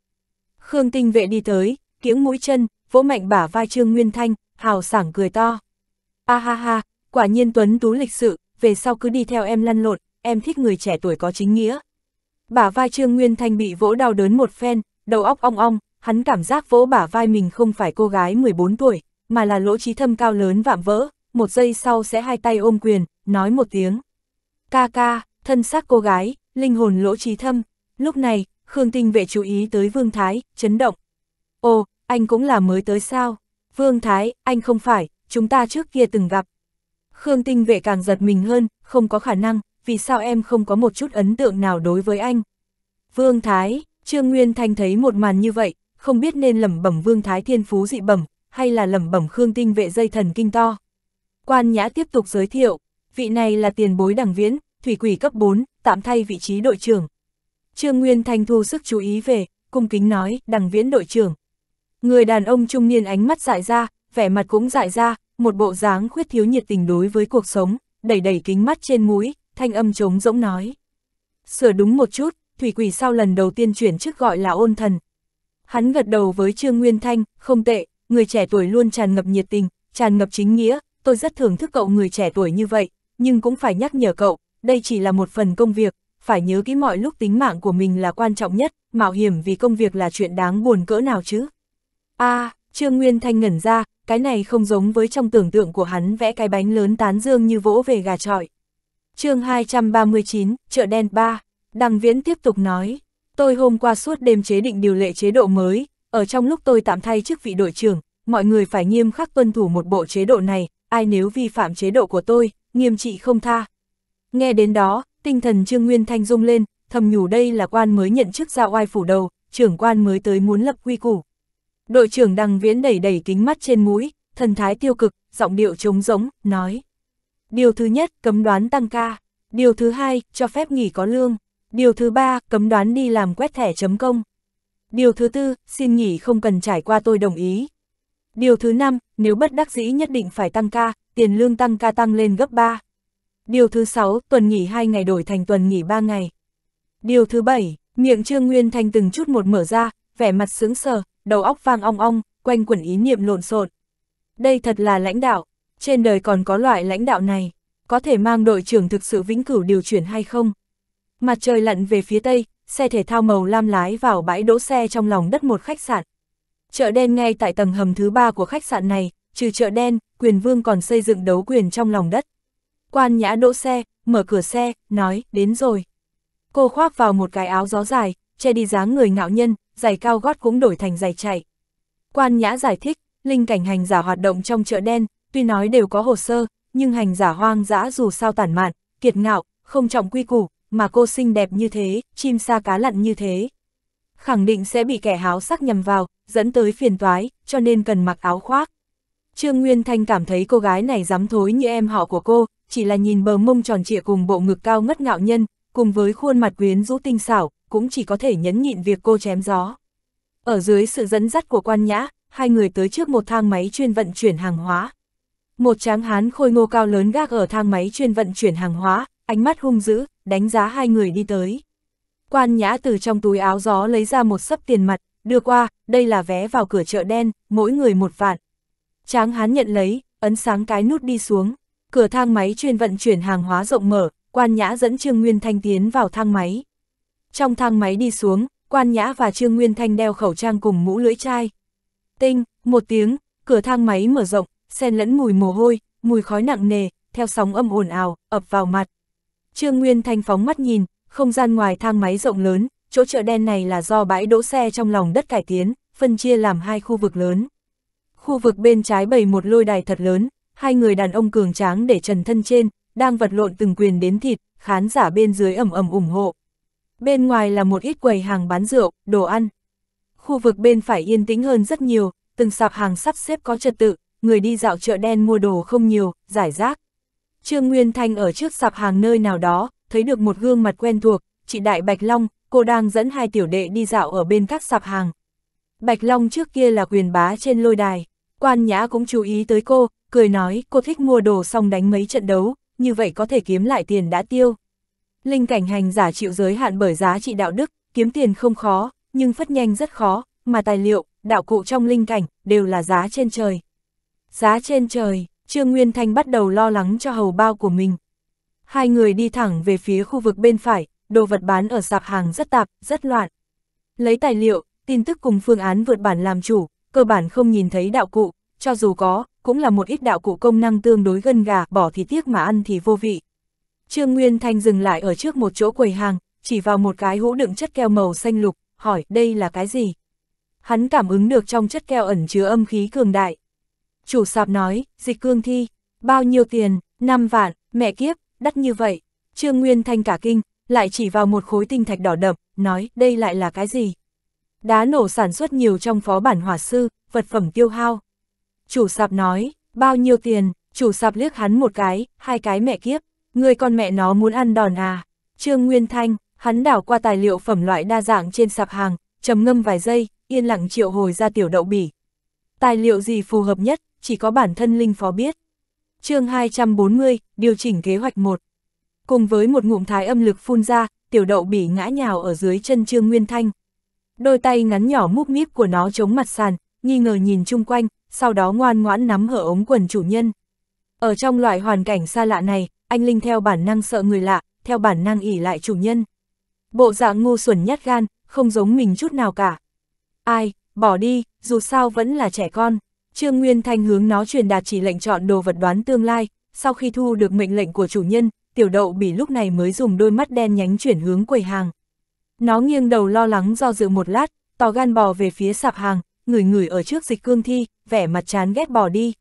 Khương Tinh Vệ đi tới, kiễng mũi chân, vỗ mạnh bả vai Trương Nguyên Thanh, hào sảng cười to. A ha ha, quả nhiên Tuấn Tú lịch sự, về sau cứ đi theo em lăn lộn, em thích người trẻ tuổi có chính nghĩa. Bả vai Trương Nguyên Thanh bị vỗ đau đớn một phen, đầu óc ong ong, hắn cảm giác vỗ bả vai mình không phải cô gái 14 tuổi, mà là lỗ trí thâm cao lớn vạm vỡ, một giây sau sẽ hai tay ôm quyền, nói một tiếng. Ca ca, thân xác cô gái, linh hồn lỗ trí thâm. Lúc này, Khương Tinh vệ chú ý tới Vương Thái, chấn động. Ồ, anh cũng là mới tới sao? Vương Thái, anh không phải, chúng ta trước kia từng gặp. Khương Tinh vệ càng giật mình hơn, không có khả năng, vì sao em không có một chút ấn tượng nào đối với anh? Vương Thái, Trương Nguyên Thanh thấy một màn như vậy, không biết nên lẩm bẩm Vương Thái thiên phú dị bẩm, hay là lẩm bẩm Khương Tinh vệ dây thần kinh to. Quan Nhã tiếp tục giới thiệu, vị này là tiền bối đẳng viễn, thủy quỷ cấp 4, tạm thay vị trí đội trưởng. Trương Nguyên Thanh thu sức chú ý về, cung kính nói, đẳng viễn đội trưởng. Người đàn ông trung niên ánh mắt dại ra, vẻ mặt cũng dại ra, một bộ dáng khuyết thiếu nhiệt tình đối với cuộc sống, đẩy đẩy kính mắt trên mũi, thanh âm trống rỗng nói. Sửa đúng một chút, thủy quỷ sau lần đầu tiên chuyển chức gọi là ôn thần. Hắn gật đầu với Trương Nguyên Thanh, không tệ, người trẻ tuổi luôn tràn ngập nhiệt tình, tràn ngập chính nghĩa, tôi rất thưởng thức cậu người trẻ tuổi như vậy, nhưng cũng phải nhắc nhở cậu, đây chỉ là một phần công việc, phải nhớ kỹ mọi lúc tính mạng của mình là quan trọng nhất, mạo hiểm vì công việc là chuyện đáng buồn cỡ nào chứ. a à, Trương Nguyên Thanh ngẩn ra, cái này không giống với trong tưởng tượng của hắn vẽ cái bánh lớn tán dương như vỗ về gà trọi chương 239, chợ đen 3, Đằng Viễn tiếp tục nói, tôi hôm qua suốt đêm chế định điều lệ chế độ mới, ở trong lúc tôi tạm thay chức vị đội trưởng, mọi người phải nghiêm khắc tuân thủ một bộ chế độ này, ai nếu vi phạm chế độ của tôi, nghiêm trị không tha. Nghe đến đó, tinh thần Trương Nguyên Thanh rung lên, thầm nhủ đây là quan mới nhận chức ra oai phủ đầu, trưởng quan mới tới muốn lập quy củ. Đội trưởng Đằng Viễn đẩy đẩy kính mắt trên mũi, thần thái tiêu cực, giọng điệu trống rỗng, nói. Điều thứ nhất, cấm đoán tăng ca. Điều thứ hai, cho phép nghỉ có lương. Điều thứ ba, cấm đoán đi làm quét thẻ chấm công. Điều thứ tư, xin nghỉ không cần trải qua tôi đồng ý. Điều thứ năm, nếu bất đắc dĩ nhất định phải tăng ca, tiền lương tăng ca tăng lên gấp 3. Điều thứ sáu, tuần nghỉ 2 ngày đổi thành tuần nghỉ 3 ngày. Điều thứ bảy, miệng Trương Nguyên Thanh từng chút một mở ra, vẻ mặt sướng sờ, đầu óc vang ong ong, quanh quẩn ý niệm lộn xộn. Đây thật là lãnh đạo, trên đời còn có loại lãnh đạo này, có thể mang đội trưởng thực sự vĩnh cửu điều chuyển hay không? Mặt trời lặn về phía tây, xe thể thao màu lam lái vào bãi đỗ xe trong lòng đất một khách sạn. Chợ đen ngay tại tầng hầm thứ ba của khách sạn này, trừ chợ đen, quyền vương còn xây dựng đấu quyền trong lòng đất. Quan nhã đỗ xe, mở cửa xe, nói, đến rồi. Cô khoác vào một cái áo gió dài, che đi dáng người ngạo nhân, giày cao gót cũng đổi thành giày chạy. Quan nhã giải thích, linh cảnh hành giả hoạt động trong chợ đen, tuy nói đều có hồ sơ, nhưng hành giả hoang dã dù sao tản mạn, kiệt ngạo, không trọng quy củ, mà cô xinh đẹp như thế, chim sa cá lặn như thế. Khẳng định sẽ bị kẻ háo sắc nhầm vào, dẫn tới phiền toái, cho nên cần mặc áo khoác. Trương Nguyên Thanh cảm thấy cô gái này dám thối như em họ của cô, chỉ là nhìn bờ mông tròn trịa cùng bộ ngực cao ngất ngạo nhân, cùng với khuôn mặt quyến rũ tinh xảo, cũng chỉ có thể nhấn nhịn việc cô chém gió. Ở dưới sự dẫn dắt của quan nhã, hai người tới trước một thang máy chuyên vận chuyển hàng hóa. Một tráng hán khôi ngô cao lớn gác ở thang máy chuyên vận chuyển hàng hóa, ánh mắt hung dữ, đánh giá hai người đi tới. Quan nhã từ trong túi áo gió lấy ra một sấp tiền mặt, đưa qua, đây là vé vào cửa chợ đen, mỗi người một vạn. Tráng hán nhận lấy, ấn sáng cái nút đi xuống. Cửa thang máy chuyên vận chuyển hàng hóa rộng mở, quan nhã dẫn Trương Nguyên Thanh tiến vào thang máy. Trong thang máy đi xuống, quan nhã và Trương Nguyên Thanh đeo khẩu trang cùng mũ lưỡi chai. Tinh, một tiếng, cửa thang máy mở rộng, xen lẫn mùi mồ hôi, mùi khói nặng nề, theo sóng âm ồn ào, ập vào mặt. Trương Nguyên Thanh phóng mắt nhìn, không gian ngoài thang máy rộng lớn, chỗ chợ đen này là do bãi đỗ xe trong lòng đất cải tiến, phân chia làm hai khu vực lớn. Khu vực bên trái bày một lôi đài thật lớn, hai người đàn ông cường tráng để trần thân trên, đang vật lộn từng quyền đến thịt, khán giả bên dưới ầm ầm ủng hộ. Bên ngoài là một ít quầy hàng bán rượu, đồ ăn. Khu vực bên phải yên tĩnh hơn rất nhiều, từng sạp hàng sắp xếp có trật tự, người đi dạo chợ đen mua đồ không nhiều, giải rác. Trương Nguyên Thanh ở trước sạp hàng nơi nào đó, thấy được một gương mặt quen thuộc, chị Đại Bạch Long, cô đang dẫn hai tiểu đệ đi dạo ở bên các sạp hàng. Bạch Long trước kia là quyền bá trên lôi đài, quan nhã cũng chú ý tới cô, cười nói cô thích mua đồ xong đánh mấy trận đấu, như vậy có thể kiếm lại tiền đã tiêu. Linh cảnh hành giả chịu giới hạn bởi giá trị đạo đức, kiếm tiền không khó, nhưng phất nhanh rất khó, mà tài liệu, đạo cụ trong linh cảnh đều là giá trên trời. Giá trên trời, Trương Nguyên Thanh bắt đầu lo lắng cho hầu bao của mình. Hai người đi thẳng về phía khu vực bên phải, đồ vật bán ở sạp hàng rất tạp, rất loạn. Lấy tài liệu, tin tức cùng phương án vượt bản làm chủ, cơ bản không nhìn thấy đạo cụ, cho dù có, cũng là một ít đạo cụ công năng tương đối gân gà, bỏ thì tiếc mà ăn thì vô vị. Trương Nguyên Thanh dừng lại ở trước một chỗ quầy hàng, chỉ vào một cái hũ đựng chất keo màu xanh lục, hỏi đây là cái gì? Hắn cảm ứng được trong chất keo ẩn chứa âm khí cường đại chủ sạp nói, dịch cương thi, bao nhiêu tiền, 5 vạn, mẹ kiếp, đắt như vậy. Trương Nguyên Thanh cả kinh, lại chỉ vào một khối tinh thạch đỏ đậm, nói đây lại là cái gì. Đá nổ sản xuất nhiều trong phó bản hỏa sư, vật phẩm tiêu hao. Chủ sạp nói, bao nhiêu tiền, chủ sạp liếc hắn một cái, hai cái mẹ kiếp, người con mẹ nó muốn ăn đòn à. Trương Nguyên Thanh, hắn đảo qua tài liệu phẩm loại đa dạng trên sạp hàng, trầm ngâm vài giây, yên lặng triệu hồi ra tiểu đậu bỉ. Tài liệu gì phù hợp nhất, chỉ có bản thân Linh Phó biết. chương 240, điều chỉnh kế hoạch 1. Cùng với một ngụm thái âm lực phun ra, tiểu đậu bị ngã nhào ở dưới chân Trương Nguyên Thanh. Đôi tay ngắn nhỏ múp míp của nó chống mặt sàn, nghi ngờ nhìn chung quanh, sau đó ngoan ngoãn nắm hở ống quần chủ nhân. Ở trong loại hoàn cảnh xa lạ này, anh Linh theo bản năng sợ người lạ, theo bản năng ỉ lại chủ nhân. Bộ dạng ngu xuẩn nhát gan, không giống mình chút nào cả. Ai, bỏ đi, dù sao vẫn là trẻ con. Trương Nguyên Thanh hướng nó truyền đạt chỉ lệnh chọn đồ vật đoán tương lai, sau khi thu được mệnh lệnh của chủ nhân, tiểu đậu bỉ lúc này mới dùng đôi mắt đen nhánh chuyển hướng quầy hàng. Nó nghiêng đầu lo lắng do dự một lát, tò gan bò về phía sạp hàng, ngửi ngửi ở trước dịch cương thi, vẻ mặt chán ghét bỏ đi.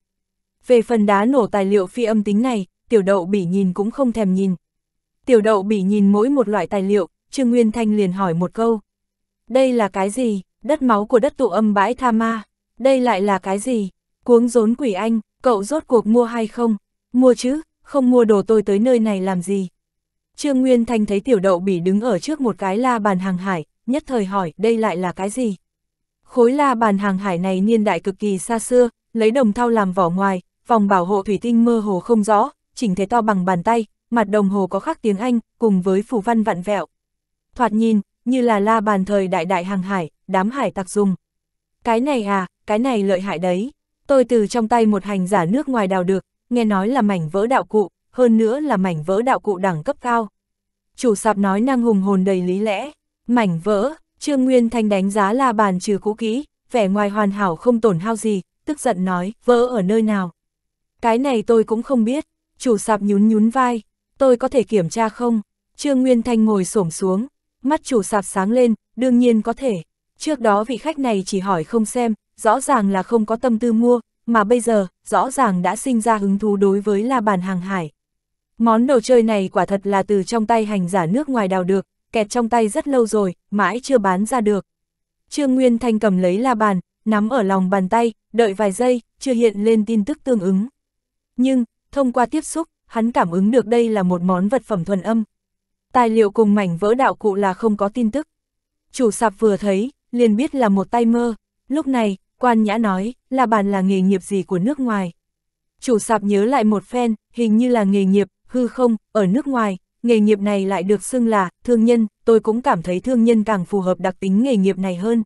Về phần đá nổ tài liệu phi âm tính này, tiểu đậu bỉ nhìn cũng không thèm nhìn. Tiểu đậu bỉ nhìn mỗi một loại tài liệu, Trương Nguyên Thanh liền hỏi một câu. Đây là cái gì, đất máu của đất tụ âm bãi tha ma? đây lại là cái gì? Cuống rốn quỷ anh, cậu rốt cuộc mua hay không? Mua chứ, không mua đồ tôi tới nơi này làm gì? Trương Nguyên Thanh thấy tiểu đậu bỉ đứng ở trước một cái la bàn hàng hải, nhất thời hỏi đây lại là cái gì? Khối la bàn hàng hải này niên đại cực kỳ xa xưa, lấy đồng thau làm vỏ ngoài, vòng bảo hộ thủy tinh mơ hồ không rõ, chỉnh thể to bằng bàn tay, mặt đồng hồ có khắc tiếng Anh, cùng với phù văn vặn vẹo. Thoạt nhìn, như là la bàn thời đại đại hàng hải, đám hải tặc dùng. Cái này à, cái này lợi hại đấy. Tôi từ trong tay một hành giả nước ngoài đào được, nghe nói là mảnh vỡ đạo cụ, hơn nữa là mảnh vỡ đạo cụ đẳng cấp cao. Chủ sạp nói năng hùng hồn đầy lý lẽ. Mảnh vỡ, Trương Nguyên Thanh đánh giá là bàn trừ cũ kỹ, vẻ ngoài hoàn hảo không tổn hao gì, tức giận nói, vỡ ở nơi nào. Cái này tôi cũng không biết, chủ sạp nhún nhún vai, tôi có thể kiểm tra không? Trương Nguyên Thanh ngồi xổm xuống, mắt chủ sạp sáng lên, đương nhiên có thể. Trước đó vị khách này chỉ hỏi không xem, rõ ràng là không có tâm tư mua, mà bây giờ, rõ ràng đã sinh ra hứng thú đối với la bàn hàng hải. Món đồ chơi này quả thật là từ trong tay hành giả nước ngoài đào được, kẹt trong tay rất lâu rồi, mãi chưa bán ra được. Trương Nguyên Thanh cầm lấy la bàn, nắm ở lòng bàn tay, đợi vài giây, chưa hiện lên tin tức tương ứng. Nhưng, thông qua tiếp xúc, hắn cảm ứng được đây là một món vật phẩm thuần âm. Tài liệu cùng mảnh vỡ đạo cụ là không có tin tức. Chủ sạp vừa thấy, liền biết là một tay mơ. Lúc này, quan nhã nói, là bàn là nghề nghiệp gì của nước ngoài. Chủ sạp nhớ lại một phen, hình như là nghề nghiệp, hư không, ở nước ngoài, nghề nghiệp này lại được xưng là thương nhân, tôi cũng cảm thấy thương nhân càng phù hợp đặc tính nghề nghiệp này hơn.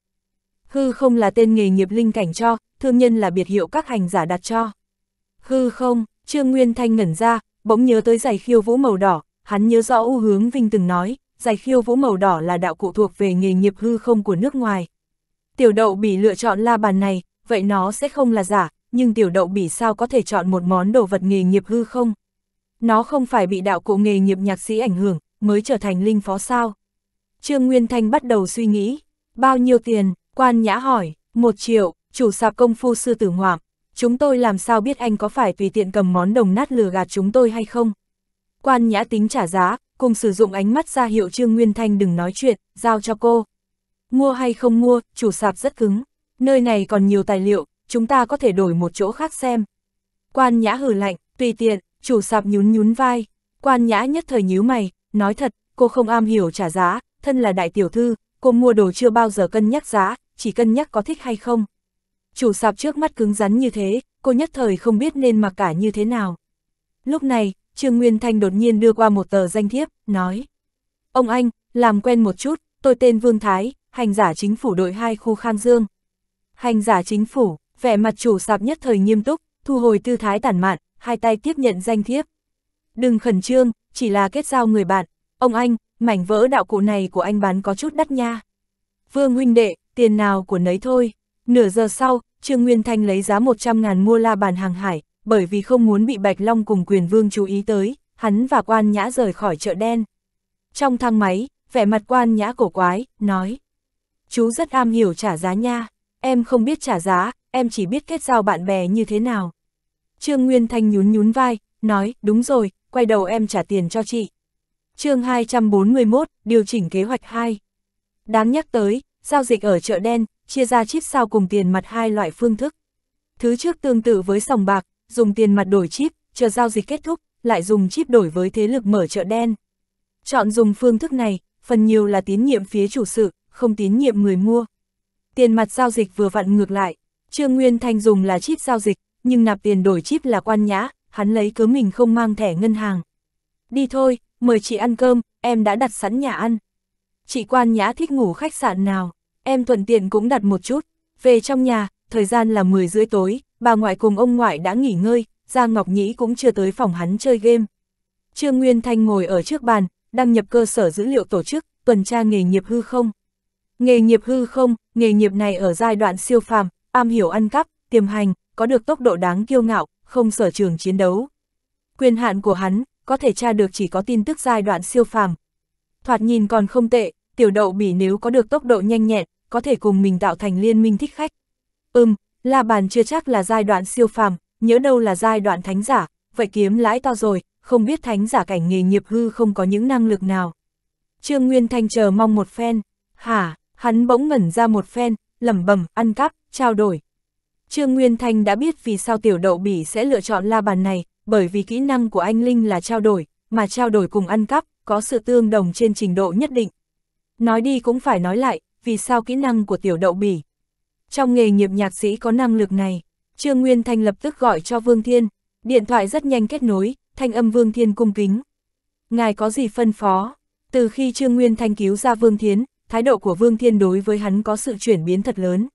Hư không là tên nghề nghiệp linh cảnh cho, thương nhân là biệt hiệu các hành giả đặt cho. Hư không, Trương Nguyên Thanh ngẩn ra, bỗng nhớ tới giày khiêu vũ màu đỏ, hắn nhớ rõ u hướng Vinh từng nói, giày khiêu vũ màu đỏ là đạo cụ thuộc về nghề nghiệp hư không của nước ngoài. Tiểu đậu bỉ lựa chọn la bàn này, vậy nó sẽ không là giả, nhưng tiểu đậu bỉ sao có thể chọn một món đồ vật nghề nghiệp hư không? Nó không phải bị đạo cụ nghề nghiệp nhạc sĩ ảnh hưởng, mới trở thành linh phó sao? Trương Nguyên Thanh bắt đầu suy nghĩ, bao nhiêu tiền, quan nhã hỏi, một triệu, chủ sạp công phu sư tử ngoạm, chúng tôi làm sao biết anh có phải tùy tiện cầm món đồng nát lừa gạt chúng tôi hay không? Quan nhã tính trả giá, cùng sử dụng ánh mắt ra hiệu Trương Nguyên Thanh đừng nói chuyện, giao cho cô. Mua hay không mua, chủ sạp rất cứng, nơi này còn nhiều tài liệu, chúng ta có thể đổi một chỗ khác xem. Quan nhã hử lạnh, tùy tiện, chủ sạp nhún nhún vai, quan nhã nhất thời nhíu mày, nói thật, cô không am hiểu trả giá, thân là đại tiểu thư, cô mua đồ chưa bao giờ cân nhắc giá, chỉ cân nhắc có thích hay không. Chủ sạp trước mắt cứng rắn như thế, cô nhất thời không biết nên mặc cả như thế nào. Lúc này, Trương Nguyên Thanh đột nhiên đưa qua một tờ danh thiếp, nói. Ông anh, làm quen một chút, tôi tên Vương Thái, hành giả chính phủ đội 2 khu Khang Dương. Hành giả chính phủ, vẻ mặt chủ sạp nhất thời nghiêm túc, thu hồi tư thái tản mạn, hai tay tiếp nhận danh thiếp. Đừng khẩn trương, chỉ là kết giao người bạn. Ông anh, mảnh vỡ đạo cụ này của anh bán có chút đắt nha. Vương huynh đệ, tiền nào của nấy thôi. Nửa giờ sau, Trương Nguyên Thanh lấy giá 100 ngàn mua la bàn hàng hải, bởi vì không muốn bị Bạch Long cùng quyền vương chú ý tới, hắn và quan nhã rời khỏi chợ đen. Trong thang máy, vẻ mặt quan nhã cổ quái, nói. Chú rất am hiểu trả giá nha, em không biết trả giá, em chỉ biết kết giao bạn bè như thế nào. Trương Nguyên Thanh nhún nhún vai, nói, đúng rồi, quay đầu em trả tiền cho chị. chương 241, điều chỉnh kế hoạch 2. Đáng nhắc tới, giao dịch ở chợ đen, chia ra chip sao cùng tiền mặt hai loại phương thức. Thứ trước tương tự với sòng bạc, dùng tiền mặt đổi chip, chờ giao dịch kết thúc, lại dùng chip đổi với thế lực mở chợ đen. Chọn dùng phương thức này, phần nhiều là tín nhiệm phía chủ sự, không tín nhiệm người mua. Tiền mặt giao dịch vừa vặn ngược lại, Trương Nguyên Thanh dùng là chip giao dịch, nhưng nạp tiền đổi chip là quan nhã, hắn lấy cớ mình không mang thẻ ngân hàng. Đi thôi, mời chị ăn cơm, em đã đặt sẵn nhà ăn. Chị quan nhã thích ngủ khách sạn nào, em thuận tiện cũng đặt một chút. Về trong nhà, thời gian là 10 rưỡi tối, bà ngoại cùng ông ngoại đã nghỉ ngơi, Giang Ngọc Nhĩ cũng chưa tới phòng hắn chơi game. Trương Nguyên Thanh ngồi ở trước bàn, đăng nhập cơ sở dữ liệu tổ chức, tuần tra nghề nghiệp hư không. Nghề nghiệp hư không, nghề nghiệp này ở giai đoạn siêu phàm, am hiểu ăn cắp, tiềm hành, có được tốc độ đáng kiêu ngạo, không sở trường chiến đấu. Quyền hạn của hắn, có thể tra được chỉ có tin tức giai đoạn siêu phàm. Thoạt nhìn còn không tệ, tiểu đậu bỉ nếu có được tốc độ nhanh nhẹn, có thể cùng mình tạo thành liên minh thích khách. Ừm, La bàn chưa chắc là giai đoạn siêu phàm, nhớ đâu là giai đoạn thánh giả, vậy kiếm lãi to rồi, không biết thánh giả cảnh nghề nghiệp hư không có những năng lực nào. Trương Nguyên Thanh chờ mong một phen, hả, hắn bỗng ngẩn ra một phen, lẩm bẩm ăn cắp, trao đổi. Trương Nguyên Thanh đã biết vì sao tiểu đậu bỉ sẽ lựa chọn la bàn này, bởi vì kỹ năng của anh Linh là trao đổi, mà trao đổi cùng ăn cắp, có sự tương đồng trên trình độ nhất định. Nói đi cũng phải nói lại, vì sao kỹ năng của tiểu đậu bỉ trong nghề nghiệp nhạc sĩ có năng lực này, Trương Nguyên Thanh lập tức gọi cho Vương Thiên, điện thoại rất nhanh kết nối, thanh âm Vương Thiên cung kính. Ngài có gì phân phó? Từ khi Trương Nguyên Thanh cứu ra Vương Thiến, thái độ của Vương Thiên đối với hắn có sự chuyển biến thật lớn.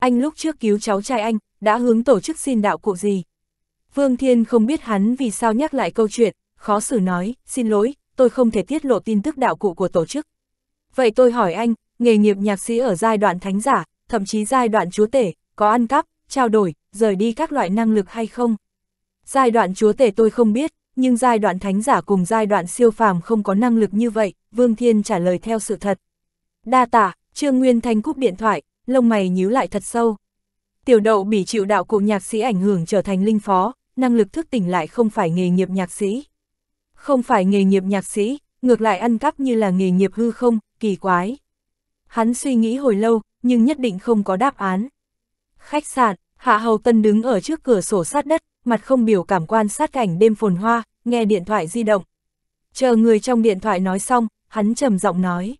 Anh lúc trước cứu cháu trai anh, đã hướng tổ chức xin đạo cụ gì? Vương Thiên không biết hắn vì sao nhắc lại câu chuyện, khó xử nói, xin lỗi, tôi không thể tiết lộ tin tức đạo cụ của tổ chức. Vậy tôi hỏi anh, nghề nghiệp nhạc sĩ ở giai đoạn thánh giả, thậm chí giai đoạn chúa tể, có ăn cắp, trao đổi, rời đi các loại năng lực hay không. Giai đoạn chúa tể tôi không biết, nhưng giai đoạn thánh giả cùng giai đoạn siêu phàm không có năng lực như vậy, Vương Thiên trả lời theo sự thật. Đa tạ Trương Nguyên Thanh cúp điện thoại, lông mày nhíu lại thật sâu. Tiểu đậu bị chịu đạo cụ nhạc sĩ ảnh hưởng trở thành linh phó, năng lực thức tỉnh lại không phải nghề nghiệp nhạc sĩ. Không phải nghề nghiệp nhạc sĩ, ngược lại ăn cắp như là nghề nghiệp hư không, kỳ quái. Hắn suy nghĩ hồi lâu, nhưng nhất định không có đáp án. Khách sạn, Hạ Hầu Tân đứng ở trước cửa sổ sát đất, mặt không biểu cảm quan sát cảnh đêm phồn hoa, nghe điện thoại di động. Chờ người trong điện thoại nói xong, hắn trầm giọng nói.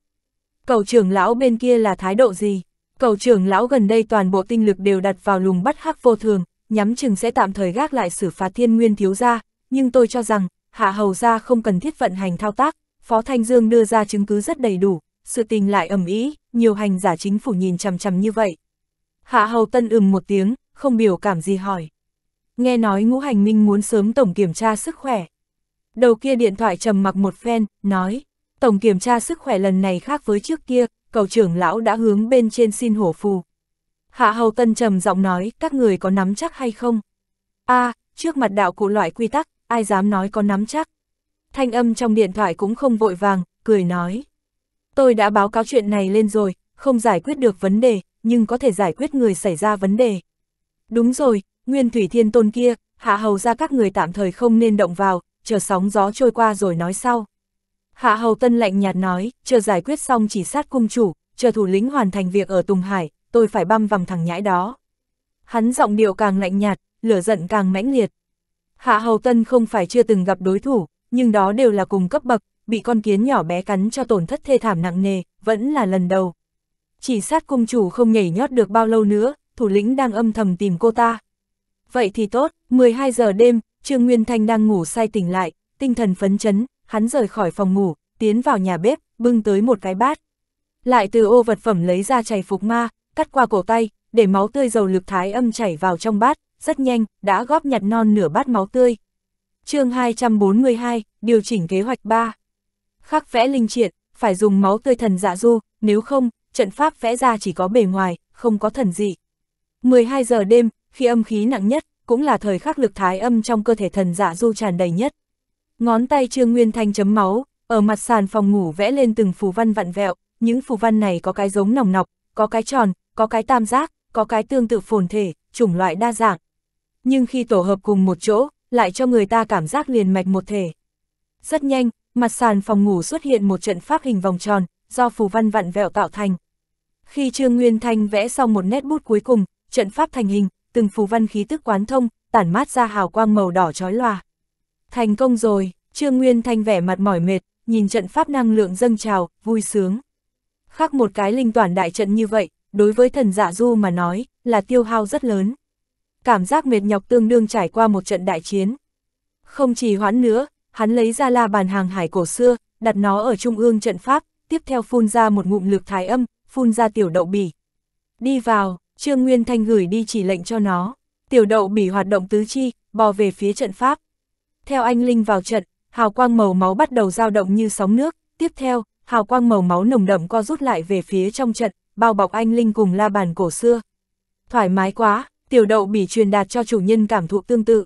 Cầu trưởng lão bên kia là thái độ gì? Cầu trưởng lão gần đây toàn bộ tinh lực đều đặt vào lùng bắt hắc vô thường, nhắm chừng sẽ tạm thời gác lại xử phạt thiên nguyên thiếu gia, nhưng tôi cho rằng, hạ hầu gia không cần thiết vận hành thao tác, Phó Thanh Dương đưa ra chứng cứ rất đầy đủ, sự tình lại ầm ĩ, nhiều hành giả chính phủ nhìn chằm chằm như vậy. Hạ hầu tân ừm một tiếng, không biểu cảm gì hỏi. Nghe nói ngũ hành minh muốn sớm tổng kiểm tra sức khỏe. Đầu kia điện thoại trầm mặc một phen, nói, tổng kiểm tra sức khỏe lần này khác với trước kia, cầu trưởng lão đã hướng bên trên xin hổ phù. Hạ hầu tân trầm giọng nói, các người có nắm chắc hay không? a à, trước mặt đạo cụ loại quy tắc, ai dám nói có nắm chắc? Thanh âm trong điện thoại cũng không vội vàng, cười nói. Tôi đã báo cáo chuyện này lên rồi, không giải quyết được vấn đề, nhưng có thể giải quyết người xảy ra vấn đề. Đúng rồi, Nguyên Thủy Thiên Tôn kia, hạ hầu ra các người tạm thời không nên động vào, chờ sóng gió trôi qua rồi nói sau. Hạ hầu tân lạnh nhạt nói, chờ giải quyết xong chỉ sát cung chủ, chờ thủ lĩnh hoàn thành việc ở Tùng Hải, tôi phải băm vằm thằng nhãi đó. Hắn giọng điệu càng lạnh nhạt, lửa giận càng mãnh liệt. Hạ hầu tân không phải chưa từng gặp đối thủ, nhưng đó đều là cùng cấp bậc, bị con kiến nhỏ bé cắn cho tổn thất thê thảm nặng nề, vẫn là lần đầu. Chỉ sát cung chủ không nhảy nhót được bao lâu nữa, thủ lĩnh đang âm thầm tìm cô ta. Vậy thì tốt, 12 giờ đêm, Trương Nguyên Thanh đang ngủ say tỉnh lại, tinh thần phấn chấn, hắn rời khỏi phòng ngủ, tiến vào nhà bếp, bưng tới một cái bát. Lại từ ô vật phẩm lấy ra chày phục ma, cắt qua cổ tay, để máu tươi dầu lực thái âm chảy vào trong bát, rất nhanh, đã góp nhặt non nửa bát máu tươi. chương 242, điều chỉnh kế hoạch 3 khắc vẽ linh triện, phải dùng máu tươi thần dạ du, nếu không, trận pháp vẽ ra chỉ có bề ngoài, không có thần dị. 12 giờ đêm, khi âm khí nặng nhất, cũng là thời khắc lực thái âm trong cơ thể thần dạ du tràn đầy nhất. Ngón tay Trương Nguyên Thanh chấm máu, ở mặt sàn phòng ngủ vẽ lên từng phù văn vặn vẹo, những phù văn này có cái giống nòng nọc, có cái tròn, có cái tam giác, có cái tương tự phồn thể, chủng loại đa dạng. Nhưng khi tổ hợp cùng một chỗ, lại cho người ta cảm giác liền mạch một thể. Rất nhanh, mặt sàn phòng ngủ xuất hiện một trận pháp hình vòng tròn, do phù văn vặn vẹo tạo thành. Khi Trương Nguyên Thanh vẽ xong một nét bút cuối cùng, trận pháp thành hình, từng phù văn khí tức quán thông, tản mát ra hào quang màu đỏ chói lòa. Thành công rồi, Trương Nguyên Thanh vẻ mặt mỏi mệt, nhìn trận pháp năng lượng dâng trào, vui sướng. Khác một cái linh toàn đại trận như vậy, đối với thần giả dạ du mà nói, là tiêu hao rất lớn. Cảm giác mệt nhọc tương đương trải qua một trận đại chiến. Không chỉ hoãn nữa, hắn lấy ra la bàn hàng hải cổ xưa, đặt nó ở trung ương trận pháp, tiếp theo phun ra một ngụm lực thái âm, phun ra tiểu đậu bỉ. Đi vào, Trương Nguyên Thanh gửi đi chỉ lệnh cho nó. Tiểu đậu bỉ hoạt động tứ chi, bò về phía trận pháp. Theo anh Linh vào trận, hào quang màu máu bắt đầu dao động như sóng nước, tiếp theo, hào quang màu máu nồng đậm co rút lại về phía trong trận, bao bọc anh Linh cùng la bàn cổ xưa. Thoải mái quá, tiểu đậu bỉ truyền đạt cho chủ nhân cảm thụ tương tự.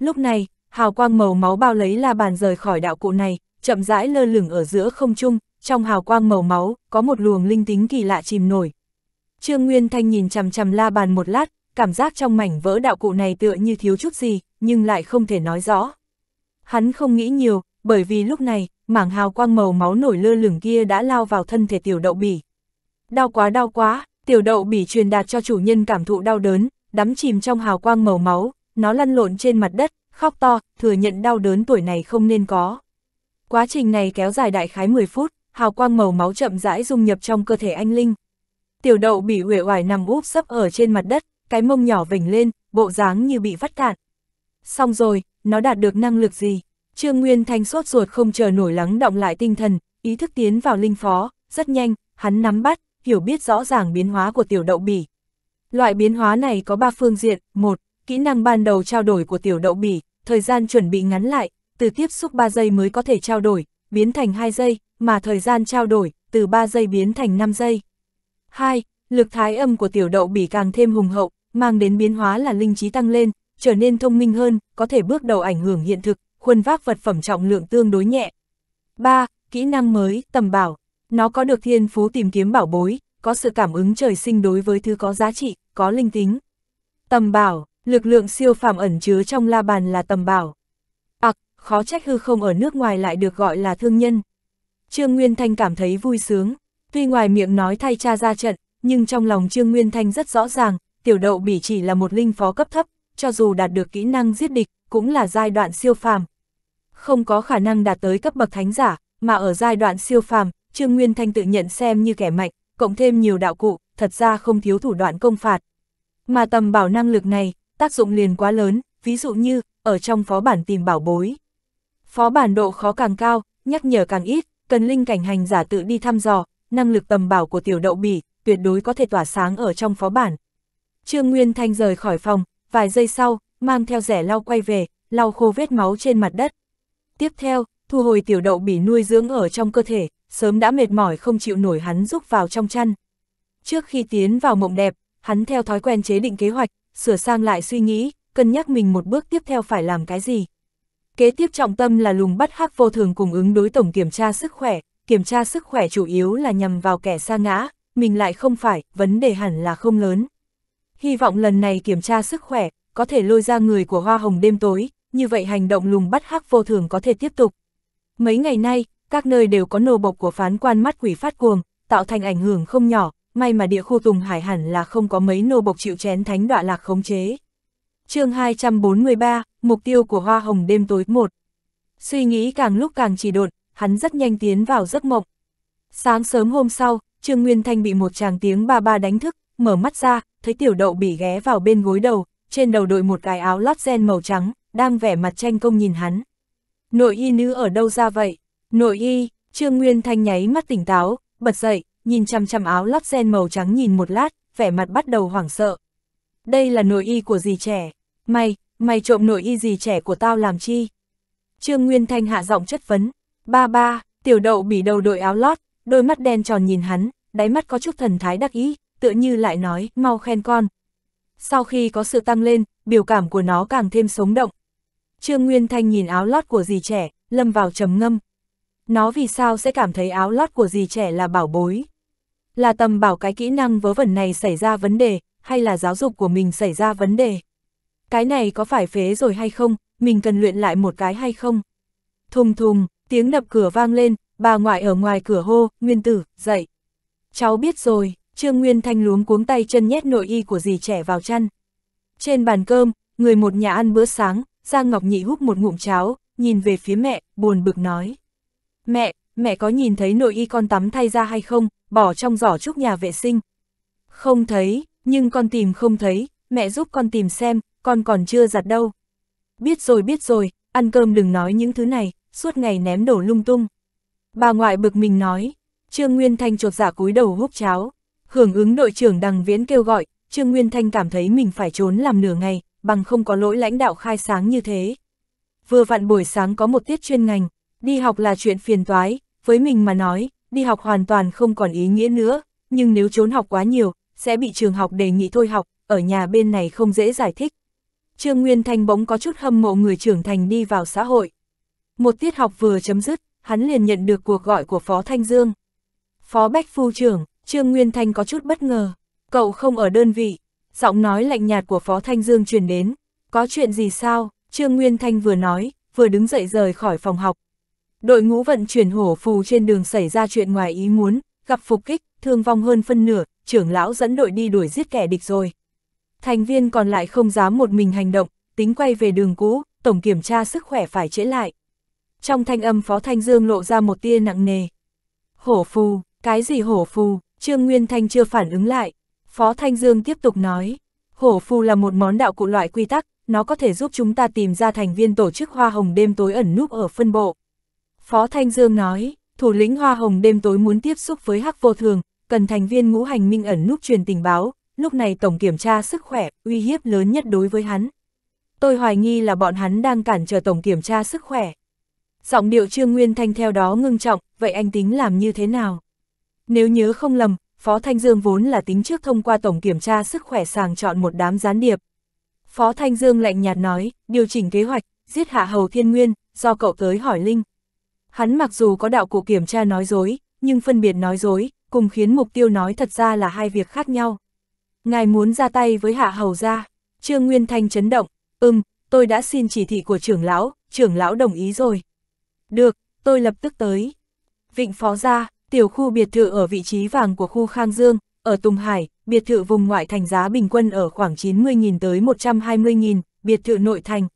Lúc này, hào quang màu máu bao lấy la bàn rời khỏi đạo cụ này, chậm rãi lơ lửng ở giữa không trung, trong hào quang màu máu, có một luồng linh tính kỳ lạ chìm nổi. Trương Nguyên Thanh nhìn chằm chằm la bàn một lát, cảm giác trong mảnh vỡ đạo cụ này tựa như thiếu chút gì, nhưng lại không thể nói rõ. Hắn không nghĩ nhiều, bởi vì lúc này, mảng hào quang màu máu nổi lơ lửng kia đã lao vào thân thể tiểu đậu bỉ. Đau quá đau quá, tiểu đậu bỉ truyền đạt cho chủ nhân cảm thụ đau đớn, đắm chìm trong hào quang màu máu, nó lăn lộn trên mặt đất, khóc to, thừa nhận đau đớn tuổi này không nên có. Quá trình này kéo dài đại khái 10 phút, hào quang màu máu chậm rãi dung nhập trong cơ thể anh Linh. Tiểu đậu bị uể oải nằm úp sấp ở trên mặt đất, cái mông nhỏ vỉnh lên, bộ dáng như bị vắt cạn. Xong rồi, nó đạt được năng lực gì? Trương Nguyên Thanh sốt ruột không chờ nổi lắng động lại tinh thần, ý thức tiến vào linh phó, rất nhanh, hắn nắm bắt, hiểu biết rõ ràng biến hóa của tiểu đậu bỉ. Loại biến hóa này có ba phương diện, một, Kỹ năng ban đầu trao đổi của tiểu đậu bỉ, thời gian chuẩn bị ngắn lại, từ tiếp xúc 3 giây mới có thể trao đổi, biến thành 2 giây, mà thời gian trao đổi, từ 3 giây biến thành 5 giây. 2. Lực thái âm của tiểu đậu bỉ càng thêm hùng hậu, mang đến biến hóa là linh trí tăng lên, trở nên thông minh hơn, có thể bước đầu ảnh hưởng hiện thực, khuôn vác vật phẩm trọng lượng tương đối nhẹ. 3. Kỹ năng mới, tầm bảo. Nó có được thiên phú tìm kiếm bảo bối, có sự cảm ứng trời sinh đối với thứ có giá trị, có linh tính. Tầm bảo, Lực lượng siêu phàm ẩn chứa trong la bàn là tầm bảo. Ặc, à, khó trách hư không ở nước ngoài lại được gọi là thương nhân. Trương Nguyên Thanh cảm thấy vui sướng, tuy ngoài miệng nói thay cha ra trận, nhưng trong lòng Trương Nguyên Thanh rất rõ ràng, tiểu đậu bỉ chỉ là một linh phó cấp thấp, cho dù đạt được kỹ năng giết địch, cũng là giai đoạn siêu phàm. Không có khả năng đạt tới cấp bậc thánh giả, mà ở giai đoạn siêu phàm, Trương Nguyên Thanh tự nhận xem như kẻ mạnh, cộng thêm nhiều đạo cụ, thật ra không thiếu thủ đoạn công phạt. Mà tầm bảo năng lực này, tác dụng liền quá lớn, ví dụ như, ở trong phó bản tìm bảo bối. Phó bản độ khó càng cao, nhắc nhở càng ít, cần linh cảnh hành giả tự đi thăm dò, năng lực tầm bảo của tiểu đậu bỉ, tuyệt đối có thể tỏa sáng ở trong phó bản. Trương Nguyên Thanh rời khỏi phòng, vài giây sau, mang theo rẻ lau quay về, lau khô vết máu trên mặt đất. Tiếp theo, thu hồi tiểu đậu bỉ nuôi dưỡng ở trong cơ thể, sớm đã mệt mỏi không chịu nổi hắn rúc vào trong chăn. Trước khi tiến vào mộng đẹp, hắn theo thói quen chế định kế hoạch, sửa sang lại suy nghĩ, cân nhắc mình một bước tiếp theo phải làm cái gì. Kế tiếp trọng tâm là lùng bắt hắc vô thường cùng ứng đối tổng kiểm tra sức khỏe, kiểm tra sức khỏe chủ yếu là nhằm vào kẻ sa ngã, mình lại không phải, vấn đề hẳn là không lớn. Hy vọng lần này kiểm tra sức khỏe, có thể lôi ra người của hoa hồng đêm tối, như vậy hành động lùng bắt hắc vô thường có thể tiếp tục. Mấy ngày nay, các nơi đều có nô bộc của phán quan mắt quỷ phát cuồng, tạo thành ảnh hưởng không nhỏ, may mà địa khu Tùng Hải hẳn là không có mấy nô bộc chịu chén thánh đọa lạc khống chế. chương 243, mục tiêu của hoa hồng đêm tối 1. Suy nghĩ càng lúc càng chỉ đột, hắn rất nhanh tiến vào giấc mộng. Sáng sớm hôm sau, Trương Nguyên Thanh bị một chàng tiếng ba ba đánh thức, mở mắt ra, thấy tiểu đậu bị ghé vào bên gối đầu, trên đầu đội một cái áo lót gen màu trắng, đang vẻ mặt tranh công nhìn hắn. Nội y nữ ở đâu ra vậy? Nội y, Trương Nguyên Thanh nháy mắt tỉnh táo, bật dậy, nhìn chăm chăm áo lót sen màu trắng nhìn một lát, vẻ mặt bắt đầu hoảng sợ. Đây là nội y của dì trẻ, mày, mày trộm nội y dì trẻ của tao làm chi? Trương Nguyên Thanh hạ giọng chất vấn, ba ba, tiểu đậu bỉ đầu đội áo lót, đôi mắt đen tròn nhìn hắn, đáy mắt có chút thần thái đắc ý, tựa như lại nói, mau khen con. Sau khi có sự tăng lên, biểu cảm của nó càng thêm sống động. Trương Nguyên Thanh nhìn áo lót của dì trẻ, lâm vào trầm ngâm. Nó vì sao sẽ cảm thấy áo lót của dì trẻ là bảo bối? Là tầm bảo cái kỹ năng vớ vẩn này xảy ra vấn đề, hay là giáo dục của mình xảy ra vấn đề? Cái này có phải phế rồi hay không, mình cần luyện lại một cái hay không? Thùng thùng, tiếng đập cửa vang lên, bà ngoại ở ngoài cửa hô, Nguyên tử, dậy. Cháu biết rồi, Trương Nguyên Thanh luống cuống tay chân nhét nội y của dì trẻ vào chăn. Trên bàn cơm, người một nhà ăn bữa sáng, Giang Ngọc Nhị hút một ngụm cháo, nhìn về phía mẹ, buồn bực nói. Mẹ, mẹ có nhìn thấy nội y con tắm thay ra hay không, bỏ trong giỏ trúc nhà vệ sinh. Không thấy, nhưng con tìm không thấy, mẹ giúp con tìm xem, con còn chưa giặt đâu. Biết rồi biết rồi, ăn cơm đừng nói những thứ này, suốt ngày ném đổ lung tung. Bà ngoại bực mình nói, Trương Nguyên Thanh chột giả dạ cúi đầu húp cháo. Hưởng ứng đội trưởng Đằng Viễn kêu gọi, Trương Nguyên Thanh cảm thấy mình phải trốn làm nửa ngày, bằng không có lỗi lãnh đạo khai sáng như thế. Vừa vặn buổi sáng có một tiết chuyên ngành, đi học là chuyện phiền toái, với mình mà nói, đi học hoàn toàn không còn ý nghĩa nữa, nhưng nếu trốn học quá nhiều, sẽ bị trường học đề nghị thôi học, ở nhà bên này không dễ giải thích. Trương Nguyên Thanh bỗng có chút hâm mộ người trưởng thành đi vào xã hội. Một tiết học vừa chấm dứt, hắn liền nhận được cuộc gọi của Phó Thanh Dương. Phó Bách Phu trưởng, Trương Nguyên Thanh có chút bất ngờ. Cậu không ở đơn vị, giọng nói lạnh nhạt của Phó Thanh Dương truyền đến. Có chuyện gì sao? Trương Nguyên Thanh vừa nói, vừa đứng dậy rời khỏi phòng học, Đội ngũ vận chuyển hổ phù trên đường xảy ra chuyện ngoài ý muốn, gặp phục kích, thương vong hơn phân nửa, trưởng lão dẫn đội đi đuổi giết kẻ địch rồi. Thành viên còn lại không dám một mình hành động, tính quay về đường cũ, tổng kiểm tra sức khỏe phải trễ lại. Trong thanh âm Phó Thanh Dương lộ ra một tia nặng nề. Hổ phù, cái gì hổ phù, Trương Nguyên Thanh chưa phản ứng lại. Phó Thanh Dương tiếp tục nói, hổ phù là một món đạo cụ loại quy tắc, nó có thể giúp chúng ta tìm ra thành viên tổ chức hoa hồng đêm tối ẩn núp ở phân bộ. Phó Thanh Dương nói, thủ lĩnh Hoa Hồng đêm tối muốn tiếp xúc với Hắc Vô Thường, cần thành viên ngũ hành minh ẩn núp truyền tình báo, lúc này tổng kiểm tra sức khỏe, uy hiếp lớn nhất đối với hắn. Tôi hoài nghi là bọn hắn đang cản trở tổng kiểm tra sức khỏe. Giọng điệu Trương Nguyên Thanh theo đó ngưng trọng, vậy anh tính làm như thế nào? Nếu nhớ không lầm, Phó Thanh Dương vốn là tính trước thông qua tổng kiểm tra sức khỏe sàng chọn một đám gián điệp. Phó Thanh Dương lạnh nhạt nói, điều chỉnh kế hoạch, giết hạ hầu thiên nguyên, do cậu tới hỏi Linh. Hắn mặc dù có đạo cụ kiểm tra nói dối, nhưng phân biệt nói dối, cùng khiến mục tiêu nói thật ra là hai việc khác nhau. Ngài muốn ra tay với hạ hầu gia, Trương Nguyên Thanh chấn động, ừm, tôi đã xin chỉ thị của trưởng lão, trưởng lão đồng ý rồi. Được, tôi lập tức tới. Vịnh Phó Gia, tiểu khu biệt thự ở vị trí vàng của khu Khang Dương, ở Tùng Hải, biệt thự vùng ngoại thành giá bình quân ở khoảng 90.000 tới 120.000, biệt thự nội thành.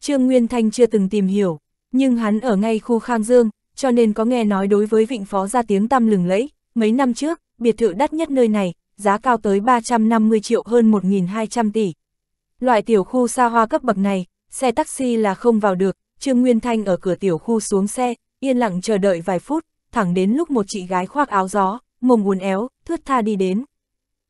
Trương Nguyên Thanh chưa từng tìm hiểu, nhưng hắn ở ngay khu Khang Dương, cho nên có nghe nói đối với vịnh phó ra tiếng tăm lừng lẫy, mấy năm trước, biệt thự đắt nhất nơi này, giá cao tới 350 triệu hơn 1.200 tỷ. Loại tiểu khu xa hoa cấp bậc này, xe taxi là không vào được, Trương Nguyên Thanh ở cửa tiểu khu xuống xe, yên lặng chờ đợi vài phút, thẳng đến lúc một chị gái khoác áo gió, mồm uốn éo, thướt tha đi đến.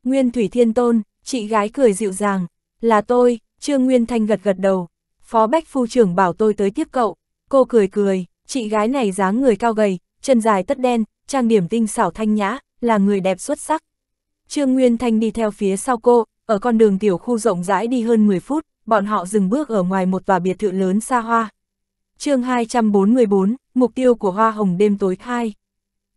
Nguyên Thủy Thiên Tôn, chị gái cười dịu dàng, là tôi, Trương Nguyên Thanh gật gật đầu, Phó Bách Phu trưởng bảo tôi tới tiếp cậu. Cô cười cười, chị gái này dáng người cao gầy, chân dài tất đen, trang điểm tinh xảo thanh nhã, là người đẹp xuất sắc. Trương Nguyên Thanh đi theo phía sau cô, ở con đường tiểu khu rộng rãi đi hơn 10 phút, bọn họ dừng bước ở ngoài một tòa biệt thự lớn xa hoa. chương 244, mục tiêu của hoa hồng đêm tối khai.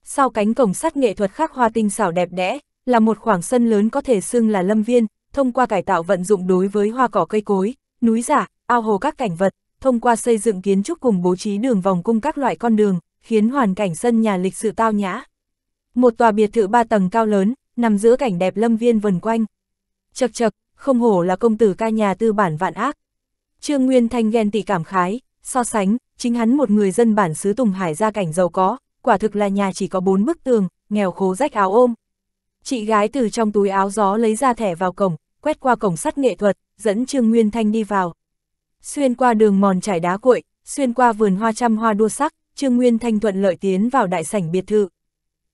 Sau cánh cổng sắt nghệ thuật khắc hoa tinh xảo đẹp đẽ, là một khoảng sân lớn có thể xưng là lâm viên, thông qua cải tạo vận dụng đối với hoa cỏ cây cối, núi giả, ao hồ các cảnh vật, thông qua xây dựng kiến trúc cùng bố trí đường vòng cung các loại con đường, khiến hoàn cảnh sân nhà lịch sự tao nhã. Một tòa biệt thự ba tầng cao lớn, nằm giữa cảnh đẹp lâm viên vần quanh. Chật chật, không hổ là công tử ca nhà tư bản vạn ác. Trương Nguyên Thanh ghen tị cảm khái, so sánh, chính hắn một người dân bản xứ Tùng Hải gia cảnh giàu có, quả thực là nhà chỉ có bốn bức tường, nghèo khố rách áo ôm. Chị gái từ trong túi áo gió lấy ra thẻ vào cổng, quét qua cổng sắt nghệ thuật, dẫn Trương Nguyên Thanh đi vào xuyên qua đường mòn trải đá cuội, xuyên qua vườn hoa trăm hoa đua sắc, Trương Nguyên Thanh thuận lợi tiến vào đại sảnh biệt thự.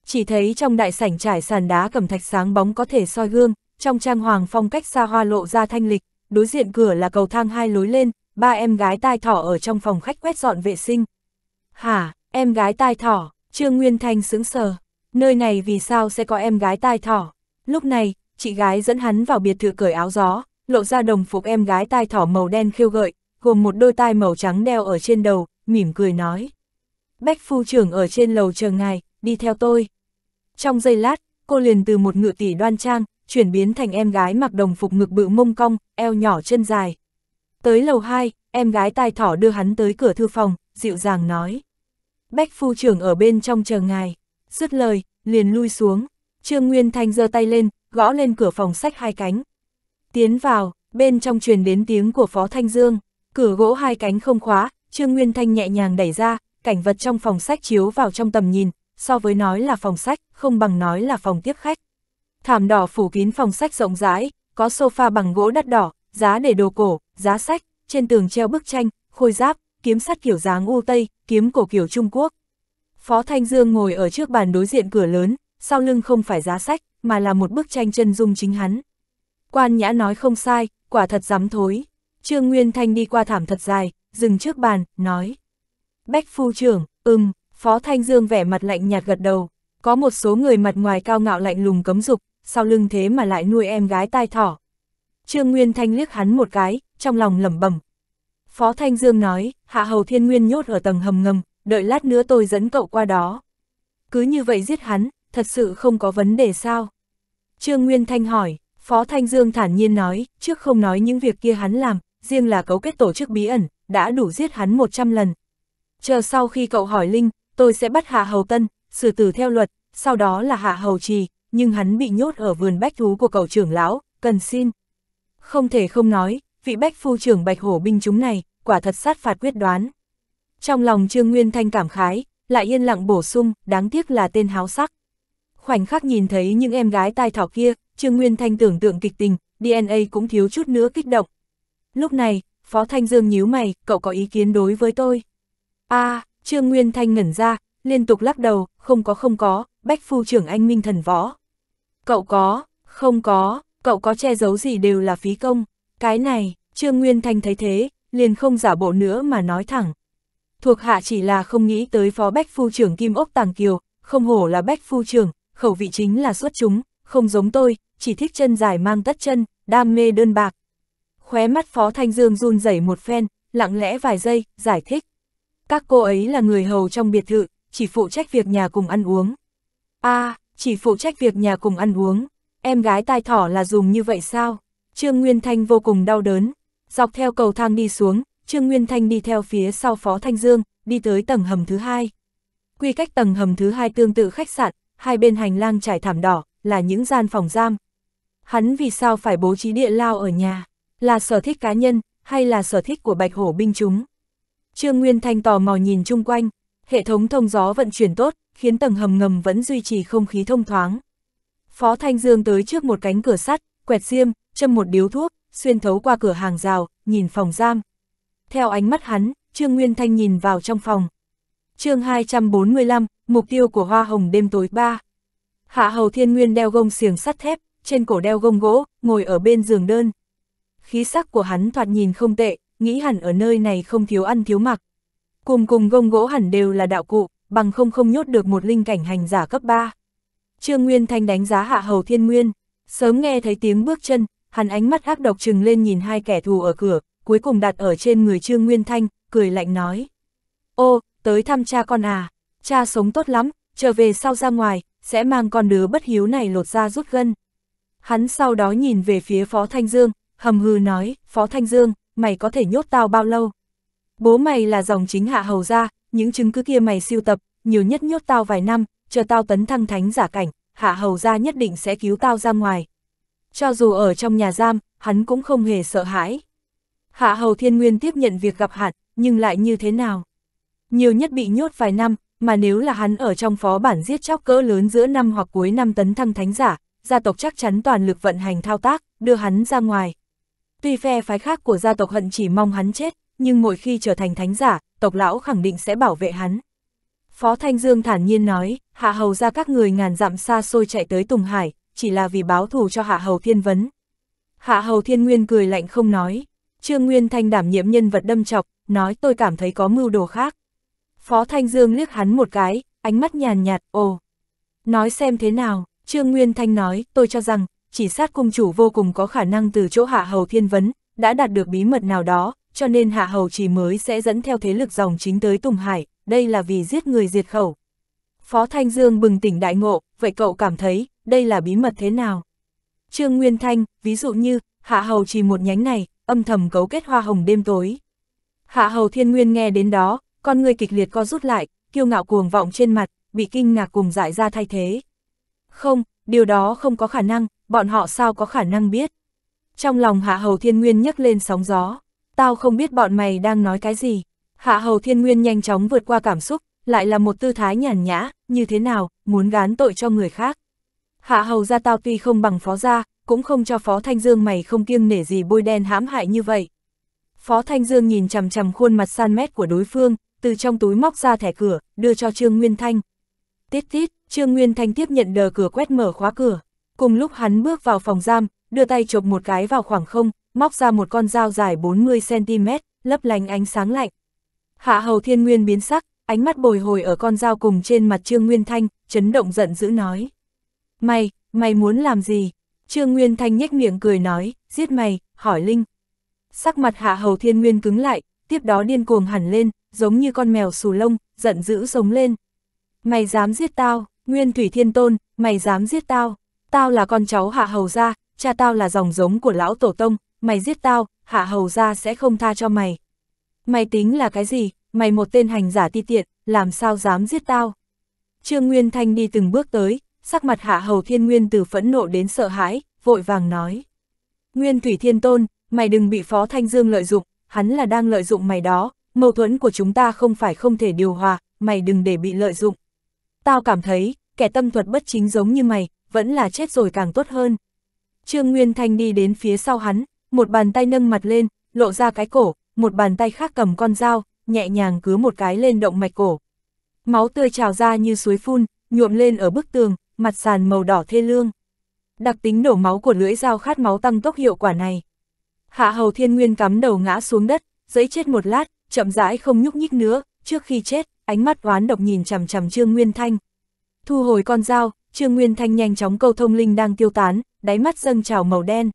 Chỉ thấy trong đại sảnh trải sàn đá cẩm thạch sáng bóng có thể soi gương, trong trang hoàng phong cách xa hoa lộ ra thanh lịch, đối diện cửa là cầu thang hai lối lên, ba em gái tai thỏ ở trong phòng khách quét dọn vệ sinh. Hả, em gái tai thỏ, Trương Nguyên Thanh sững sờ, nơi này vì sao sẽ có em gái tai thỏ? Lúc này, chị gái dẫn hắn vào biệt thự cởi áo gió, lộ ra đồng phục em gái tai thỏ màu đen khiêu gợi, gồm một đôi tai màu trắng đeo ở trên đầu, mỉm cười nói. Bách phu trưởng ở trên lầu chờ ngài, đi theo tôi. Trong giây lát, cô liền từ một ngựa tỷ đoan trang, chuyển biến thành em gái mặc đồng phục ngực bự mông cong, eo nhỏ chân dài. Tới lầu 2, em gái tai thỏ đưa hắn tới cửa thư phòng, dịu dàng nói. Bách phu trưởng ở bên trong chờ ngài, dứt lời, liền lui xuống. Trương Nguyên Thanh giơ tay lên, gõ lên cửa phòng sách hai cánh. Tiến vào, bên trong truyền đến tiếng của Phó Thanh Dương. Cửa gỗ hai cánh không khóa, Trương Nguyên Thanh nhẹ nhàng đẩy ra, cảnh vật trong phòng sách chiếu vào trong tầm nhìn, so với nói là phòng sách, không bằng nói là phòng tiếp khách. Thảm đỏ phủ kín phòng sách rộng rãi, có sofa bằng gỗ đắt đỏ, giá để đồ cổ, giá sách, trên tường treo bức tranh, khôi giáp, kiếm sắt kiểu dáng U Tây, kiếm cổ kiểu Trung Quốc. Phó Thanh Dương ngồi ở trước bàn đối diện cửa lớn, sau lưng không phải giá sách, mà là một bức tranh chân dung chính hắn. Quan Nhã nói không sai, quả thật dám thối. Trương Nguyên Thanh đi qua thảm thật dài, dừng trước bàn, nói. Bách phu trưởng, ưng, Phó Thanh Dương vẻ mặt lạnh nhạt gật đầu, có một số người mặt ngoài cao ngạo lạnh lùng cấm dục, sau lưng thế mà lại nuôi em gái tai thỏ. Trương Nguyên Thanh liếc hắn một cái, trong lòng lẩm bẩm. Phó Thanh Dương nói, Hạ Hầu Thiên Nguyên nhốt ở tầng hầm ngầm, đợi lát nữa tôi dẫn cậu qua đó. Cứ như vậy giết hắn, thật sự không có vấn đề sao? Trương Nguyên Thanh hỏi, Phó Thanh Dương thản nhiên nói, trước không nói những việc kia hắn làm, riêng là cấu kết tổ chức bí ẩn, đã đủ giết hắn 100 lần. Chờ sau khi cậu hỏi Linh, tôi sẽ bắt Hạ Hầu Tân, xử tử theo luật, sau đó là Hạ Hầu Trì, nhưng hắn bị nhốt ở vườn bách thú của cậu trưởng lão, cần xin. Không thể không nói, vị bách phu trưởng bạch hổ binh chúng này, quả thật sát phạt quyết đoán. Trong lòng Trương Nguyên Thanh cảm khái, lại yên lặng bổ sung, đáng tiếc là tên háo sắc. Khoảnh khắc nhìn thấy những em gái tai thỏ kia, Trương Nguyên Thanh tưởng tượng kịch tình, DNA cũng thiếu chút nữa kích động, Lúc này, Phó Thanh Dương nhíu mày, cậu có ý kiến đối với tôi. a à, Trương Nguyên Thanh ngẩn ra, liên tục lắc đầu, không có không có, bách phu trưởng anh minh thần võ. Cậu có, không có, cậu có che giấu gì đều là phí công. Cái này, Trương Nguyên Thanh thấy thế, liền không giả bộ nữa mà nói thẳng. Thuộc hạ chỉ là không nghĩ tới phó bách phu trưởng Kim Ốc Tàng Kiều, không hổ là bách phu trưởng, khẩu vị chính là xuất chúng, không giống tôi, chỉ thích chân dài mang tất chân, đam mê đơn bạc, Khóe mắt Phó Thanh Dương run rẩy một phen, lặng lẽ vài giây, giải thích. Các cô ấy là người hầu trong biệt thự, chỉ phụ trách việc nhà cùng ăn uống. a à, chỉ phụ trách việc nhà cùng ăn uống. Em gái tai thỏ là dùng như vậy sao? Trương Nguyên Thanh vô cùng đau đớn. Dọc theo cầu thang đi xuống, Trương Nguyên Thanh đi theo phía sau Phó Thanh Dương, đi tới tầng hầm thứ hai. Quy cách tầng hầm thứ hai tương tự khách sạn, hai bên hành lang trải thảm đỏ, là những gian phòng giam. Hắn vì sao phải bố trí địa lao ở nhà? Là sở thích cá nhân, hay là sở thích của bạch hổ binh chúng? Trương Nguyên Thanh tò mò nhìn chung quanh, hệ thống thông gió vận chuyển tốt, khiến tầng hầm ngầm vẫn duy trì không khí thông thoáng. Phó Thanh Dương tới trước một cánh cửa sắt, quẹt diêm, châm một điếu thuốc, xuyên thấu qua cửa hàng rào, nhìn phòng giam. Theo ánh mắt hắn, Trương Nguyên Thanh nhìn vào trong phòng. chương 245, mục tiêu của hoa hồng đêm tối 3. Hạ Hầu Thiên Nguyên đeo gông xiềng sắt thép, trên cổ đeo gông gỗ, ngồi ở bên giường đơn khí sắc của hắn thoạt nhìn không tệ, nghĩ hẳn ở nơi này không thiếu ăn thiếu mặc. Cùng cùng gông gỗ hẳn đều là đạo cụ, bằng không không nhốt được một linh cảnh hành giả cấp 3. Trương Nguyên Thanh đánh giá hạ hầu thiên nguyên, sớm nghe thấy tiếng bước chân, hắn ánh mắt ác độc trừng lên nhìn hai kẻ thù ở cửa, cuối cùng đặt ở trên người Trương Nguyên Thanh, cười lạnh nói. Ô, tới thăm cha con à, cha sống tốt lắm, trở về sau ra ngoài, sẽ mang con đứa bất hiếu này lột ra rút gân. Hắn sau đó nhìn về phía Phó Thanh Dương, hầm hư nói, Phó Thanh Dương, mày có thể nhốt tao bao lâu? Bố mày là dòng chính hạ hầu ra, những chứng cứ kia mày siêu tập, nhiều nhất nhốt tao vài năm, chờ tao tấn thăng thánh giả cảnh, hạ hầu ra nhất định sẽ cứu tao ra ngoài. Cho dù ở trong nhà giam, hắn cũng không hề sợ hãi. Hạ hầu thiên nguyên tiếp nhận việc gặp hạn, nhưng lại như thế nào? Nhiều nhất bị nhốt vài năm, mà nếu là hắn ở trong phó bản giết chóc cỡ lớn giữa năm hoặc cuối năm tấn thăng thánh giả, gia tộc chắc chắn toàn lực vận hành thao tác, đưa hắn ra ngoài. Tuy phe phái khác của gia tộc hận chỉ mong hắn chết, nhưng mỗi khi trở thành thánh giả, tộc lão khẳng định sẽ bảo vệ hắn. Phó Thanh Dương thản nhiên nói, hạ hầu ra các người ngàn dặm xa xôi chạy tới Tùng Hải, chỉ là vì báo thù cho hạ hầu thiên vấn. Hạ hầu thiên nguyên cười lạnh không nói, Trương Nguyên Thanh đảm nhiệm nhân vật đâm chọc, nói tôi cảm thấy có mưu đồ khác. Phó Thanh Dương liếc hắn một cái, ánh mắt nhàn nhạt, ồ. Nói xem thế nào, Trương Nguyên Thanh nói, tôi cho rằng, chỉ sát cung chủ vô cùng có khả năng từ chỗ hạ hầu thiên vấn, đã đạt được bí mật nào đó, cho nên hạ hầu chỉ mới sẽ dẫn theo thế lực dòng chính tới Tùng Hải, đây là vì giết người diệt khẩu. Phó Thanh Dương bừng tỉnh đại ngộ, vậy cậu cảm thấy, đây là bí mật thế nào? Trương Nguyên Thanh, ví dụ như, hạ hầu chỉ một nhánh này, âm thầm cấu kết hoa hồng đêm tối. Hạ hầu thiên nguyên nghe đến đó, con người kịch liệt co rút lại, kiêu ngạo cuồng vọng trên mặt, bị kinh ngạc cùng dại ra thay thế. Không, điều đó không có khả năng, bọn họ sao có khả năng biết. Trong lòng Hạ Hầu Thiên Nguyên nhấc lên sóng gió, tao không biết bọn mày đang nói cái gì. Hạ Hầu Thiên Nguyên nhanh chóng vượt qua cảm xúc, lại là một tư thái nhàn nhã, như thế nào, muốn gán tội cho người khác. Hạ Hầu gia tao tuy không bằng phó gia, cũng không cho phó Thanh Dương mày không kiêng nể gì bôi đen hãm hại như vậy. Phó Thanh Dương nhìn chằm chằm khuôn mặt san mét của đối phương, từ trong túi móc ra thẻ cửa, đưa cho Trương Nguyên Thanh. Tít tít, Trương Nguyên Thanh tiếp nhận đờ cửa quét mở khóa cửa. Cùng lúc hắn bước vào phòng giam, đưa tay chộp một cái vào khoảng không, móc ra một con dao dài 40cm, lấp lánh ánh sáng lạnh. Hạ hầu thiên nguyên biến sắc, ánh mắt bồi hồi ở con dao cùng trên mặt Trương Nguyên Thanh, chấn động giận dữ nói. Mày, mày muốn làm gì? Trương Nguyên Thanh nhếch miệng cười nói, giết mày, hỏi Linh. Sắc mặt hạ hầu thiên nguyên cứng lại, tiếp đó điên cuồng hẳn lên, giống như con mèo xù lông, giận dữ sống lên. Mày dám giết tao, Nguyên Thủy Thiên Tôn, mày dám giết tao tao là con cháu hạ hầu gia, cha tao là dòng giống của lão tổ tông, mày giết tao, hạ hầu gia sẽ không tha cho mày. Mày tính là cái gì, mày một tên hành giả ti tiện, làm sao dám giết tao. Trương Nguyên Thanh đi từng bước tới, sắc mặt hạ hầu thiên nguyên từ phẫn nộ đến sợ hãi, vội vàng nói. Nguyên Thủy Thiên Tôn, mày đừng bị Phó Thanh Dương lợi dụng, hắn là đang lợi dụng mày đó, mâu thuẫn của chúng ta không phải không thể điều hòa, mày đừng để bị lợi dụng. Tao cảm thấy, kẻ tâm thuật bất chính giống như mày, vẫn là chết rồi càng tốt hơn. Trương Nguyên Thanh đi đến phía sau hắn, một bàn tay nâng mặt lên, lộ ra cái cổ, một bàn tay khác cầm con dao, nhẹ nhàng cứ một cái lên động mạch cổ. Máu tươi trào ra như suối phun, nhuộm lên ở bức tường, mặt sàn màu đỏ thê lương. Đặc tính đổ máu của lưỡi dao khát máu tăng tốc hiệu quả này. Hạ hầu thiên nguyên cắm đầu ngã xuống đất, giấy chết một lát, chậm rãi không nhúc nhích nữa, trước khi chết, ánh mắt oán độc nhìn chằm chằm Trương Nguyên Thanh. Thu hồi con dao, Trương Nguyên Thanh nhanh chóng câu thông linh đang tiêu tán, đáy mắt dâng trào màu đen.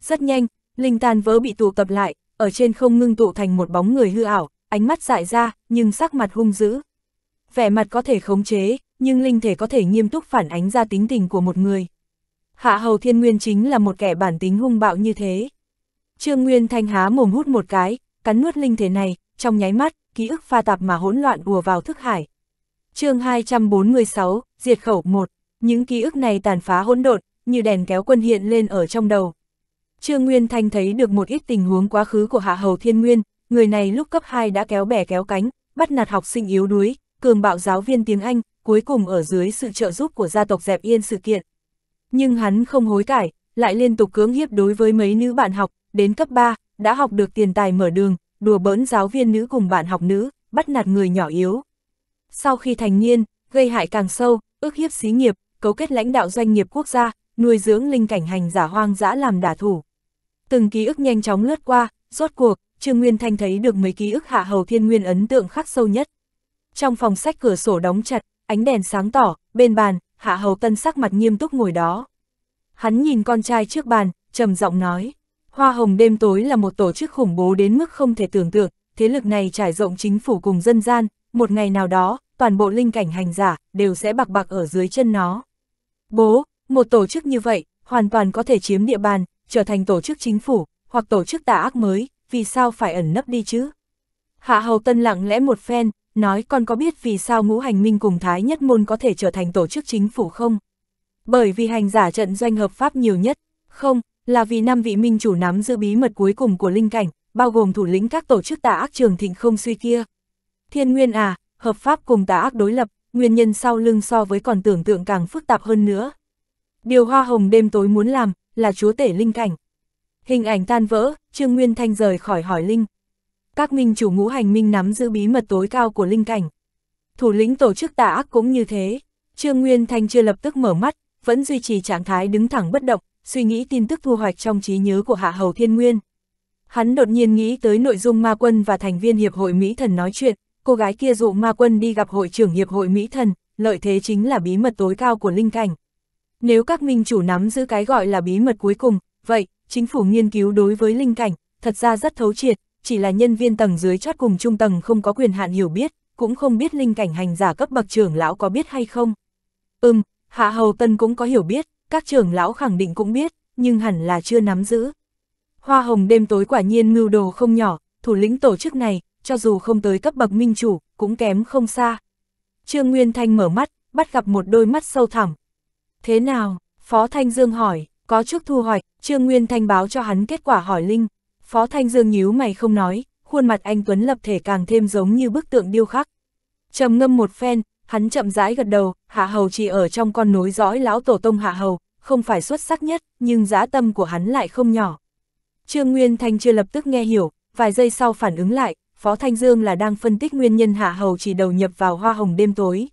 Rất nhanh, linh tàn vỡ bị tụ tập lại, ở trên không ngưng tụ thành một bóng người hư ảo, ánh mắt dại ra, nhưng sắc mặt hung dữ. Vẻ mặt có thể khống chế, nhưng linh thể có thể nghiêm túc phản ánh ra tính tình của một người. Hạ hầu thiên nguyên chính là một kẻ bản tính hung bạo như thế. Trương Nguyên Thanh há mồm hút một cái, cắn nuốt linh thể này, trong nháy mắt, ký ức pha tạp mà hỗn loạn ùa vào thức hải. chương 246, diệt khẩu 1 những ký ức này tàn phá hỗn độn, như đèn kéo quân hiện lên ở trong đầu. Trương Nguyên Thanh thấy được một ít tình huống quá khứ của Hạ Hầu Thiên Nguyên, người này lúc cấp 2 đã kéo bè kéo cánh, bắt nạt học sinh yếu đuối, cường bạo giáo viên tiếng Anh, cuối cùng ở dưới sự trợ giúp của gia tộc dẹp yên sự kiện. Nhưng hắn không hối cải, lại liên tục cưỡng hiếp đối với mấy nữ bạn học, đến cấp 3, đã học được tiền tài mở đường, đùa bỡn giáo viên nữ cùng bạn học nữ, bắt nạt người nhỏ yếu. Sau khi thành niên, gây hại càng sâu, ước hiếp xí nghiệp, cấu kết lãnh đạo doanh nghiệp quốc gia, nuôi dưỡng linh cảnh hành giả hoang dã làm đả thủ. Từng ký ức nhanh chóng lướt qua, rốt cuộc, Trương Nguyên Thanh thấy được mấy ký ức hạ hầu thiên nguyên ấn tượng khắc sâu nhất. Trong phòng sách cửa sổ đóng chặt, ánh đèn sáng tỏ, bên bàn, hạ hầu tân sắc mặt nghiêm túc ngồi đó. Hắn nhìn con trai trước bàn, trầm giọng nói, Hoa Hồng đêm tối là một tổ chức khủng bố đến mức không thể tưởng tượng, thế lực này trải rộng chính phủ cùng dân gian, một ngày nào đó, toàn bộ linh cảnh hành giả, đều sẽ bạc bạc ở dưới chân nó. Bố, một tổ chức như vậy, hoàn toàn có thể chiếm địa bàn, trở thành tổ chức chính phủ, hoặc tổ chức tà ác mới, vì sao phải ẩn nấp đi chứ? Hạ Hầu Tân lặng lẽ một phen, nói con có biết vì sao ngũ hành minh cùng Thái Nhất Môn có thể trở thành tổ chức chính phủ không? Bởi vì hành giả trận doanh hợp pháp nhiều nhất, không, là vì năm vị minh chủ nắm giữ bí mật cuối cùng của linh cảnh, bao gồm thủ lĩnh các tổ chức tà ác trường thịnh không suy kia. Thiên Nguyên à, hợp pháp cùng tà ác đối lập, nguyên nhân sau lưng so với còn tưởng tượng càng phức tạp hơn nữa. Điều hoa hồng đêm tối muốn làm, là chúa tể linh cảnh. Hình ảnh tan vỡ, Trương Nguyên Thanh rời khỏi hỏi linh. Các minh chủ ngũ hành minh nắm giữ bí mật tối cao của linh cảnh. Thủ lĩnh tổ chức tà ác cũng như thế. Trương Nguyên Thanh chưa lập tức mở mắt, vẫn duy trì trạng thái đứng thẳng bất động, suy nghĩ tin tức thu hoạch trong trí nhớ của Hạ Hầu Thiên Nguyên. Hắn đột nhiên nghĩ tới nội dung ma quân và thành viên Hiệp hội Mỹ Thần nói chuyện, cô gái kia dụ ma quân đi gặp hội trưởng hiệp hội Mỹ thần, lợi thế chính là bí mật tối cao của Linh Cảnh. Nếu các minh chủ nắm giữ cái gọi là bí mật cuối cùng, vậy, chính phủ nghiên cứu đối với Linh Cảnh, thật ra rất thấu triệt, chỉ là nhân viên tầng dưới chót cùng trung tầng không có quyền hạn hiểu biết, cũng không biết Linh Cảnh hành giả cấp bậc trưởng lão có biết hay không. Ừm, Hạ Hầu Tân cũng có hiểu biết, các trưởng lão khẳng định cũng biết, nhưng hẳn là chưa nắm giữ. Hoa hồng đêm tối quả nhiên mưu đồ không nhỏ, thủ lĩnh tổ chức này, cho dù không tới cấp bậc minh chủ, cũng kém không xa. Trương Nguyên Thanh mở mắt, bắt gặp một đôi mắt sâu thẳm. Thế nào? Phó Thanh Dương hỏi, có trước thu hoạch, Trương Nguyên Thanh báo cho hắn kết quả hỏi Linh. Phó Thanh Dương nhíu mày không nói, khuôn mặt anh Tuấn lập thể càng thêm giống như bức tượng điêu khắc. trầm ngâm một phen, hắn chậm rãi gật đầu, Hạ Hầu chỉ ở trong con nối dõi lão tổ tông Hạ Hầu, không phải xuất sắc nhất, nhưng dã tâm của hắn lại không nhỏ. Trương Nguyên Thanh chưa lập tức nghe hiểu, vài giây sau phản ứng lại, Phó Thanh Dương là đang phân tích nguyên nhân Hạ Hầu chỉ đầu nhập vào hoa hồng đêm tối.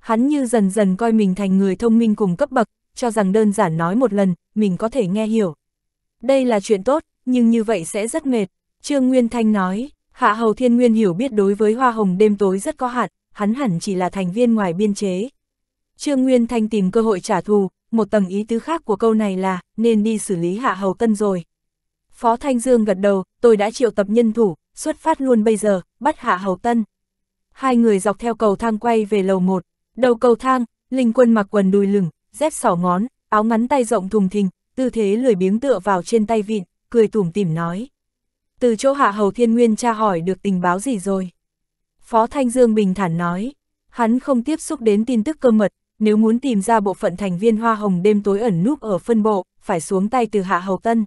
Hắn như dần dần coi mình thành người thông minh cùng cấp bậc, cho rằng đơn giản nói một lần, mình có thể nghe hiểu. Đây là chuyện tốt, nhưng như vậy sẽ rất mệt. Trương Nguyên Thanh nói, Hạ Hầu Thiên Nguyên hiểu biết đối với hoa hồng đêm tối rất có hạn, hắn hẳn chỉ là thành viên ngoài biên chế. Trương Nguyên Thanh tìm cơ hội trả thù, một tầng ý tứ khác của câu này là, nên đi xử lý Hạ Hầu Tân rồi. Phó Thanh Dương gật đầu, tôi đã triệu tập nhân thủ, xuất phát luôn bây giờ, bắt hạ hầu tân. Hai người dọc theo cầu thang quay về lầu một, đầu cầu thang, linh quân mặc quần đùi lửng, dép sỏ ngón, áo ngắn tay rộng thùng thình, tư thế lười biếng tựa vào trên tay vịn, cười tủm tỉm nói. Từ chỗ hạ hầu thiên nguyên tra hỏi được tình báo gì rồi? Phó Thanh Dương bình thản nói, hắn không tiếp xúc đến tin tức cơ mật, nếu muốn tìm ra bộ phận thành viên hoa hồng đêm tối ẩn núp ở phân bộ, phải xuống tay từ hạ hầu tân.